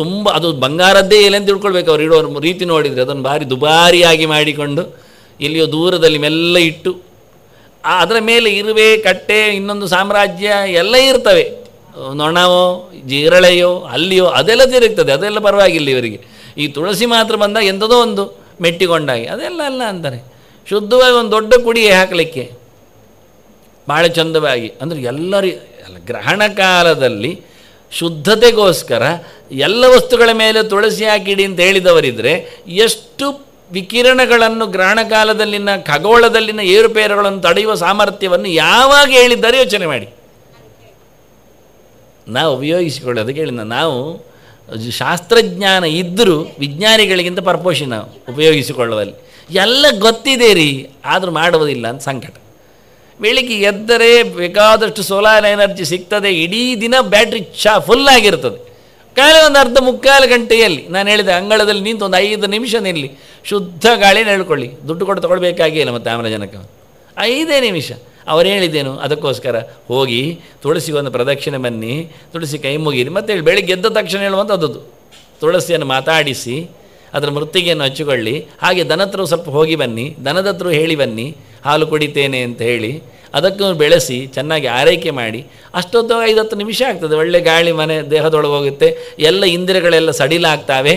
ತುಂಬ ಅದು ಬಂಗಾರದ್ದೇ ಎಲೆ ಅಂತ ತಿಳ್ಕೊಳ್ಬೇಕು ಅವ್ರು ಇಡೋ ರೀತಿ ನೋಡಿದರೆ ಅದನ್ನು ಭಾರಿ ದುಬಾರಿಯಾಗಿ ಮಾಡಿಕೊಂಡು ಎಲ್ಲಿಯೋ ದೂರದಲ್ಲಿ ಮೆಲ್ಲ ಇಟ್ಟು ಅದರ ಮೇಲೆ ಇರುವೆ ಕಟ್ಟೆ ಇನ್ನೊಂದು ಸಾಮ್ರಾಜ್ಯ ಎಲ್ಲ ಇರ್ತವೆ ನೊಣವೋ ಜಿರಳೆಯೋ ಅಲ್ಲಿಯೋ ಅದೆಲ್ಲ ತಿರುಗ್ತದೆ ಅದೆಲ್ಲ ಪರವಾಗಿಲ್ಲ ಇವರಿಗೆ ಈ ತುಳಸಿ ಮಾತ್ರ ಬಂದಾಗ ಎಂಥದೋ ಒಂದು ಮೆಟ್ಟಿಕೊಂಡಾಗಿ ಅದೆಲ್ಲ ಅಲ್ಲ ಅಂತಾರೆ ಶುದ್ಧವಾಗಿ ಒಂದು ದೊಡ್ಡ ಕುಡಿ ಹಾಕಲಿಕ್ಕೆ ಭಾಳ ಚಂದವಾಗಿ ಅಂದರೆ ಎಲ್ಲರಿಗೂ ಗ್ರಹಣ ಕಾಲದಲ್ಲಿ ಶುದ್ಧತೆಗೋಸ್ಕರ ಎಲ್ಲ ವಸ್ತುಗಳ ಮೇಲೆ ತುಳಸಿ ಹಾಕಿಡಿ ಅಂತ ಹೇಳಿದವರಿದ್ದರೆ ಎಷ್ಟು ವಿಕಿರಣಗಳನ್ನು ಗ್ರಹಣ ಕಾಲದಲ್ಲಿನ ಖಗೋಳದಲ್ಲಿನ ಏರುಪೇರುಗಳನ್ನು ತಡೆಯುವ ಸಾಮರ್ಥ್ಯವನ್ನು ಯಾವಾಗ ಹೇಳಿದ್ದಾರೆ ಯೋಚನೆ ಮಾಡಿ ನಾವು ಉಪಯೋಗಿಸಿಕೊಳ್ಳೋದಕ್ಕೆ ಹೇಳಿದ ನಾವು ಶಾಸ್ತ್ರಜ್ಞಾನ ಇದ್ದರೂ ವಿಜ್ಞಾನಿಗಳಿಗಿಂತ ಪರ್ಪೋಷಿ ನಾವು ಉಪಯೋಗಿಸಿಕೊಳ್ಳುವಲ್ಲಿ ಎಲ್ಲ ಗೊತ್ತಿದೆ ರೀ ಆದರೂ ಮಾಡುವುದಿಲ್ಲ ಅಂತ ಸಂಕಟ ಬೆಳಿಗ್ಗೆ ಎದ್ದರೆ ಬೇಕಾದಷ್ಟು ಸೋಲಾರ್ ಎನರ್ಜಿ ಸಿಗ್ತದೆ ಇಡೀ ದಿನ ಬ್ಯಾಟ್ರಿ ಚಾ ಫುಲ್ ಆಗಿರ್ತದೆ ಕಾಲೇ ಒಂದು ಅರ್ಧ ಮುಕ್ಕಾಲು ಗಂಟೆಯಲ್ಲಿ ನಾನು ಹೇಳಿದೆ ಅಂಗಳದಲ್ಲಿ ನಿಂತು ಒಂದು ಐದು ನಿಮಿಷ ನಿಲ್ಲಿ ಶುದ್ಧ ಗಾಳಿ ನೆಳ್ಕೊಳ್ಳಿ ದುಡ್ಡು ಕೊಟ್ಟು ತೊಗೊಳ್ಬೇಕಾಗಿಲ್ಲ ಮತ್ತು ಆಮ್ಲಜನಕ ಐದೇ ನಿಮಿಷ ಅವ್ರು ಹೇಳಿದ್ದೇನು ಅದಕ್ಕೋಸ್ಕರ ಹೋಗಿ ತುಳಸಿ ಒಂದು ಪ್ರದಕ್ಷಿಣೆ ಬನ್ನಿ ತುಳಸಿ ಕೈ ಮುಗಿರಿ ಮತ್ತು ಹೇಳಿ ಬೆಳಿಗ್ಗೆ ಎದ್ದ ತಕ್ಷಣ ಹೇಳುವಂಥದ್ದು ತುಳಸಿಯನ್ನು ಮಾತಾಡಿಸಿ ಅದರ ಮೃತ್ತಿಗೆಯನ್ನು ಹಚ್ಚಿಕೊಳ್ಳಿ ಹಾಗೆ ದನತ್ರ ಸ್ವಲ್ಪ ಹೋಗಿ ಬನ್ನಿ ದನದತ್ರ ಹೇಳಿ ಬನ್ನಿ ಹಾಲು ಕುಡಿತೇನೆ ಅಂತ ಹೇಳಿ ಅದಕ್ಕೂ ಬೆಳೆಸಿ ಚೆನ್ನಾಗಿ ಆರೈಕೆ ಮಾಡಿ ಅಷ್ಟೊತ್ತು ಹತ್ತು ನಿಮಿಷ ಆಗ್ತದೆ ಒಳ್ಳೆ ಗಾಳಿ ಮನೆ ದೇಹದೊಳಗೆ ಹೋಗುತ್ತೆ ಎಲ್ಲ ಇಂದ್ರಿಯಗಳೆಲ್ಲ ಸಡಿಲಾಗ್ತಾವೆ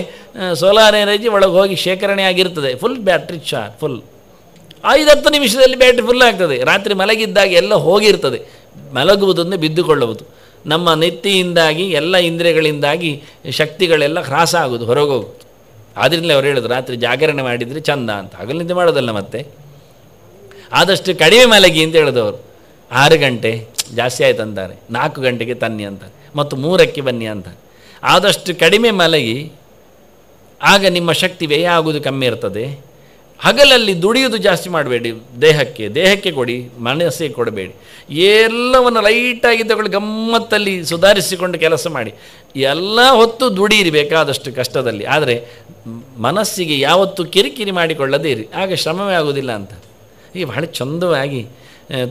ಸೋಲಾರ್ ಎನರ್ಜಿ ಒಳಗೆ ಹೋಗಿ ಶೇಖರಣೆ ಆಗಿರ್ತದೆ ಫುಲ್ ಬ್ಯಾಟ್ರಿ ಚಾರ್ ಫುಲ್ ಹತ್ತು ನಿಮಿಷದಲ್ಲಿ ಬ್ಯಾಟ್ರಿ ಫುಲ್ ಆಗ್ತದೆ ರಾತ್ರಿ ಮಲಗಿದ್ದಾಗ ಎಲ್ಲ ಹೋಗಿರ್ತದೆ ಮಲಗುವುದನ್ನು ಬಿದ್ದುಕೊಳ್ಳುವುದು ನಮ್ಮ ನೆತ್ತಿಯಿಂದಾಗಿ ಎಲ್ಲ ಇಂದ್ರಿಯಗಳಿಂದಾಗಿ ಶಕ್ತಿಗಳೆಲ್ಲ ಹ್ರಾಸ ಆಗೋದು ಹೋಗು ಆದ್ರಿಂದಲೇ ಅವ್ರು ಹೇಳಿದ್ರು ರಾತ್ರಿ ಜಾಗರಣೆ ಮಾಡಿದರೆ ಚಂದ ಅಂತ ಹಗಲಿನಿಂದ ಮಾಡೋದಲ್ಲ ಮತ್ತೆ ಆದಷ್ಟು ಕಡಿಮೆ ಮಲಗಿ ಅಂತ ಹೇಳಿದವರು ಆರು ಗಂಟೆ ಜಾಸ್ತಿ ಆಯ್ತು ಅಂತಾರೆ ನಾಲ್ಕು ಗಂಟೆಗೆ ತನ್ನಿ ಅಂತ ಮತ್ತು ಮೂರಕ್ಕೆ ಬನ್ನಿ ಅಂತ ಆದಷ್ಟು ಕಡಿಮೆ ಮಲಗಿ ಆಗ ನಿಮ್ಮ ಶಕ್ತಿ ವ್ಯಯ ಆಗುವುದು ಕಮ್ಮಿ ಇರ್ತದೆ ಹಗಲಲ್ಲಿ ದುಡಿಯುವುದು ಜಾಸ್ತಿ ಮಾಡಬೇಡಿ ದೇಹಕ್ಕೆ ದೇಹಕ್ಕೆ ಕೊಡಿ ಮನಸ್ಸಿಗೆ ಕೊಡಬೇಡಿ ಎಲ್ಲವನ್ನು ಲೈಟಾಗಿ ತಗೊಂಡು ಗಮ್ಮತ್ತಲ್ಲಿ ಸುಧಾರಿಸಿಕೊಂಡು ಕೆಲಸ ಮಾಡಿ ಎಲ್ಲ ಹೊತ್ತು ದುಡಿಯಿರಿ ಬೇಕಾದಷ್ಟು ಕಷ್ಟದಲ್ಲಿ ಆದರೆ ಮನಸ್ಸಿಗೆ ಯಾವತ್ತೂ ಕಿರಿಕಿರಿ ಮಾಡಿಕೊಳ್ಳದೇ ಇರಿ ಆಗ ಶ್ರಮವೇ ಆಗುವುದಿಲ್ಲ ಅಂತ ಹೀಗೆ ಬಹಳ ಚಂದವಾಗಿ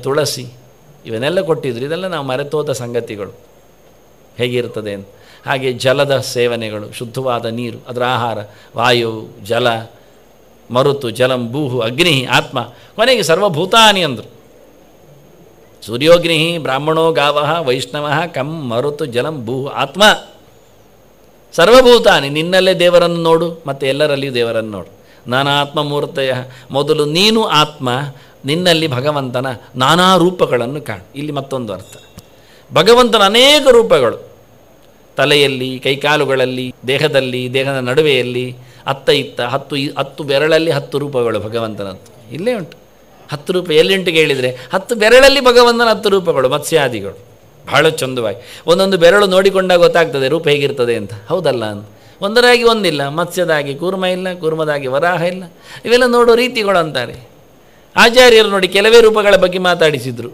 ತುಳಸಿ ಇವನ್ನೆಲ್ಲ ಕೊಟ್ಟಿದ್ರು ಇದೆಲ್ಲ ನಾವು ಮರೆತೋದ ಸಂಗತಿಗಳು ಹೇಗಿರ್ತದೆ ಅಂತ ಹಾಗೆ ಜಲದ ಸೇವನೆಗಳು ಶುದ್ಧವಾದ ನೀರು ಅದರ ಆಹಾರ ವಾಯು ಜಲ ಮರುತು ಜಲಂ ಭೂಹು ಅಗ್ನಿ ಆತ್ಮ ಕೊನೆಗೆ ಸರ್ವಭೂತಾನಿ ಅಂದರು ಸೂರ್ಯೋಗ್ನಿ ಬ್ರಾಹ್ಮಣೋ ಗಾವ ವೈಷ್ಣವ ಕಂ ಮರುತು ಜಲಂ ಭೂಹು ಆತ್ಮ ಸರ್ವಭೂತಾನಿ ನಿನ್ನಲ್ಲೇ ದೇವರನ್ನು ನೋಡು ಮತ್ತು ಎಲ್ಲರಲ್ಲಿಯೂ ದೇವರನ್ನು ನೋಡು ನಾನಾ ಮೂರ್ತಯ ಮೊದಲು ನೀನು ಆತ್ಮ ನಿನ್ನಲ್ಲಿ ಭಗವಂತನ ನಾನಾ ರೂಪಗಳನ್ನು ಕಾಣ ಇಲ್ಲಿ ಮತ್ತೊಂದು ಅರ್ಥ ಭಗವಂತನ ಅನೇಕ ರೂಪಗಳು ತಲೆಯಲ್ಲಿ ಕೈಕಾಲುಗಳಲ್ಲಿ ದೇಹದಲ್ಲಿ ದೇಹದ ನಡುವೆಯಲ್ಲಿ ಅತ್ತ ಇತ್ತ ಹತ್ತು ಹತ್ತು ಬೆರಳಲ್ಲಿ ಹತ್ತು ರೂಪಗಳು ಭಗವಂತನದ್ದು ಇಲ್ಲೇ ಉಂಟು ಹತ್ತು ರೂಪ ಎಲ್ಲಿಂಟು ಕೇಳಿದರೆ ಹತ್ತು ಬೆರಳಲ್ಲಿ ಭಗವಂತನ ಹತ್ತು ರೂಪಗಳು ಮತ್ಸ್ಯಾದಿಗಳು ಬಹಳ ಚಂದವಾಗಿ ಒಂದೊಂದು ಬೆರಳು ನೋಡಿಕೊಂಡಾಗ ಗೊತ್ತಾಗ್ತದೆ ರೂಪ ಹೇಗಿರ್ತದೆ ಅಂತ ಹೌದಲ್ಲ ಅಂತ ಒಂದರಾಗಿ ಒಂದಿಲ್ಲ ಮತ್ಸ್ಯದಾಗಿ ಕೂರ್ಮ ಇಲ್ಲ ಕೂರ್ಮದಾಗಿ ವರಾಹ ಇಲ್ಲ ಇವೆಲ್ಲ ನೋಡೋ ರೀತಿಗಳು ಅಂತಾರೆ ಆಚಾರ್ಯರು ನೋಡಿ ಕೆಲವೇ ರೂಪಗಳ ಬಗ್ಗೆ ಮಾತಾಡಿಸಿದರು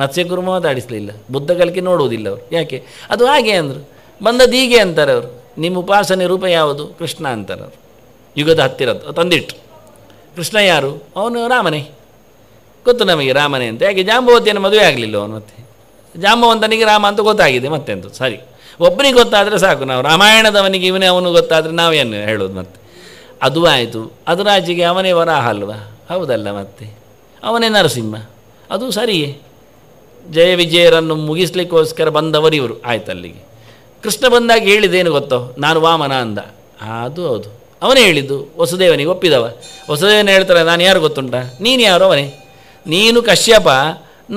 ಮತ್ಸ್ಯ ಕೂರ್ಮ ಮಾತಾಡಿಸಲಿಲ್ಲ ಬುದ್ಧ ಕಲಿಕೆ ನೋಡುವುದಿಲ್ಲ ಅವರು ಯಾಕೆ ಅದು ಹಾಗೆ ಅಂದರು ಬಂದದ್ದು ಹೀಗೆ ಅಂತಾರೆ ಅವರು ನಿಮ್ಮ ಉಪಾಸನೆ ರೂಪ ಯಾವುದು ಕೃಷ್ಣ ಅಂತಾರೆ ಅವರು ಯುಗದ ಹತ್ತಿರದ್ದು ತಂದಿಟ್ಟು ಕೃಷ್ಣ ಯಾರು ಅವನು ರಾಮನೇ ಗೊತ್ತು ನಮಗೆ ರಾಮನೇ ಅಂತ ಯಾಕೆ ಜಾಂಬವತಿಯನ್ನು ಮದುವೆ ಆಗಲಿಲ್ಲ ಅವನು ಮತ್ತೆ ಜಾಂಬವಂತನಿಗೆ ರಾಮ ಅಂತ ಗೊತ್ತಾಗಿದೆ ಮತ್ತೆಂತ ಸರಿ ಒಬ್ಬನಿಗೆ ಗೊತ್ತಾದರೆ ಸಾಕು ನಾವು ರಾಮಾಯಣದವನಿಗೆ ಇವನೇ ಅವನು ಗೊತ್ತಾದರೆ ನಾವೇನು ಹೇಳೋದು ಮತ್ತೆ ಅದು ಆಯಿತು ರಾಜಿಗೆ ಅವನೇ ವರಾಹ ಅಲ್ವಾ ಹೌದಲ್ಲ ಮತ್ತೆ ಅವನೇ ನರಸಿಂಹ ಅದು ಸರಿಯೇ ಜಯ ವಿಜಯರನ್ನು ಮುಗಿಸ್ಲಿಕ್ಕೋಸ್ಕರ ಬಂದವರು ಇವರು ಆಯ್ತು ಅಲ್ಲಿಗೆ ಕೃಷ್ಣ ಬಂದಾಗ ಹೇಳಿದ್ದೇನು ಗೊತ್ತೋ ನಾನು ವಾಮನ ಅಂದ ಅದು ಹೌದು ಅವನೇ ಹೇಳಿದ್ದು ವಸುದೇವನಿಗೆ ಒಪ್ಪಿದವ ವಸುದೇವನ ಹೇಳ್ತಾರೆ ನಾನು ಯಾರು ಗೊತ್ತುಂಟ ನೀನು ಯಾರು ಅವನೇ ನೀನು ಕಶ್ಯಪ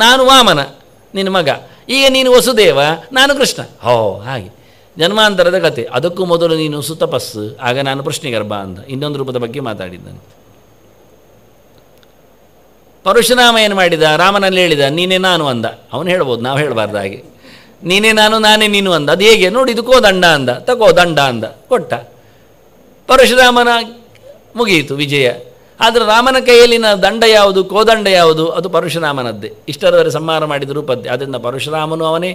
ನಾನು ವಾಮನ ನಿನ್ನ ಮಗ ಈಗ ನೀನು ವಸುದೇವ ನಾನು ಕೃಷ್ಣ ಹೋ ಹಾಗೆ ಜನ್ಮಾಂತರದ ಕತೆ ಅದಕ್ಕೂ ಮೊದಲು ನೀನು ಸುತಪಸ್ಸು ಆಗ ನಾನು ಪ್ರಶ್ನೆಗರ್ಭ ಅಂತ ಇನ್ನೊಂದು ರೂಪದ ಬಗ್ಗೆ ಮಾತಾಡಿದ್ದಾನೆ ಪರಶುರಾಮ ಏನು ಮಾಡಿದ ರಾಮನಲ್ಲಿ ಹೇಳಿದ ನೀನೇ ನಾನು ಅಂದ ಅವನು ಹೇಳ್ಬೋದು ನಾವು ಹೇಳಬಾರ್ದು ಹಾಗೆ ನೀನೇ ನಾನು ನಾನೇ ನೀನು ಅಂದ ಅದು ಹೇಗೆ ನೋಡಿ ಇದಕ್ಕೋ ದಂಡ ಅಂದ ತಗೋ ದಂಡ ಅಂದ ಕೊಟ್ಟ ಪರಶುರಾಮನ ಮುಗಿಯಿತು ವಿಜಯ ಆದರೆ ರಾಮನ ಕೈಯಲ್ಲಿನ ದಂಡ ಯಾವುದು ಕೋದಂಡ ಯಾವುದು ಅದು ಪರಶುರಾಮನದ್ದೇ ಇಷ್ಟರವರೆ ಸಂಹಾರ ಮಾಡಿದ ರೂಪದ್ದೇ ಆದ್ದರಿಂದ ಪರಶುರಾಮನು ಅವನೇ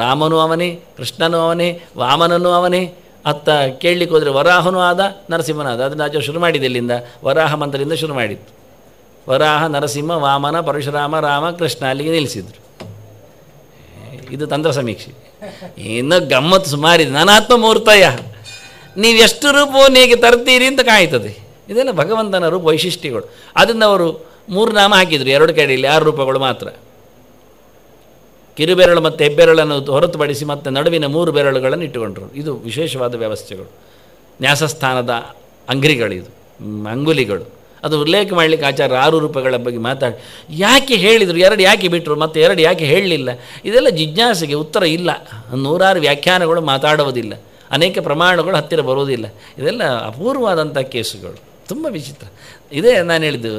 ರಾಮನು ಅವನೇ ಕೃಷ್ಣನು ಅವನೇ ವಾಮನನು ಅವನೇ ಅತ್ತ ಕೇಳಲಿಕ್ಕೆ ಹೋದರೆ ವರಾಹನು ಆದ ನರಸಿಂಹನಾದ ಅದನ್ನು ಆಚೆ ಶುರು ಮಾಡಿದೆ ಇಲ್ಲಿಂದ ವರಾಹ ಮಂತ್ರದಿಂದ ಶುರು ಮಾಡಿತ್ತು ವರಾಹ ನರಸಿಂಹ ವಾಮನ ಪರಶುರಾಮ ರಾಮ ಕೃಷ್ಣ ಅಲ್ಲಿಗೆ ನಿಲ್ಲಿಸಿದರು ಇದು ತಂತ್ರ ಸಮೀಕ್ಷೆ ಏನೋ ಗಮ್ಮತ್ತು ಸುಮಾರಿದೆ ಆತ್ಮ ಮುಹೂರ್ತಯ ನೀವು ಎಷ್ಟು ರೂಪವನ್ನು ಹೇಗೆ ತರ್ತೀರಿ ಅಂತ ಕಾಯ್ತದೆ ಇದೆಲ್ಲ ಭಗವಂತನ ರೂಪ ವೈಶಿಷ್ಟ್ಯಗಳು ಅದನ್ನು ಅವರು ಮೂರು ನಾಮ ಹಾಕಿದರು ಎರಡು ಕಡೆಯಲ್ಲಿ ಆರು ರೂಪಗಳು ಮಾತ್ರ ಕಿರುಬೆರಳು ಮತ್ತು ಹೆಬ್ಬೆರಳನ್ನು ಹೊರತುಪಡಿಸಿ ಮತ್ತು ನಡುವಿನ ಮೂರು ಬೆರಳುಗಳನ್ನು ಇಟ್ಟುಕೊಂಡರು ಇದು ವಿಶೇಷವಾದ ವ್ಯವಸ್ಥೆಗಳು ನ್ಯಾಸಸ್ಥಾನದ ಅಂಗ್ರಿಗಳಿದು ಅಂಗುಲಿಗಳು ಅದು ಉಲ್ಲೇಖ ಮಾಡಲಿಕ್ಕೆ ಆಚಾರ ಆರು ರೂಪಗಳ ಬಗ್ಗೆ ಮಾತಾಡಿ ಯಾಕೆ ಹೇಳಿದರು ಎರಡು ಯಾಕೆ ಬಿಟ್ಟರು ಮತ್ತು ಎರಡು ಯಾಕೆ ಹೇಳಲಿಲ್ಲ ಇದೆಲ್ಲ ಜಿಜ್ಞಾಸೆಗೆ ಉತ್ತರ ಇಲ್ಲ ನೂರಾರು ವ್ಯಾಖ್ಯಾನಗಳು ಮಾತಾಡುವುದಿಲ್ಲ ಅನೇಕ ಪ್ರಮಾಣಗಳು ಹತ್ತಿರ ಬರುವುದಿಲ್ಲ ಇದೆಲ್ಲ ಅಪೂರ್ವವಾದಂಥ ಕೇಸುಗಳು ತುಂಬ ವಿಚಿತ್ರ ಇದೇ ನಾನು ಹೇಳಿದ್ದು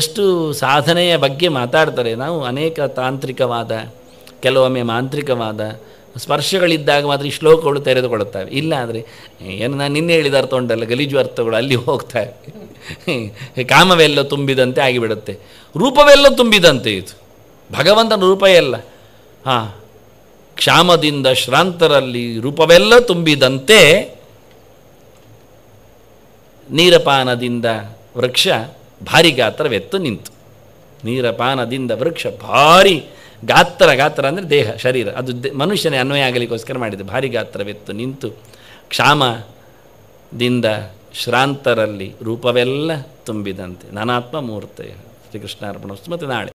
ಎಷ್ಟು ಸಾಧನೆಯ ಬಗ್ಗೆ ಮಾತಾಡ್ತಾರೆ ನಾವು ಅನೇಕ ತಾಂತ್ರಿಕವಾದ ಕೆಲವೊಮ್ಮೆ ಮಾಂತ್ರಿಕವಾದ ಸ್ಪರ್ಶಗಳಿದ್ದಾಗ ಮಾತ್ರ ಈ ಶ್ಲೋಕಗಳು ತೆರೆದುಕೊಳ್ಳುತ್ತವೆ ಇಲ್ಲ ಆದರೆ ಏನು ನಾನು ನಿನ್ನೆ ಹೇಳಿದ ಅರ್ಥ ಉಂಟಲ್ಲ ಗಲೀಜು ಅರ್ಥಗಳು ಅಲ್ಲಿ ಹೋಗ್ತವೆ ಕಾಮವೆಲ್ಲ ತುಂಬಿದಂತೆ ಆಗಿಬಿಡುತ್ತೆ ರೂಪವೆಲ್ಲ ತುಂಬಿದಂತೆ ಇದು ಭಗವಂತನ ರೂಪ ಎಲ್ಲ ಹಾಂ ಕ್ಷಾಮದಿಂದ ಶ್ರಾಂತರಲ್ಲಿ ರೂಪವೆಲ್ಲ ತುಂಬಿದಂತೆ ನೀರಪಾನದಿಂದ ವೃಕ್ಷ ಭಾರಿ ಗಾತ್ರವೆತ್ತು ನಿಂತು ನೀರಪಾನದಿಂದ ವೃಕ್ಷ ಭಾರಿ ಗಾತ್ರ ಗಾತ್ರ ಅಂದರೆ ದೇಹ ಶರೀರ ಅದು ಮನುಷ್ಯನೇ ಅನ್ವಯ ಆಗಲಿಕ್ಕೋಸ್ಕರ ಮಾಡಿದೆ ಭಾರಿ ಗಾತ್ರವೆತ್ತು ನಿಂತು ಕ್ಷಾಮದಿಂದ ಶ್ರಾಂತರಲ್ಲಿ ರೂಪವೆಲ್ಲ ತುಂಬಿದಂತೆ ನಾನಾತ್ಮ ಶ್ರೀಕೃಷ್ಣ ಶ್ರೀಕೃಷ್ಣಾರ್ಪಣ ಮತ್ತು ನಾಳೆ